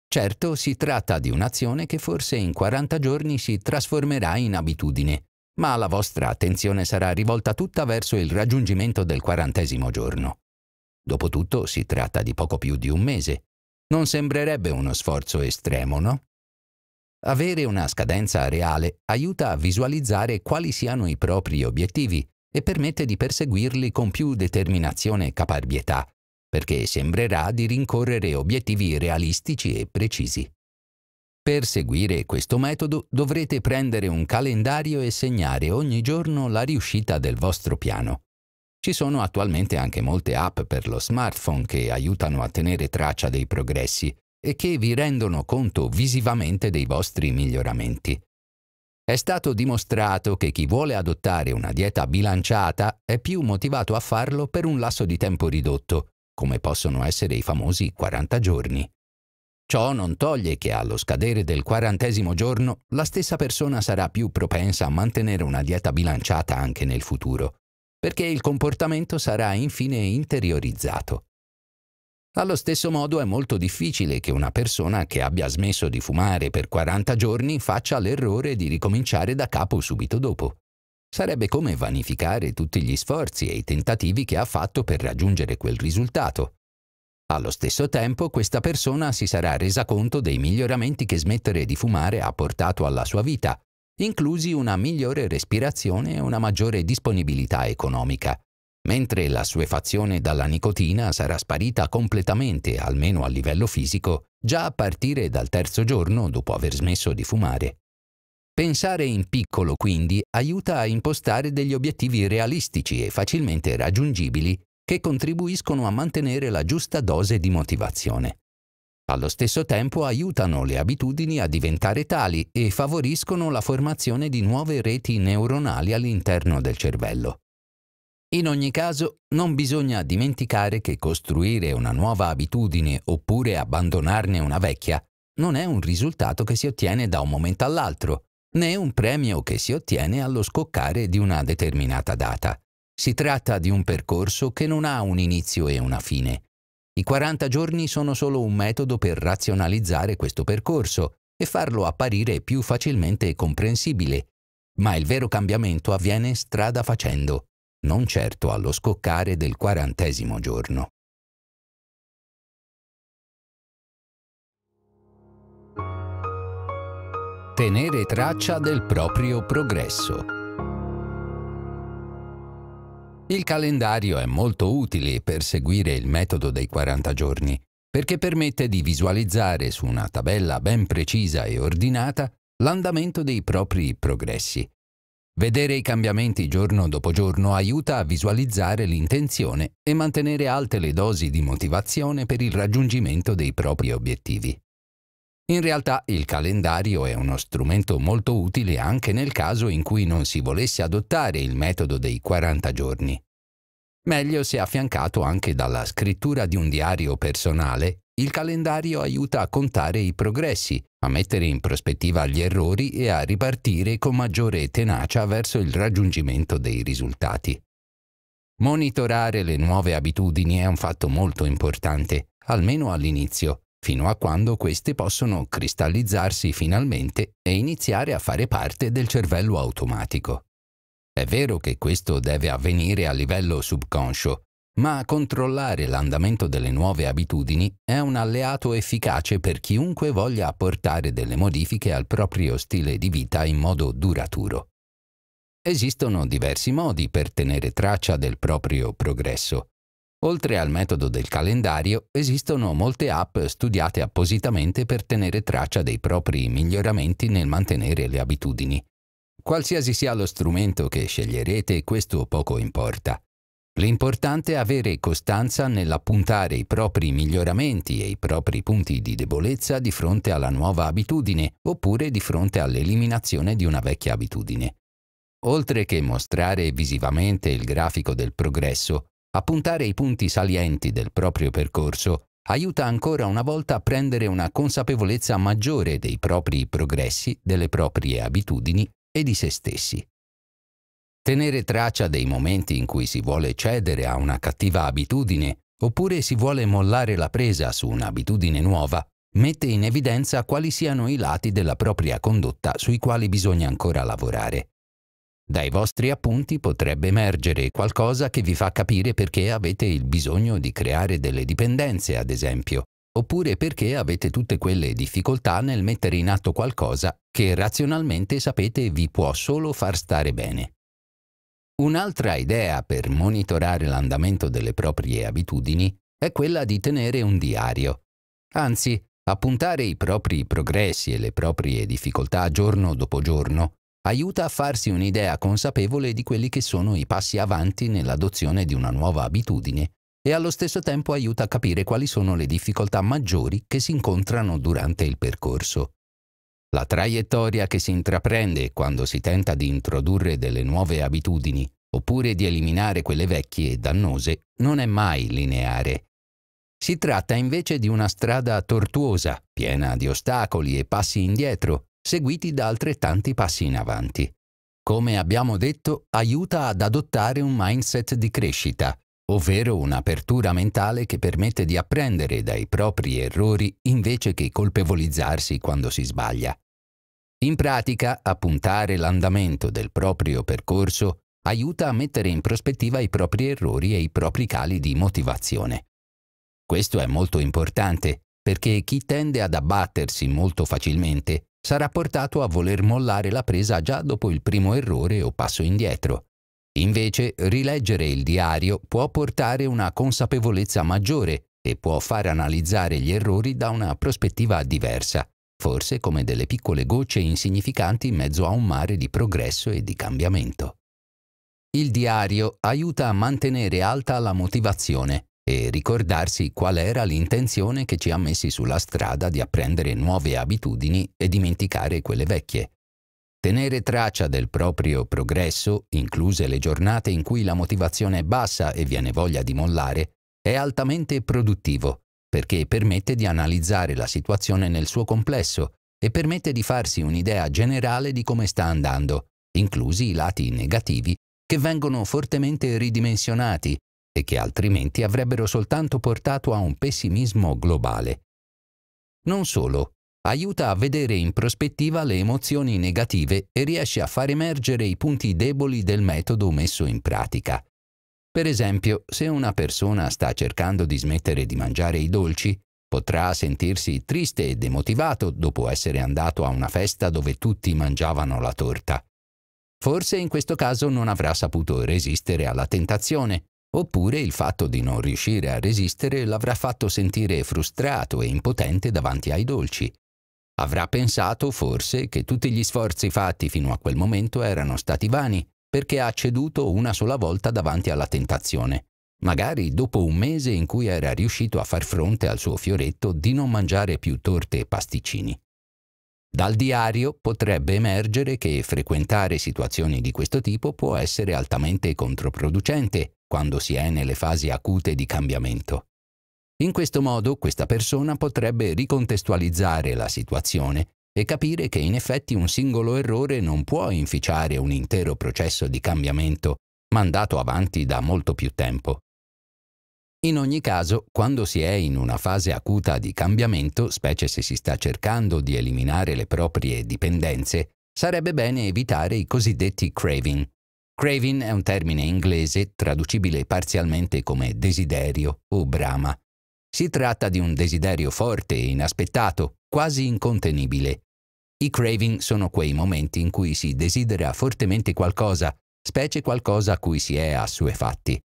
Certo, si tratta di un'azione che forse in 40 giorni si trasformerà in abitudine, ma la vostra attenzione sarà rivolta tutta verso il raggiungimento del quarantesimo giorno. Dopotutto si tratta di poco più di un mese. Non sembrerebbe uno sforzo estremo, no? Avere una scadenza reale aiuta a visualizzare quali siano i propri obiettivi e permette di perseguirli con più determinazione e caparbietà, perché sembrerà di rincorrere obiettivi realistici e precisi. Per seguire questo metodo dovrete prendere un calendario e segnare ogni giorno la riuscita del vostro piano. Ci sono attualmente anche molte app per lo smartphone che aiutano a tenere traccia dei progressi e che vi rendono conto visivamente dei vostri miglioramenti. È stato dimostrato che chi vuole adottare una dieta bilanciata è più motivato a farlo per un lasso di tempo ridotto, come possono essere i famosi 40 giorni. Ciò non toglie che allo scadere del quarantesimo giorno la stessa persona sarà più propensa a mantenere una dieta bilanciata anche nel futuro, perché il comportamento sarà infine interiorizzato. Allo stesso modo è molto difficile che una persona che abbia smesso di fumare per 40 giorni faccia l'errore di ricominciare da capo subito dopo. Sarebbe come vanificare tutti gli sforzi e i tentativi che ha fatto per raggiungere quel risultato. Allo stesso tempo questa persona si sarà resa conto dei miglioramenti che smettere di fumare ha portato alla sua vita, inclusi una migliore respirazione e una maggiore disponibilità economica. Mentre la l'assuefazione dalla nicotina sarà sparita completamente, almeno a livello fisico, già a partire dal terzo giorno dopo aver smesso di fumare. Pensare in piccolo, quindi, aiuta a impostare degli obiettivi realistici e facilmente raggiungibili che contribuiscono a mantenere la giusta dose di motivazione. Allo stesso tempo aiutano le abitudini a diventare tali e favoriscono la formazione di nuove reti neuronali all'interno del cervello. In ogni caso, non bisogna dimenticare che costruire una nuova abitudine oppure abbandonarne una vecchia non è un risultato che si ottiene da un momento all'altro, né un premio che si ottiene allo scoccare di una determinata data. Si tratta di un percorso che non ha un inizio e una fine. I 40 giorni sono solo un metodo per razionalizzare questo percorso e farlo apparire più facilmente comprensibile, ma il vero cambiamento avviene strada facendo non certo allo scoccare del quarantesimo giorno. Tenere traccia del proprio progresso. Il calendario è molto utile per seguire il metodo dei 40 giorni, perché permette di visualizzare su una tabella ben precisa e ordinata l'andamento dei propri progressi Vedere i cambiamenti giorno dopo giorno aiuta a visualizzare l'intenzione e mantenere alte le dosi di motivazione per il raggiungimento dei propri obiettivi. In realtà il calendario è uno strumento molto utile anche nel caso in cui non si volesse adottare il metodo dei 40 giorni. Meglio se affiancato anche dalla scrittura di un diario personale il calendario aiuta a contare i progressi, a mettere in prospettiva gli errori e a ripartire con maggiore tenacia verso il raggiungimento dei risultati. Monitorare le nuove abitudini è un fatto molto importante, almeno all'inizio, fino a quando queste possono cristallizzarsi finalmente e iniziare a fare parte del cervello automatico. È vero che questo deve avvenire a livello subconscio, ma controllare l'andamento delle nuove abitudini è un alleato efficace per chiunque voglia apportare delle modifiche al proprio stile di vita in modo duraturo. Esistono diversi modi per tenere traccia del proprio progresso. Oltre al metodo del calendario, esistono molte app studiate appositamente per tenere traccia dei propri miglioramenti nel mantenere le abitudini. Qualsiasi sia lo strumento che sceglierete, questo poco importa. L'importante è avere costanza nell'appuntare i propri miglioramenti e i propri punti di debolezza di fronte alla nuova abitudine oppure di fronte all'eliminazione di una vecchia abitudine. Oltre che mostrare visivamente il grafico del progresso, appuntare i punti salienti del proprio percorso aiuta ancora una volta a prendere una consapevolezza maggiore dei propri progressi, delle proprie abitudini e di se stessi tenere traccia dei momenti in cui si vuole cedere a una cattiva abitudine oppure si vuole mollare la presa su un'abitudine nuova, mette in evidenza quali siano i lati della propria condotta sui quali bisogna ancora lavorare. Dai vostri appunti potrebbe emergere qualcosa che vi fa capire perché avete il bisogno di creare delle dipendenze, ad esempio, oppure perché avete tutte quelle difficoltà nel mettere in atto qualcosa che razionalmente sapete vi può solo far stare bene. Un'altra idea per monitorare l'andamento delle proprie abitudini è quella di tenere un diario. Anzi, appuntare i propri progressi e le proprie difficoltà giorno dopo giorno aiuta a farsi un'idea consapevole di quelli che sono i passi avanti nell'adozione di una nuova abitudine e allo stesso tempo aiuta a capire quali sono le difficoltà maggiori che si incontrano durante il percorso. La traiettoria che si intraprende quando si tenta di introdurre delle nuove abitudini oppure di eliminare quelle vecchie e dannose non è mai lineare. Si tratta invece di una strada tortuosa, piena di ostacoli e passi indietro, seguiti da altrettanti passi in avanti. Come abbiamo detto, aiuta ad adottare un mindset di crescita, ovvero un'apertura mentale che permette di apprendere dai propri errori invece che colpevolizzarsi quando si sbaglia. In pratica, appuntare l'andamento del proprio percorso aiuta a mettere in prospettiva i propri errori e i propri cali di motivazione. Questo è molto importante perché chi tende ad abbattersi molto facilmente sarà portato a voler mollare la presa già dopo il primo errore o passo indietro, Invece, rileggere il diario può portare una consapevolezza maggiore e può far analizzare gli errori da una prospettiva diversa, forse come delle piccole gocce insignificanti in mezzo a un mare di progresso e di cambiamento. Il diario aiuta a mantenere alta la motivazione e ricordarsi qual era l'intenzione che ci ha messi sulla strada di apprendere nuove abitudini e dimenticare quelle vecchie. Tenere traccia del proprio progresso, incluse le giornate in cui la motivazione è bassa e viene voglia di mollare, è altamente produttivo, perché permette di analizzare la situazione nel suo complesso e permette di farsi un'idea generale di come sta andando, inclusi i lati negativi che vengono fortemente ridimensionati e che altrimenti avrebbero soltanto portato a un pessimismo globale. Non solo, aiuta a vedere in prospettiva le emozioni negative e riesce a far emergere i punti deboli del metodo messo in pratica. Per esempio, se una persona sta cercando di smettere di mangiare i dolci, potrà sentirsi triste e demotivato dopo essere andato a una festa dove tutti mangiavano la torta. Forse in questo caso non avrà saputo resistere alla tentazione, oppure il fatto di non riuscire a resistere l'avrà fatto sentire frustrato e impotente davanti ai dolci. Avrà pensato, forse, che tutti gli sforzi fatti fino a quel momento erano stati vani, perché ha ceduto una sola volta davanti alla tentazione, magari dopo un mese in cui era riuscito a far fronte al suo fioretto di non mangiare più torte e pasticcini. Dal diario potrebbe emergere che frequentare situazioni di questo tipo può essere altamente controproducente quando si è nelle fasi acute di cambiamento. In questo modo questa persona potrebbe ricontestualizzare la situazione e capire che in effetti un singolo errore non può inficiare un intero processo di cambiamento mandato avanti da molto più tempo. In ogni caso, quando si è in una fase acuta di cambiamento, specie se si sta cercando di eliminare le proprie dipendenze, sarebbe bene evitare i cosiddetti craving. Craving è un termine inglese traducibile parzialmente come desiderio o brama si tratta di un desiderio forte e inaspettato, quasi incontenibile. I craving sono quei momenti in cui si desidera fortemente qualcosa, specie qualcosa a cui si è assuefatti.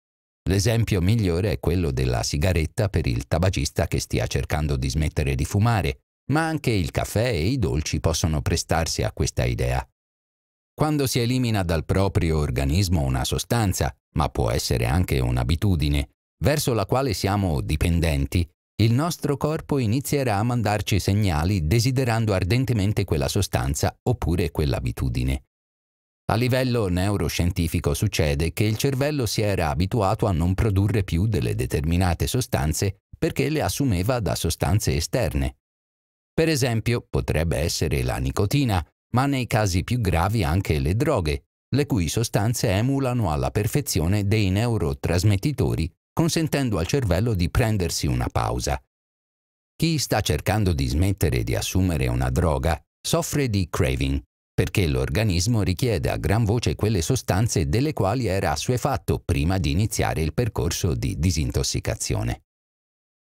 L'esempio migliore è quello della sigaretta per il tabagista che stia cercando di smettere di fumare, ma anche il caffè e i dolci possono prestarsi a questa idea. Quando si elimina dal proprio organismo una sostanza, ma può essere anche un'abitudine, verso la quale siamo dipendenti, il nostro corpo inizierà a mandarci segnali desiderando ardentemente quella sostanza oppure quell'abitudine. A livello neuroscientifico succede che il cervello si era abituato a non produrre più delle determinate sostanze perché le assumeva da sostanze esterne. Per esempio, potrebbe essere la nicotina, ma nei casi più gravi anche le droghe, le cui sostanze emulano alla perfezione dei neurotrasmettitori consentendo al cervello di prendersi una pausa. Chi sta cercando di smettere di assumere una droga soffre di craving, perché l'organismo richiede a gran voce quelle sostanze delle quali era assuefatto prima di iniziare il percorso di disintossicazione.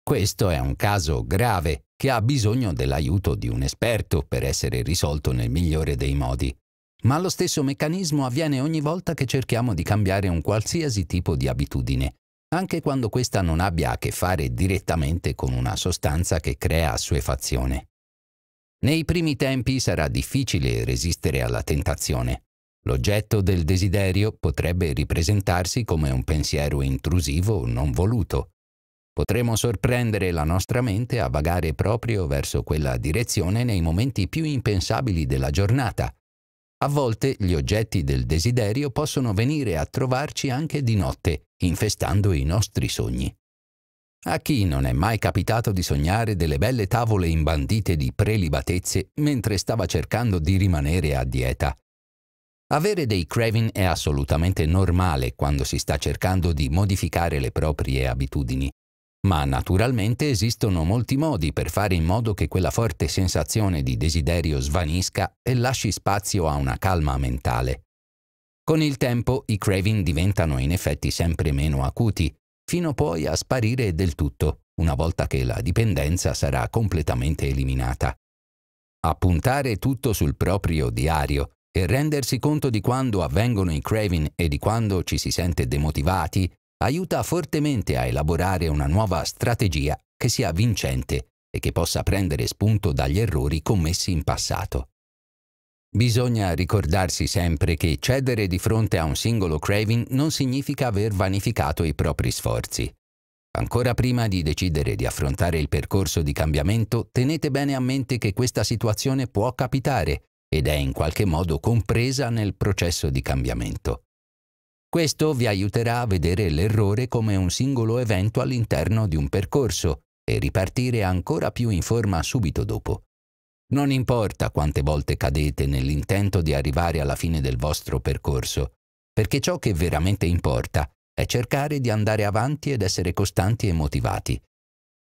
Questo è un caso grave che ha bisogno dell'aiuto di un esperto per essere risolto nel migliore dei modi, ma lo stesso meccanismo avviene ogni volta che cerchiamo di cambiare un qualsiasi tipo di abitudine, anche quando questa non abbia a che fare direttamente con una sostanza che crea assuefazione. Nei primi tempi sarà difficile resistere alla tentazione. L'oggetto del desiderio potrebbe ripresentarsi come un pensiero intrusivo non voluto. Potremo sorprendere la nostra mente a vagare proprio verso quella direzione nei momenti più impensabili della giornata. A volte gli oggetti del desiderio possono venire a trovarci anche di notte infestando i nostri sogni. A chi non è mai capitato di sognare delle belle tavole imbandite di prelibatezze mentre stava cercando di rimanere a dieta? Avere dei craving è assolutamente normale quando si sta cercando di modificare le proprie abitudini, ma naturalmente esistono molti modi per fare in modo che quella forte sensazione di desiderio svanisca e lasci spazio a una calma mentale. Con il tempo i craving diventano in effetti sempre meno acuti, fino poi a sparire del tutto, una volta che la dipendenza sarà completamente eliminata. Appuntare tutto sul proprio diario e rendersi conto di quando avvengono i craving e di quando ci si sente demotivati aiuta fortemente a elaborare una nuova strategia che sia vincente e che possa prendere spunto dagli errori commessi in passato. Bisogna ricordarsi sempre che cedere di fronte a un singolo craving non significa aver vanificato i propri sforzi. Ancora prima di decidere di affrontare il percorso di cambiamento, tenete bene a mente che questa situazione può capitare ed è in qualche modo compresa nel processo di cambiamento. Questo vi aiuterà a vedere l'errore come un singolo evento all'interno di un percorso e ripartire ancora più in forma subito dopo. Non importa quante volte cadete nell'intento di arrivare alla fine del vostro percorso, perché ciò che veramente importa è cercare di andare avanti ed essere costanti e motivati.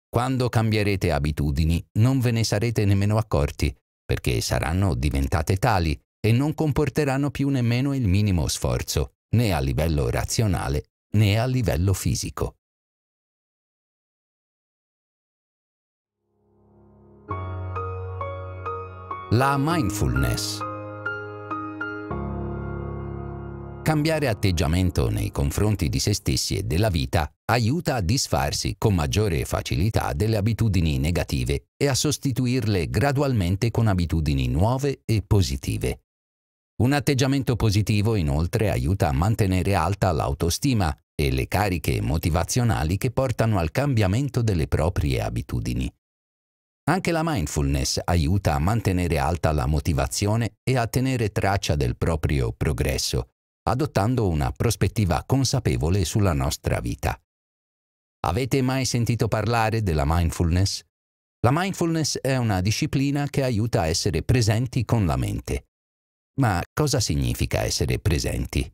Quando cambierete abitudini non ve ne sarete nemmeno accorti, perché saranno diventate tali e non comporteranno più nemmeno il minimo sforzo, né a livello razionale né a livello fisico. La mindfulness. Cambiare atteggiamento nei confronti di se stessi e della vita aiuta a disfarsi con maggiore facilità delle abitudini negative e a sostituirle gradualmente con abitudini nuove e positive. Un atteggiamento positivo inoltre aiuta a mantenere alta l'autostima e le cariche motivazionali che portano al cambiamento delle proprie abitudini. Anche la mindfulness aiuta a mantenere alta la motivazione e a tenere traccia del proprio progresso, adottando una prospettiva consapevole sulla nostra vita. Avete mai sentito parlare della mindfulness? La mindfulness è una disciplina che aiuta a essere presenti con la mente. Ma cosa significa essere presenti?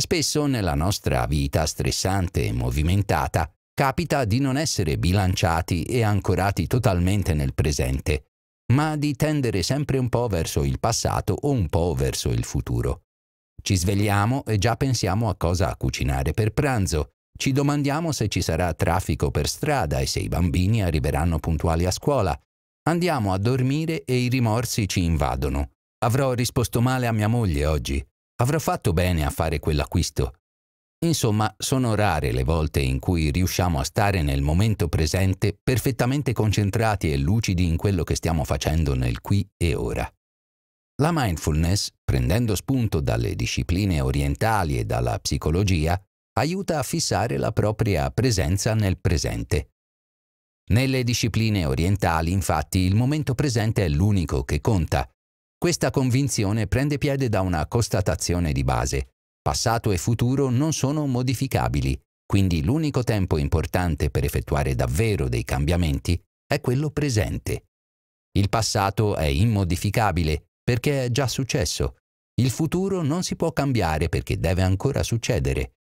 Spesso nella nostra vita stressante e movimentata capita di non essere bilanciati e ancorati totalmente nel presente, ma di tendere sempre un po' verso il passato o un po' verso il futuro. Ci svegliamo e già pensiamo a cosa cucinare per pranzo, ci domandiamo se ci sarà traffico per strada e se i bambini arriveranno puntuali a scuola. Andiamo a dormire e i rimorsi ci invadono. Avrò risposto male a mia moglie oggi. Avrò fatto bene a fare quell'acquisto. Insomma, sono rare le volte in cui riusciamo a stare nel momento presente perfettamente concentrati e lucidi in quello che stiamo facendo nel qui e ora. La mindfulness, prendendo spunto dalle discipline orientali e dalla psicologia, aiuta a fissare la propria presenza nel presente. Nelle discipline orientali, infatti, il momento presente è l'unico che conta. Questa convinzione prende piede da una constatazione di base passato e futuro non sono modificabili, quindi l'unico tempo importante per effettuare davvero dei cambiamenti è quello presente. Il passato è immodificabile perché è già successo. Il futuro non si può cambiare perché deve ancora succedere.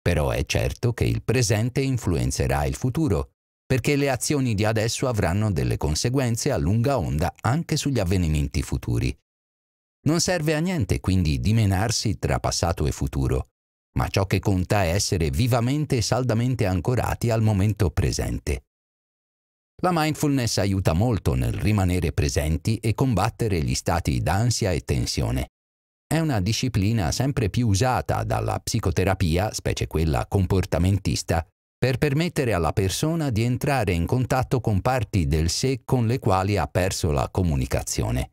Però è certo che il presente influenzerà il futuro, perché le azioni di adesso avranno delle conseguenze a lunga onda anche sugli avvenimenti futuri. Non serve a niente quindi dimenarsi tra passato e futuro, ma ciò che conta è essere vivamente e saldamente ancorati al momento presente. La mindfulness aiuta molto nel rimanere presenti e combattere gli stati d'ansia e tensione. È una disciplina sempre più usata dalla psicoterapia, specie quella comportamentista, per permettere alla persona di entrare in contatto con parti del sé con le quali ha perso la comunicazione.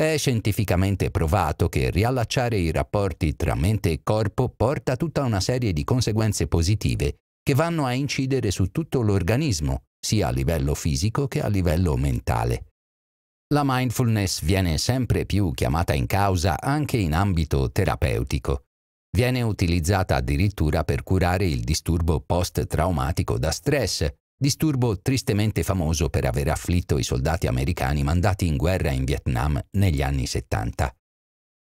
È scientificamente provato che riallacciare i rapporti tra mente e corpo porta tutta una serie di conseguenze positive che vanno a incidere su tutto l'organismo, sia a livello fisico che a livello mentale. La mindfulness viene sempre più chiamata in causa anche in ambito terapeutico. Viene utilizzata addirittura per curare il disturbo post-traumatico da stress, disturbo tristemente famoso per aver afflitto i soldati americani mandati in guerra in Vietnam negli anni 70.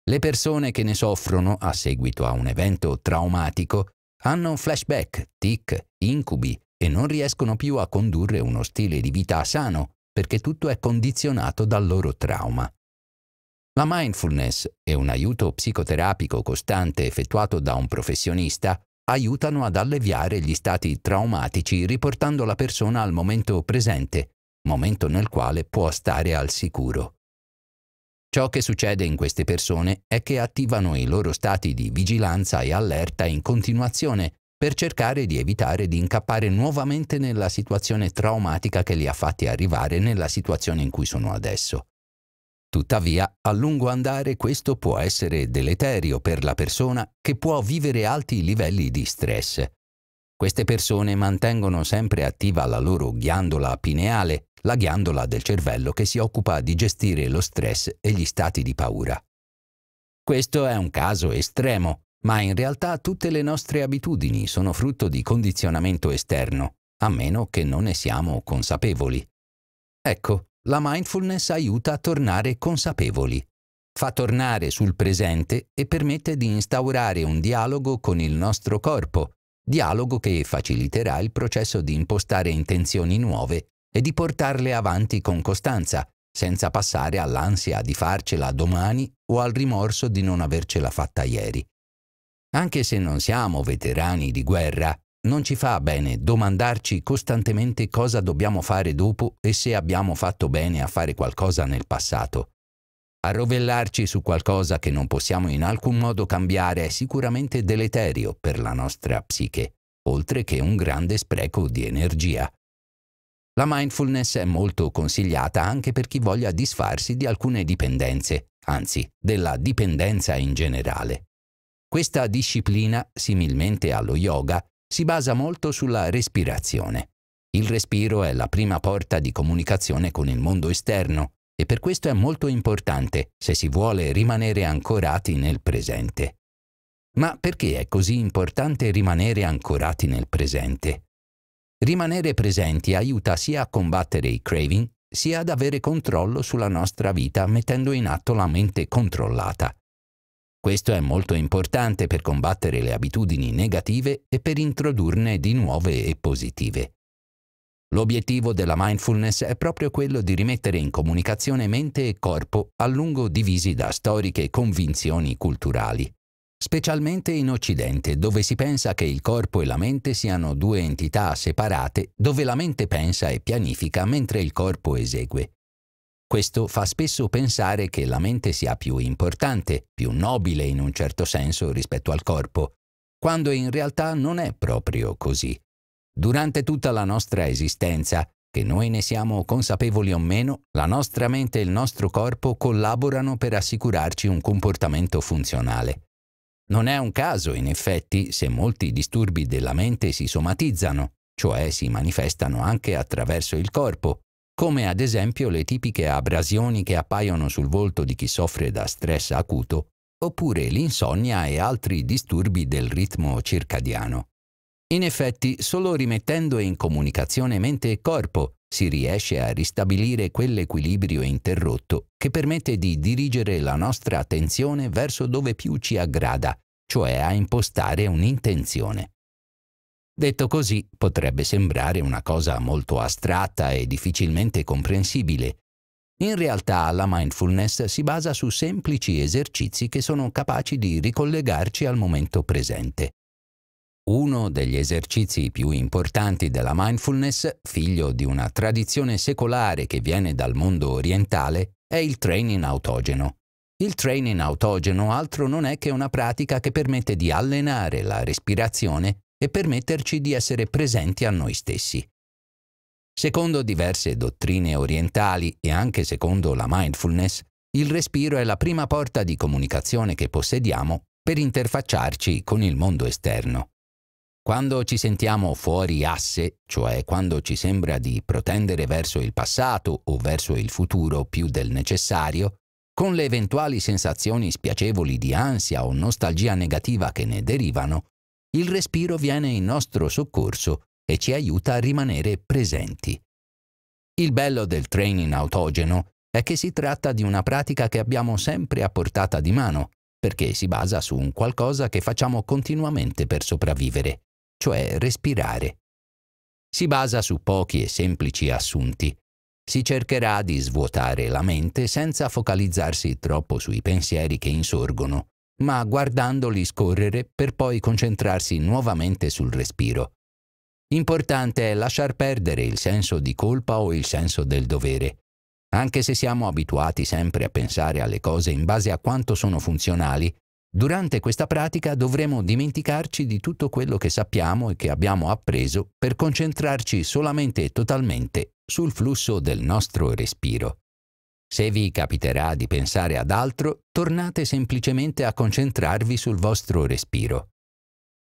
Le persone che ne soffrono a seguito a un evento traumatico hanno flashback, tic, incubi e non riescono più a condurre uno stile di vita sano perché tutto è condizionato dal loro trauma. La mindfulness e un aiuto psicoterapico costante effettuato da un professionista aiutano ad alleviare gli stati traumatici riportando la persona al momento presente, momento nel quale può stare al sicuro. Ciò che succede in queste persone è che attivano i loro stati di vigilanza e allerta in continuazione per cercare di evitare di incappare nuovamente nella situazione traumatica che li ha fatti arrivare nella situazione in cui sono adesso. Tuttavia, a lungo andare questo può essere deleterio per la persona che può vivere alti livelli di stress. Queste persone mantengono sempre attiva la loro ghiandola pineale, la ghiandola del cervello che si occupa di gestire lo stress e gli stati di paura. Questo è un caso estremo, ma in realtà tutte le nostre abitudini sono frutto di condizionamento esterno, a meno che non ne siamo consapevoli. Ecco, la mindfulness aiuta a tornare consapevoli, fa tornare sul presente e permette di instaurare un dialogo con il nostro corpo, dialogo che faciliterà il processo di impostare intenzioni nuove e di portarle avanti con costanza, senza passare all'ansia di farcela domani o al rimorso di non avercela fatta ieri. Anche se non siamo veterani di guerra, non ci fa bene domandarci costantemente cosa dobbiamo fare dopo e se abbiamo fatto bene a fare qualcosa nel passato. Arrovellarci su qualcosa che non possiamo in alcun modo cambiare è sicuramente deleterio per la nostra psiche, oltre che un grande spreco di energia. La mindfulness è molto consigliata anche per chi voglia disfarsi di alcune dipendenze, anzi della dipendenza in generale. Questa disciplina, similmente allo yoga, si basa molto sulla respirazione. Il respiro è la prima porta di comunicazione con il mondo esterno e per questo è molto importante se si vuole rimanere ancorati nel presente. Ma perché è così importante rimanere ancorati nel presente? Rimanere presenti aiuta sia a combattere i craving, sia ad avere controllo sulla nostra vita mettendo in atto la mente controllata. Questo è molto importante per combattere le abitudini negative e per introdurne di nuove e positive. L'obiettivo della mindfulness è proprio quello di rimettere in comunicazione mente e corpo a lungo divisi da storiche convinzioni culturali, specialmente in Occidente dove si pensa che il corpo e la mente siano due entità separate, dove la mente pensa e pianifica mentre il corpo esegue. Questo fa spesso pensare che la mente sia più importante, più nobile in un certo senso rispetto al corpo, quando in realtà non è proprio così. Durante tutta la nostra esistenza, che noi ne siamo consapevoli o meno, la nostra mente e il nostro corpo collaborano per assicurarci un comportamento funzionale. Non è un caso, in effetti, se molti disturbi della mente si somatizzano, cioè si manifestano anche attraverso il corpo, come ad esempio le tipiche abrasioni che appaiono sul volto di chi soffre da stress acuto, oppure l'insonnia e altri disturbi del ritmo circadiano. In effetti, solo rimettendo in comunicazione mente e corpo si riesce a ristabilire quell'equilibrio interrotto che permette di dirigere la nostra attenzione verso dove più ci aggrada, cioè a impostare un'intenzione. Detto così potrebbe sembrare una cosa molto astratta e difficilmente comprensibile. In realtà la mindfulness si basa su semplici esercizi che sono capaci di ricollegarci al momento presente. Uno degli esercizi più importanti della mindfulness, figlio di una tradizione secolare che viene dal mondo orientale, è il training autogeno. Il training autogeno altro non è che una pratica che permette di allenare la respirazione e permetterci di essere presenti a noi stessi. Secondo diverse dottrine orientali e anche secondo la mindfulness, il respiro è la prima porta di comunicazione che possediamo per interfacciarci con il mondo esterno. Quando ci sentiamo fuori asse, cioè quando ci sembra di protendere verso il passato o verso il futuro più del necessario, con le eventuali sensazioni spiacevoli di ansia o nostalgia negativa che ne derivano, il respiro viene in nostro soccorso e ci aiuta a rimanere presenti. Il bello del training autogeno è che si tratta di una pratica che abbiamo sempre a portata di mano, perché si basa su un qualcosa che facciamo continuamente per sopravvivere, cioè respirare. Si basa su pochi e semplici assunti. Si cercherà di svuotare la mente senza focalizzarsi troppo sui pensieri che insorgono ma guardandoli scorrere per poi concentrarsi nuovamente sul respiro. Importante è lasciar perdere il senso di colpa o il senso del dovere. Anche se siamo abituati sempre a pensare alle cose in base a quanto sono funzionali, durante questa pratica dovremo dimenticarci di tutto quello che sappiamo e che abbiamo appreso per concentrarci solamente e totalmente sul flusso del nostro respiro. Se vi capiterà di pensare ad altro, tornate semplicemente a concentrarvi sul vostro respiro.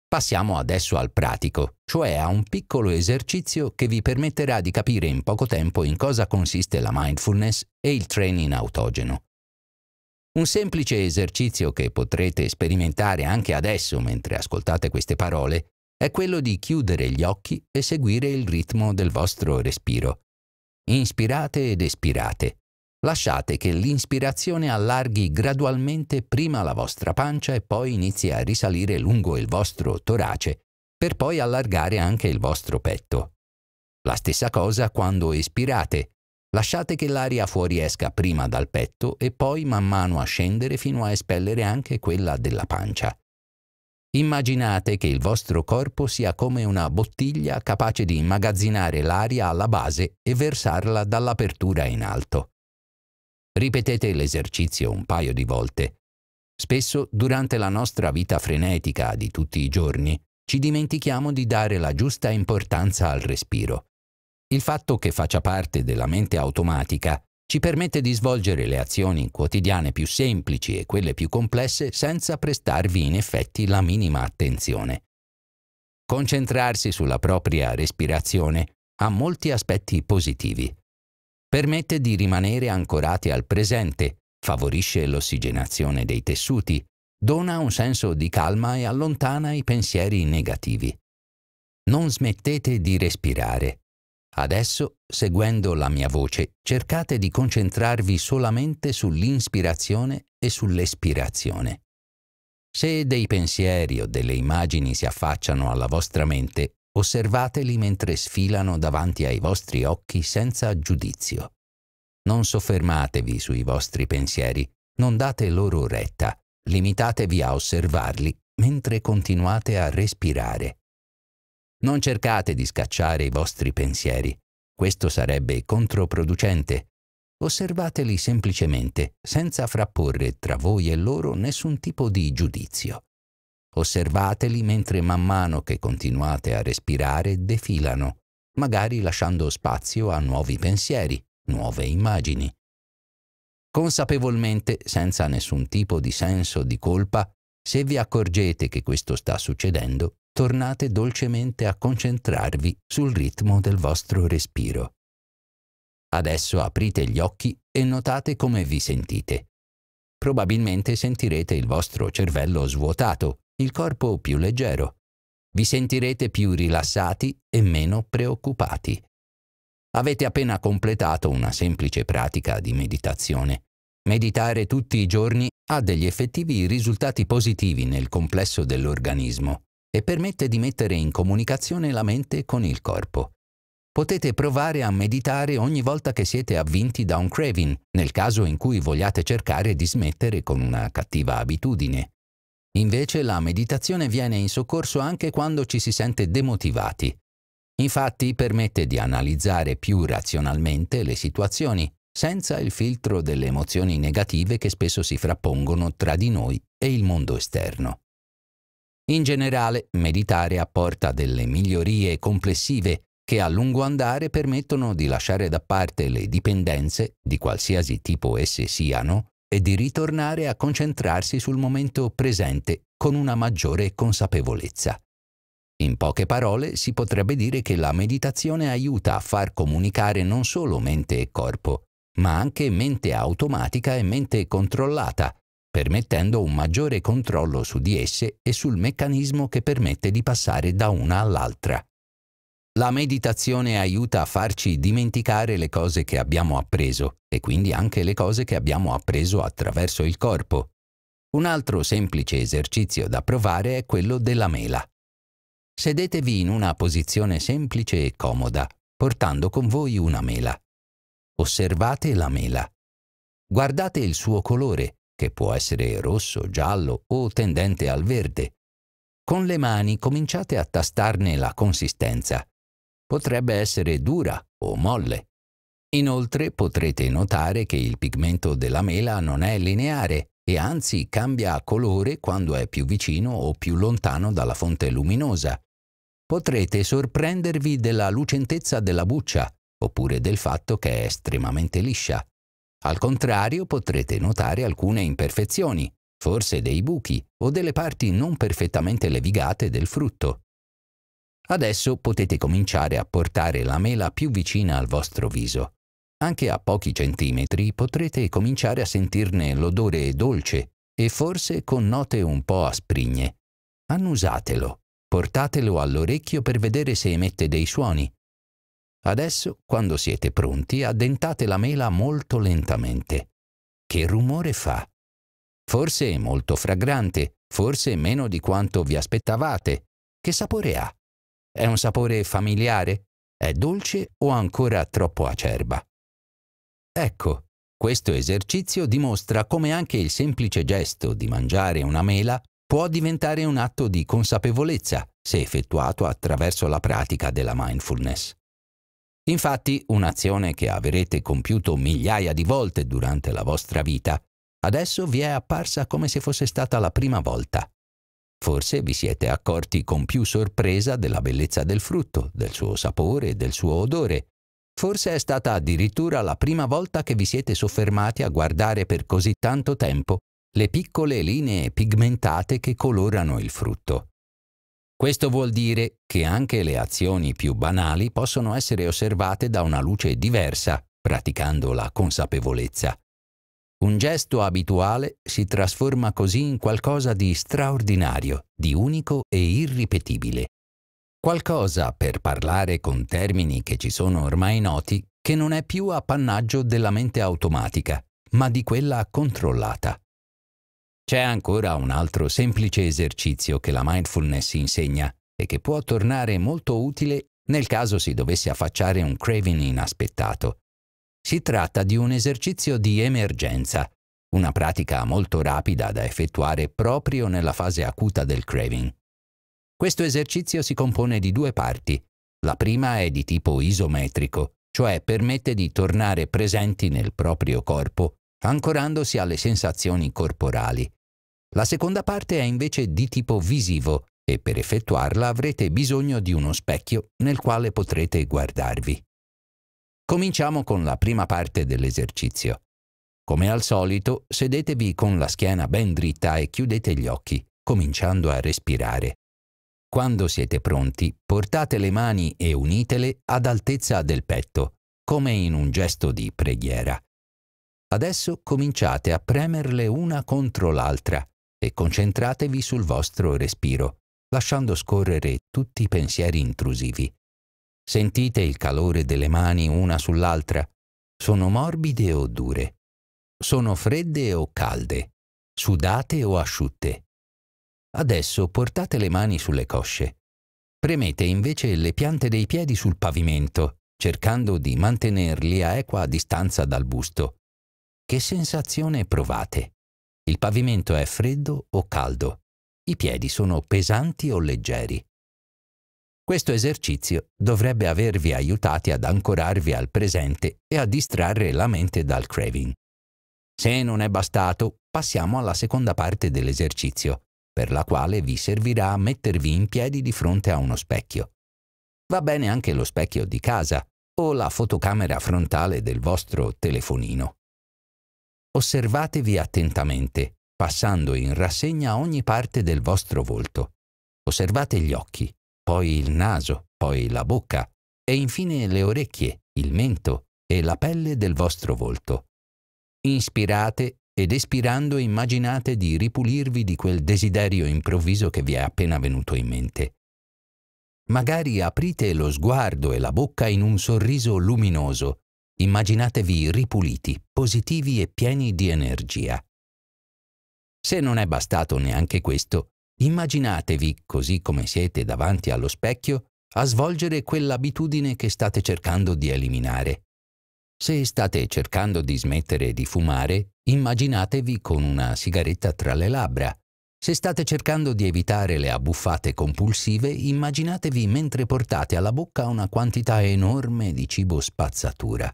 Passiamo adesso al pratico, cioè a un piccolo esercizio che vi permetterà di capire in poco tempo in cosa consiste la mindfulness e il training autogeno. Un semplice esercizio che potrete sperimentare anche adesso mentre ascoltate queste parole è quello di chiudere gli occhi e seguire il ritmo del vostro respiro. Inspirate ed espirate, Lasciate che l'inspirazione allarghi gradualmente prima la vostra pancia e poi inizi a risalire lungo il vostro torace, per poi allargare anche il vostro petto. La stessa cosa quando espirate. Lasciate che l'aria fuoriesca prima dal petto e poi man mano a scendere fino a espellere anche quella della pancia. Immaginate che il vostro corpo sia come una bottiglia capace di immagazzinare l'aria alla base e versarla dall'apertura in alto. Ripetete l'esercizio un paio di volte. Spesso, durante la nostra vita frenetica di tutti i giorni, ci dimentichiamo di dare la giusta importanza al respiro. Il fatto che faccia parte della mente automatica ci permette di svolgere le azioni quotidiane più semplici e quelle più complesse senza prestarvi in effetti la minima attenzione. Concentrarsi sulla propria respirazione ha molti aspetti positivi. Permette di rimanere ancorati al presente, favorisce l'ossigenazione dei tessuti, dona un senso di calma e allontana i pensieri negativi. Non smettete di respirare. Adesso, seguendo la mia voce, cercate di concentrarvi solamente sull'inspirazione e sull'espirazione. Se dei pensieri o delle immagini si affacciano alla vostra mente, Osservateli mentre sfilano davanti ai vostri occhi senza giudizio. Non soffermatevi sui vostri pensieri, non date loro retta, limitatevi a osservarli mentre continuate a respirare. Non cercate di scacciare i vostri pensieri, questo sarebbe controproducente. Osservateli semplicemente, senza frapporre tra voi e loro nessun tipo di giudizio. Osservateli mentre man mano che continuate a respirare defilano, magari lasciando spazio a nuovi pensieri, nuove immagini. Consapevolmente, senza nessun tipo di senso di colpa, se vi accorgete che questo sta succedendo, tornate dolcemente a concentrarvi sul ritmo del vostro respiro. Adesso aprite gli occhi e notate come vi sentite. Probabilmente sentirete il vostro cervello svuotato, il corpo più leggero. Vi sentirete più rilassati e meno preoccupati. Avete appena completato una semplice pratica di meditazione. Meditare tutti i giorni ha degli effettivi risultati positivi nel complesso dell'organismo e permette di mettere in comunicazione la mente con il corpo. Potete provare a meditare ogni volta che siete avvinti da un craving, nel caso in cui vogliate cercare di smettere con una cattiva abitudine. Invece la meditazione viene in soccorso anche quando ci si sente demotivati. Infatti permette di analizzare più razionalmente le situazioni, senza il filtro delle emozioni negative che spesso si frappongono tra di noi e il mondo esterno. In generale, meditare apporta delle migliorie complessive che a lungo andare permettono di lasciare da parte le dipendenze, di qualsiasi tipo esse siano, e di ritornare a concentrarsi sul momento presente con una maggiore consapevolezza. In poche parole si potrebbe dire che la meditazione aiuta a far comunicare non solo mente e corpo, ma anche mente automatica e mente controllata, permettendo un maggiore controllo su di esse e sul meccanismo che permette di passare da una all'altra. La meditazione aiuta a farci dimenticare le cose che abbiamo appreso e quindi anche le cose che abbiamo appreso attraverso il corpo. Un altro semplice esercizio da provare è quello della mela. Sedetevi in una posizione semplice e comoda, portando con voi una mela. Osservate la mela. Guardate il suo colore, che può essere rosso, giallo o tendente al verde. Con le mani cominciate a tastarne la consistenza potrebbe essere dura o molle. Inoltre potrete notare che il pigmento della mela non è lineare e anzi cambia colore quando è più vicino o più lontano dalla fonte luminosa. Potrete sorprendervi della lucentezza della buccia oppure del fatto che è estremamente liscia. Al contrario potrete notare alcune imperfezioni, forse dei buchi o delle parti non perfettamente levigate del frutto. Adesso potete cominciare a portare la mela più vicina al vostro viso. Anche a pochi centimetri potrete cominciare a sentirne l'odore dolce e forse con note un po' asprigne. Annusatelo, portatelo all'orecchio per vedere se emette dei suoni. Adesso, quando siete pronti, addentate la mela molto lentamente. Che rumore fa? Forse è molto fragrante, forse meno di quanto vi aspettavate. Che sapore ha? È un sapore familiare? È dolce o ancora troppo acerba? Ecco, questo esercizio dimostra come anche il semplice gesto di mangiare una mela può diventare un atto di consapevolezza se effettuato attraverso la pratica della mindfulness. Infatti, un'azione che avrete compiuto migliaia di volte durante la vostra vita, adesso vi è apparsa come se fosse stata la prima volta. Forse vi siete accorti con più sorpresa della bellezza del frutto, del suo sapore e del suo odore. Forse è stata addirittura la prima volta che vi siete soffermati a guardare per così tanto tempo le piccole linee pigmentate che colorano il frutto. Questo vuol dire che anche le azioni più banali possono essere osservate da una luce diversa, praticando la consapevolezza. Un gesto abituale si trasforma così in qualcosa di straordinario, di unico e irripetibile. Qualcosa, per parlare con termini che ci sono ormai noti, che non è più appannaggio della mente automatica, ma di quella controllata. C'è ancora un altro semplice esercizio che la mindfulness insegna e che può tornare molto utile nel caso si dovesse affacciare un craving inaspettato. Si tratta di un esercizio di emergenza, una pratica molto rapida da effettuare proprio nella fase acuta del craving. Questo esercizio si compone di due parti. La prima è di tipo isometrico, cioè permette di tornare presenti nel proprio corpo, ancorandosi alle sensazioni corporali. La seconda parte è invece di tipo visivo e per effettuarla avrete bisogno di uno specchio nel quale potrete guardarvi. Cominciamo con la prima parte dell'esercizio. Come al solito, sedetevi con la schiena ben dritta e chiudete gli occhi, cominciando a respirare. Quando siete pronti, portate le mani e unitele ad altezza del petto, come in un gesto di preghiera. Adesso cominciate a premerle una contro l'altra e concentratevi sul vostro respiro, lasciando scorrere tutti i pensieri intrusivi. Sentite il calore delle mani una sull'altra. Sono morbide o dure? Sono fredde o calde? Sudate o asciutte? Adesso portate le mani sulle cosce. Premete invece le piante dei piedi sul pavimento, cercando di mantenerli a equa distanza dal busto. Che sensazione provate? Il pavimento è freddo o caldo? I piedi sono pesanti o leggeri? Questo esercizio dovrebbe avervi aiutati ad ancorarvi al presente e a distrarre la mente dal craving. Se non è bastato, passiamo alla seconda parte dell'esercizio, per la quale vi servirà mettervi in piedi di fronte a uno specchio. Va bene anche lo specchio di casa o la fotocamera frontale del vostro telefonino. Osservatevi attentamente, passando in rassegna ogni parte del vostro volto. Osservate gli occhi, poi il naso, poi la bocca e infine le orecchie, il mento e la pelle del vostro volto. Inspirate ed espirando immaginate di ripulirvi di quel desiderio improvviso che vi è appena venuto in mente. Magari aprite lo sguardo e la bocca in un sorriso luminoso. Immaginatevi ripuliti, positivi e pieni di energia. Se non è bastato neanche questo, Immaginatevi, così come siete davanti allo specchio, a svolgere quell'abitudine che state cercando di eliminare. Se state cercando di smettere di fumare, immaginatevi con una sigaretta tra le labbra. Se state cercando di evitare le abbuffate compulsive, immaginatevi mentre portate alla bocca una quantità enorme di cibo spazzatura.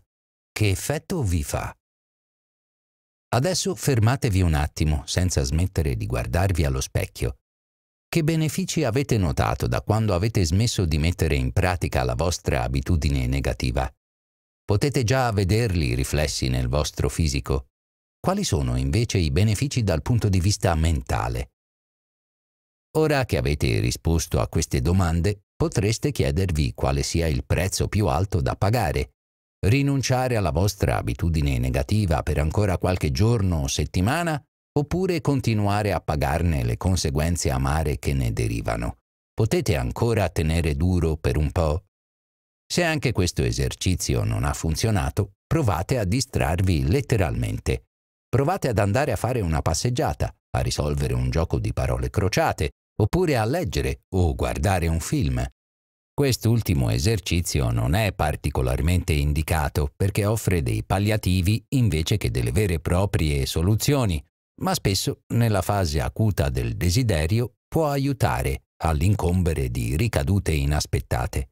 Che effetto vi fa? Adesso fermatevi un attimo, senza smettere di guardarvi allo specchio, che benefici avete notato da quando avete smesso di mettere in pratica la vostra abitudine negativa? Potete già vederli riflessi nel vostro fisico? Quali sono invece i benefici dal punto di vista mentale? Ora che avete risposto a queste domande, potreste chiedervi quale sia il prezzo più alto da pagare. Rinunciare alla vostra abitudine negativa per ancora qualche giorno o settimana oppure continuare a pagarne le conseguenze amare che ne derivano. Potete ancora tenere duro per un po'? Se anche questo esercizio non ha funzionato, provate a distrarvi letteralmente. Provate ad andare a fare una passeggiata, a risolvere un gioco di parole crociate, oppure a leggere o guardare un film. Quest'ultimo esercizio non è particolarmente indicato perché offre dei palliativi invece che delle vere e proprie soluzioni, ma spesso nella fase acuta del desiderio può aiutare all'incombere di ricadute inaspettate.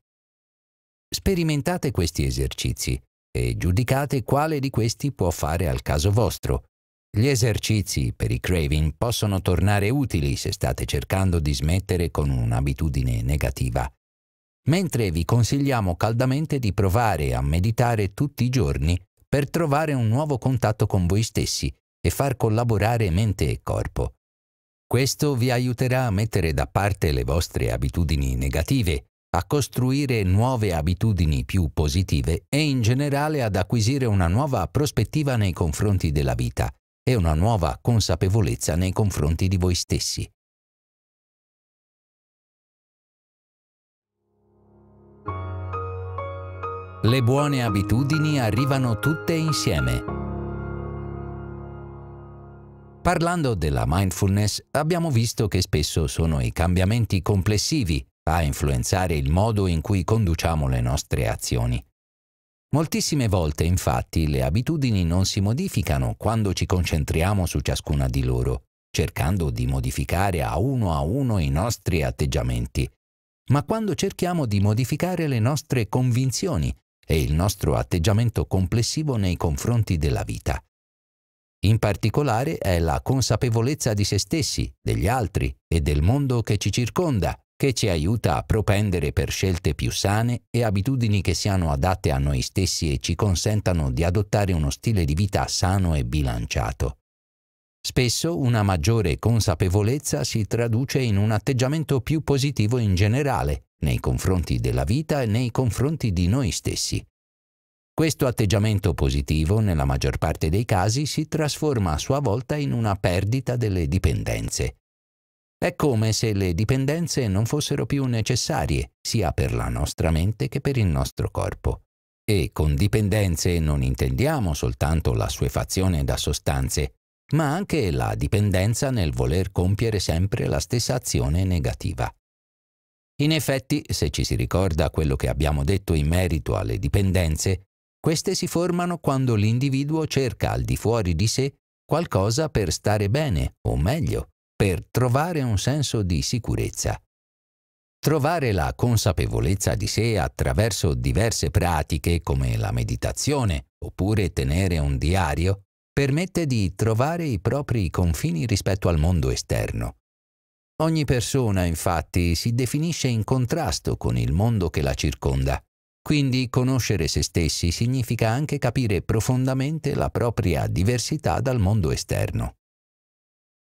Sperimentate questi esercizi e giudicate quale di questi può fare al caso vostro. Gli esercizi per i craving possono tornare utili se state cercando di smettere con un'abitudine negativa. Mentre vi consigliamo caldamente di provare a meditare tutti i giorni per trovare un nuovo contatto con voi stessi e far collaborare mente e corpo. Questo vi aiuterà a mettere da parte le vostre abitudini negative, a costruire nuove abitudini più positive e in generale ad acquisire una nuova prospettiva nei confronti della vita e una nuova consapevolezza nei confronti di voi stessi. Le buone abitudini arrivano tutte insieme. Parlando della mindfulness, abbiamo visto che spesso sono i cambiamenti complessivi a influenzare il modo in cui conduciamo le nostre azioni. Moltissime volte, infatti, le abitudini non si modificano quando ci concentriamo su ciascuna di loro, cercando di modificare a uno a uno i nostri atteggiamenti, ma quando cerchiamo di modificare le nostre convinzioni e il nostro atteggiamento complessivo nei confronti della vita. In particolare è la consapevolezza di se stessi, degli altri e del mondo che ci circonda che ci aiuta a propendere per scelte più sane e abitudini che siano adatte a noi stessi e ci consentano di adottare uno stile di vita sano e bilanciato. Spesso una maggiore consapevolezza si traduce in un atteggiamento più positivo in generale nei confronti della vita e nei confronti di noi stessi. Questo atteggiamento positivo nella maggior parte dei casi si trasforma a sua volta in una perdita delle dipendenze. È come se le dipendenze non fossero più necessarie sia per la nostra mente che per il nostro corpo. E con dipendenze non intendiamo soltanto la suefazione da sostanze, ma anche la dipendenza nel voler compiere sempre la stessa azione negativa. In effetti, se ci si ricorda quello che abbiamo detto in merito alle dipendenze, queste si formano quando l'individuo cerca al di fuori di sé qualcosa per stare bene, o meglio, per trovare un senso di sicurezza. Trovare la consapevolezza di sé attraverso diverse pratiche come la meditazione oppure tenere un diario permette di trovare i propri confini rispetto al mondo esterno. Ogni persona infatti si definisce in contrasto con il mondo che la circonda quindi conoscere se stessi significa anche capire profondamente la propria diversità dal mondo esterno.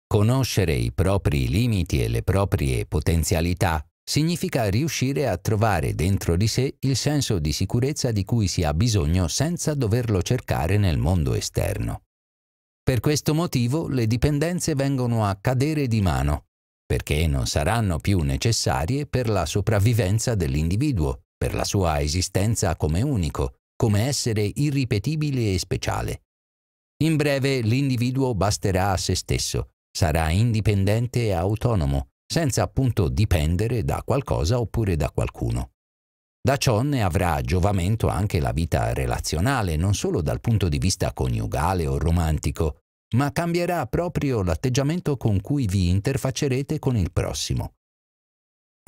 Conoscere i propri limiti e le proprie potenzialità significa riuscire a trovare dentro di sé il senso di sicurezza di cui si ha bisogno senza doverlo cercare nel mondo esterno. Per questo motivo le dipendenze vengono a cadere di mano, perché non saranno più necessarie per la sopravvivenza dell'individuo per la sua esistenza come unico, come essere irripetibile e speciale. In breve l'individuo basterà a se stesso, sarà indipendente e autonomo, senza appunto dipendere da qualcosa oppure da qualcuno. Da ciò ne avrà giovamento anche la vita relazionale, non solo dal punto di vista coniugale o romantico, ma cambierà proprio l'atteggiamento con cui vi interfaccerete con il prossimo.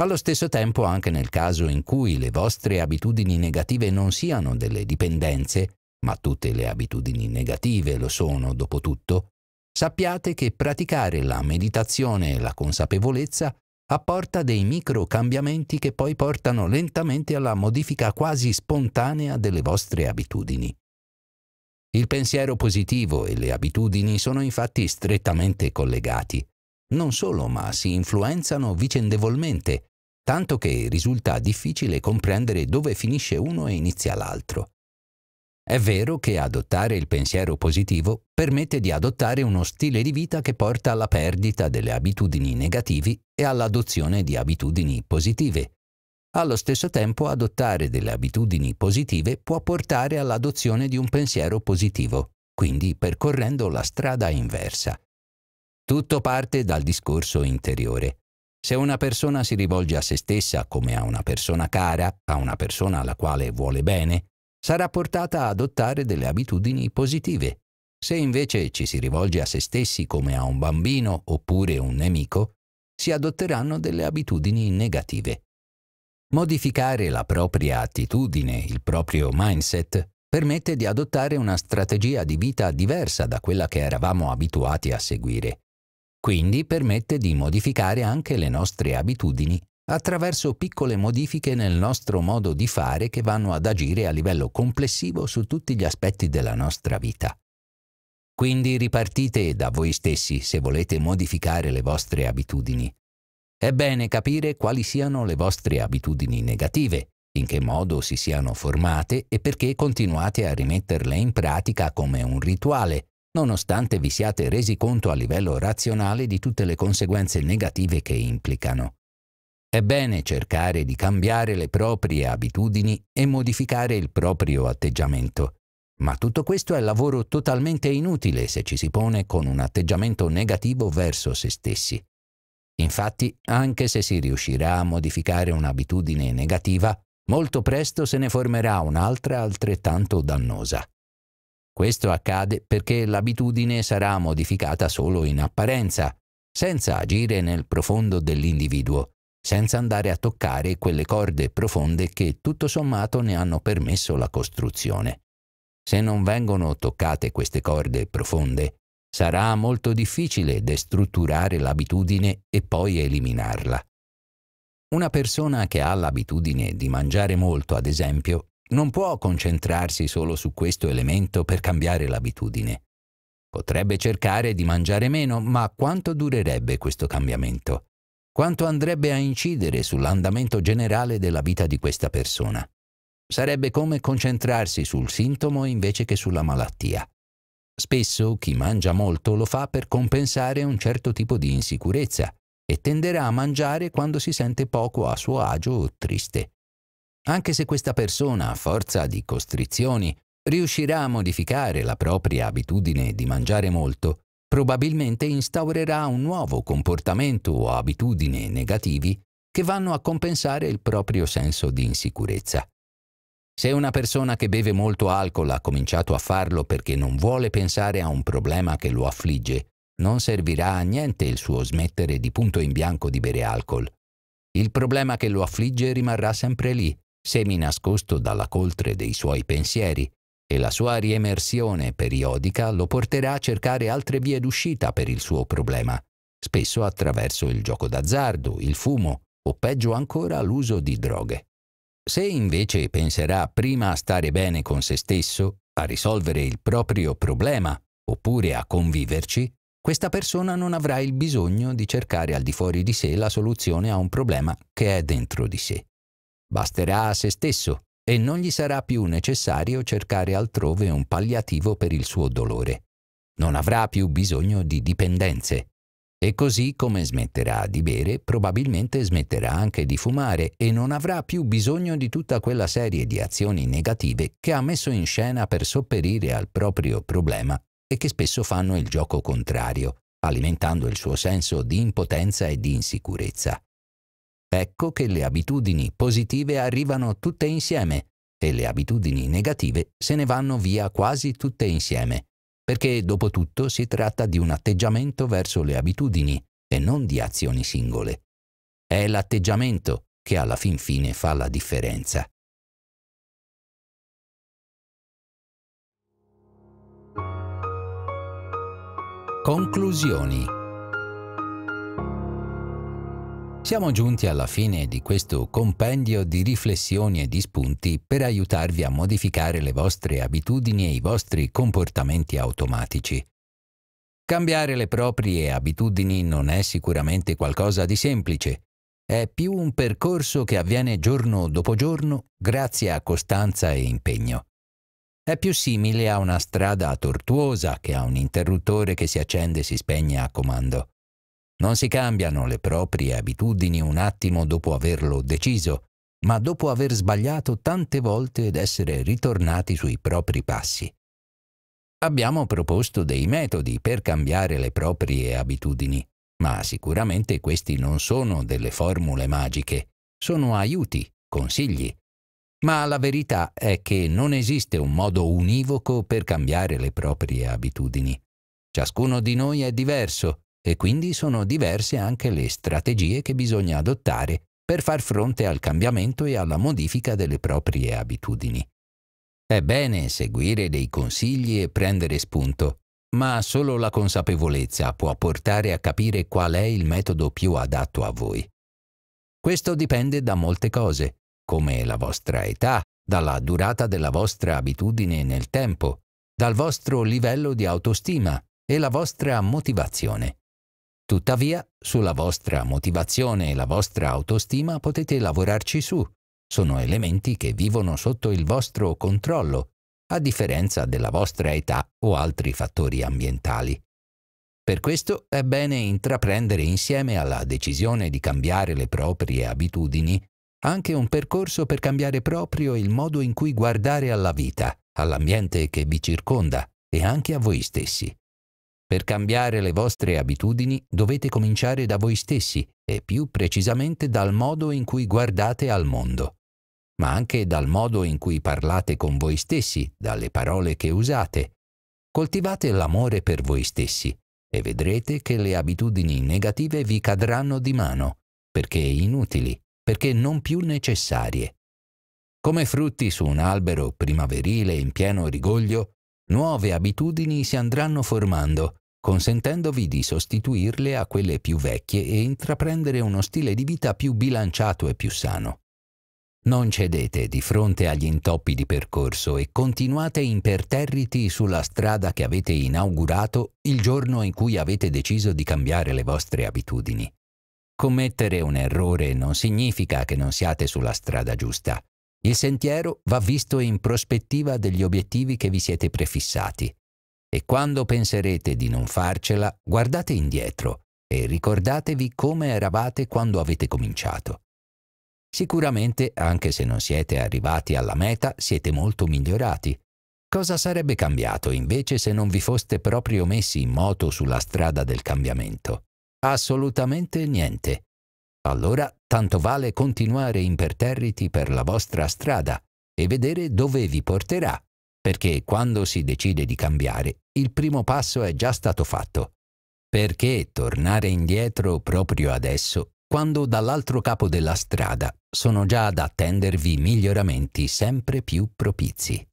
Allo stesso tempo, anche nel caso in cui le vostre abitudini negative non siano delle dipendenze, ma tutte le abitudini negative lo sono dopo tutto, sappiate che praticare la meditazione e la consapevolezza apporta dei micro cambiamenti che poi portano lentamente alla modifica quasi spontanea delle vostre abitudini. Il pensiero positivo e le abitudini sono infatti strettamente collegati non solo, ma si influenzano vicendevolmente, tanto che risulta difficile comprendere dove finisce uno e inizia l'altro. È vero che adottare il pensiero positivo permette di adottare uno stile di vita che porta alla perdita delle abitudini negativi e all'adozione di abitudini positive. Allo stesso tempo adottare delle abitudini positive può portare all'adozione di un pensiero positivo, quindi percorrendo la strada inversa. Tutto parte dal discorso interiore. Se una persona si rivolge a se stessa come a una persona cara, a una persona alla quale vuole bene, sarà portata ad adottare delle abitudini positive. Se invece ci si rivolge a se stessi come a un bambino oppure un nemico, si adotteranno delle abitudini negative. Modificare la propria attitudine, il proprio mindset, permette di adottare una strategia di vita diversa da quella che eravamo abituati a seguire. Quindi permette di modificare anche le nostre abitudini attraverso piccole modifiche nel nostro modo di fare che vanno ad agire a livello complessivo su tutti gli aspetti della nostra vita. Quindi ripartite da voi stessi se volete modificare le vostre abitudini. È bene capire quali siano le vostre abitudini negative, in che modo si siano formate e perché continuate a rimetterle in pratica come un rituale, nonostante vi siate resi conto a livello razionale di tutte le conseguenze negative che implicano. È bene cercare di cambiare le proprie abitudini e modificare il proprio atteggiamento, ma tutto questo è lavoro totalmente inutile se ci si pone con un atteggiamento negativo verso se stessi. Infatti, anche se si riuscirà a modificare un'abitudine negativa, molto presto se ne formerà un'altra altrettanto dannosa. Questo accade perché l'abitudine sarà modificata solo in apparenza, senza agire nel profondo dell'individuo, senza andare a toccare quelle corde profonde che tutto sommato ne hanno permesso la costruzione. Se non vengono toccate queste corde profonde, sarà molto difficile destrutturare l'abitudine e poi eliminarla. Una persona che ha l'abitudine di mangiare molto, ad esempio, non può concentrarsi solo su questo elemento per cambiare l'abitudine. Potrebbe cercare di mangiare meno, ma quanto durerebbe questo cambiamento? Quanto andrebbe a incidere sull'andamento generale della vita di questa persona? Sarebbe come concentrarsi sul sintomo invece che sulla malattia. Spesso chi mangia molto lo fa per compensare un certo tipo di insicurezza e tenderà a mangiare quando si sente poco a suo agio o triste. Anche se questa persona, a forza di costrizioni, riuscirà a modificare la propria abitudine di mangiare molto, probabilmente instaurerà un nuovo comportamento o abitudine negativi che vanno a compensare il proprio senso di insicurezza. Se una persona che beve molto alcol ha cominciato a farlo perché non vuole pensare a un problema che lo affligge, non servirà a niente il suo smettere di punto in bianco di bere alcol. Il problema che lo affligge rimarrà sempre lì semi nascosto dalla coltre dei suoi pensieri, e la sua riemersione periodica lo porterà a cercare altre vie d'uscita per il suo problema, spesso attraverso il gioco d'azzardo, il fumo o peggio ancora l'uso di droghe. Se invece penserà prima a stare bene con se stesso, a risolvere il proprio problema oppure a conviverci, questa persona non avrà il bisogno di cercare al di fuori di sé la soluzione a un problema che è dentro di sé basterà a se stesso e non gli sarà più necessario cercare altrove un palliativo per il suo dolore. Non avrà più bisogno di dipendenze. E così come smetterà di bere, probabilmente smetterà anche di fumare e non avrà più bisogno di tutta quella serie di azioni negative che ha messo in scena per sopperire al proprio problema e che spesso fanno il gioco contrario, alimentando il suo senso di impotenza e di insicurezza. Ecco che le abitudini positive arrivano tutte insieme e le abitudini negative se ne vanno via quasi tutte insieme, perché dopo tutto si tratta di un atteggiamento verso le abitudini e non di azioni singole. È l'atteggiamento che alla fin fine fa la differenza. Conclusioni siamo giunti alla fine di questo compendio di riflessioni e di spunti per aiutarvi a modificare le vostre abitudini e i vostri comportamenti automatici. Cambiare le proprie abitudini non è sicuramente qualcosa di semplice, è più un percorso che avviene giorno dopo giorno grazie a costanza e impegno. È più simile a una strada tortuosa che a un interruttore che si accende e si spegne a comando. Non si cambiano le proprie abitudini un attimo dopo averlo deciso, ma dopo aver sbagliato tante volte ed essere ritornati sui propri passi. Abbiamo proposto dei metodi per cambiare le proprie abitudini, ma sicuramente questi non sono delle formule magiche, sono aiuti, consigli. Ma la verità è che non esiste un modo univoco per cambiare le proprie abitudini. Ciascuno di noi è diverso e quindi sono diverse anche le strategie che bisogna adottare per far fronte al cambiamento e alla modifica delle proprie abitudini. È bene seguire dei consigli e prendere spunto, ma solo la consapevolezza può portare a capire qual è il metodo più adatto a voi. Questo dipende da molte cose, come la vostra età, dalla durata della vostra abitudine nel tempo, dal vostro livello di autostima e la vostra motivazione. Tuttavia, sulla vostra motivazione e la vostra autostima potete lavorarci su. Sono elementi che vivono sotto il vostro controllo, a differenza della vostra età o altri fattori ambientali. Per questo è bene intraprendere insieme alla decisione di cambiare le proprie abitudini anche un percorso per cambiare proprio il modo in cui guardare alla vita, all'ambiente che vi circonda e anche a voi stessi. Per cambiare le vostre abitudini dovete cominciare da voi stessi e più precisamente dal modo in cui guardate al mondo, ma anche dal modo in cui parlate con voi stessi, dalle parole che usate. Coltivate l'amore per voi stessi e vedrete che le abitudini negative vi cadranno di mano, perché inutili, perché non più necessarie. Come frutti su un albero primaverile in pieno rigoglio, nuove abitudini si andranno formando consentendovi di sostituirle a quelle più vecchie e intraprendere uno stile di vita più bilanciato e più sano. Non cedete di fronte agli intoppi di percorso e continuate imperterriti sulla strada che avete inaugurato il giorno in cui avete deciso di cambiare le vostre abitudini. Commettere un errore non significa che non siate sulla strada giusta. Il sentiero va visto in prospettiva degli obiettivi che vi siete prefissati e quando penserete di non farcela, guardate indietro e ricordatevi come eravate quando avete cominciato. Sicuramente, anche se non siete arrivati alla meta, siete molto migliorati. Cosa sarebbe cambiato invece se non vi foste proprio messi in moto sulla strada del cambiamento? Assolutamente niente. Allora, tanto vale continuare imperterriti per la vostra strada e vedere dove vi porterà perché quando si decide di cambiare, il primo passo è già stato fatto. Perché tornare indietro proprio adesso, quando dall'altro capo della strada sono già ad attendervi miglioramenti sempre più propizi?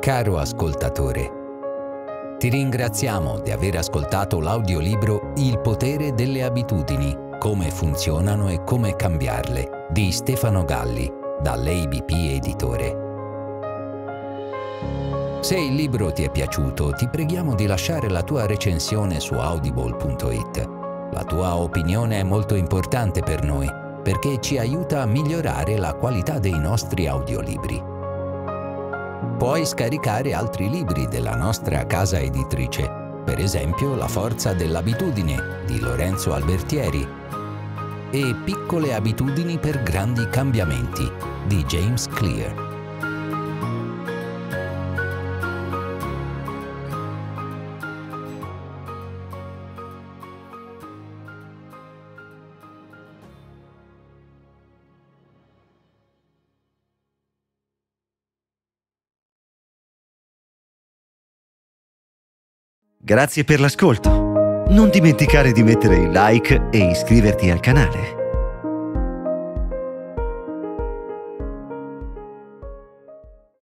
Caro ascoltatore, ti ringraziamo di aver ascoltato l'audiolibro Il potere delle abitudini come funzionano e come cambiarle di Stefano Galli, dall'ABP Editore. Se il libro ti è piaciuto, ti preghiamo di lasciare la tua recensione su audible.it. La tua opinione è molto importante per noi perché ci aiuta a migliorare la qualità dei nostri audiolibri. Puoi scaricare altri libri della nostra casa editrice, per esempio La forza dell'abitudine di Lorenzo Albertieri e Piccole abitudini per grandi cambiamenti di James Clear. Grazie per l'ascolto non dimenticare di mettere il like e iscriverti al canale.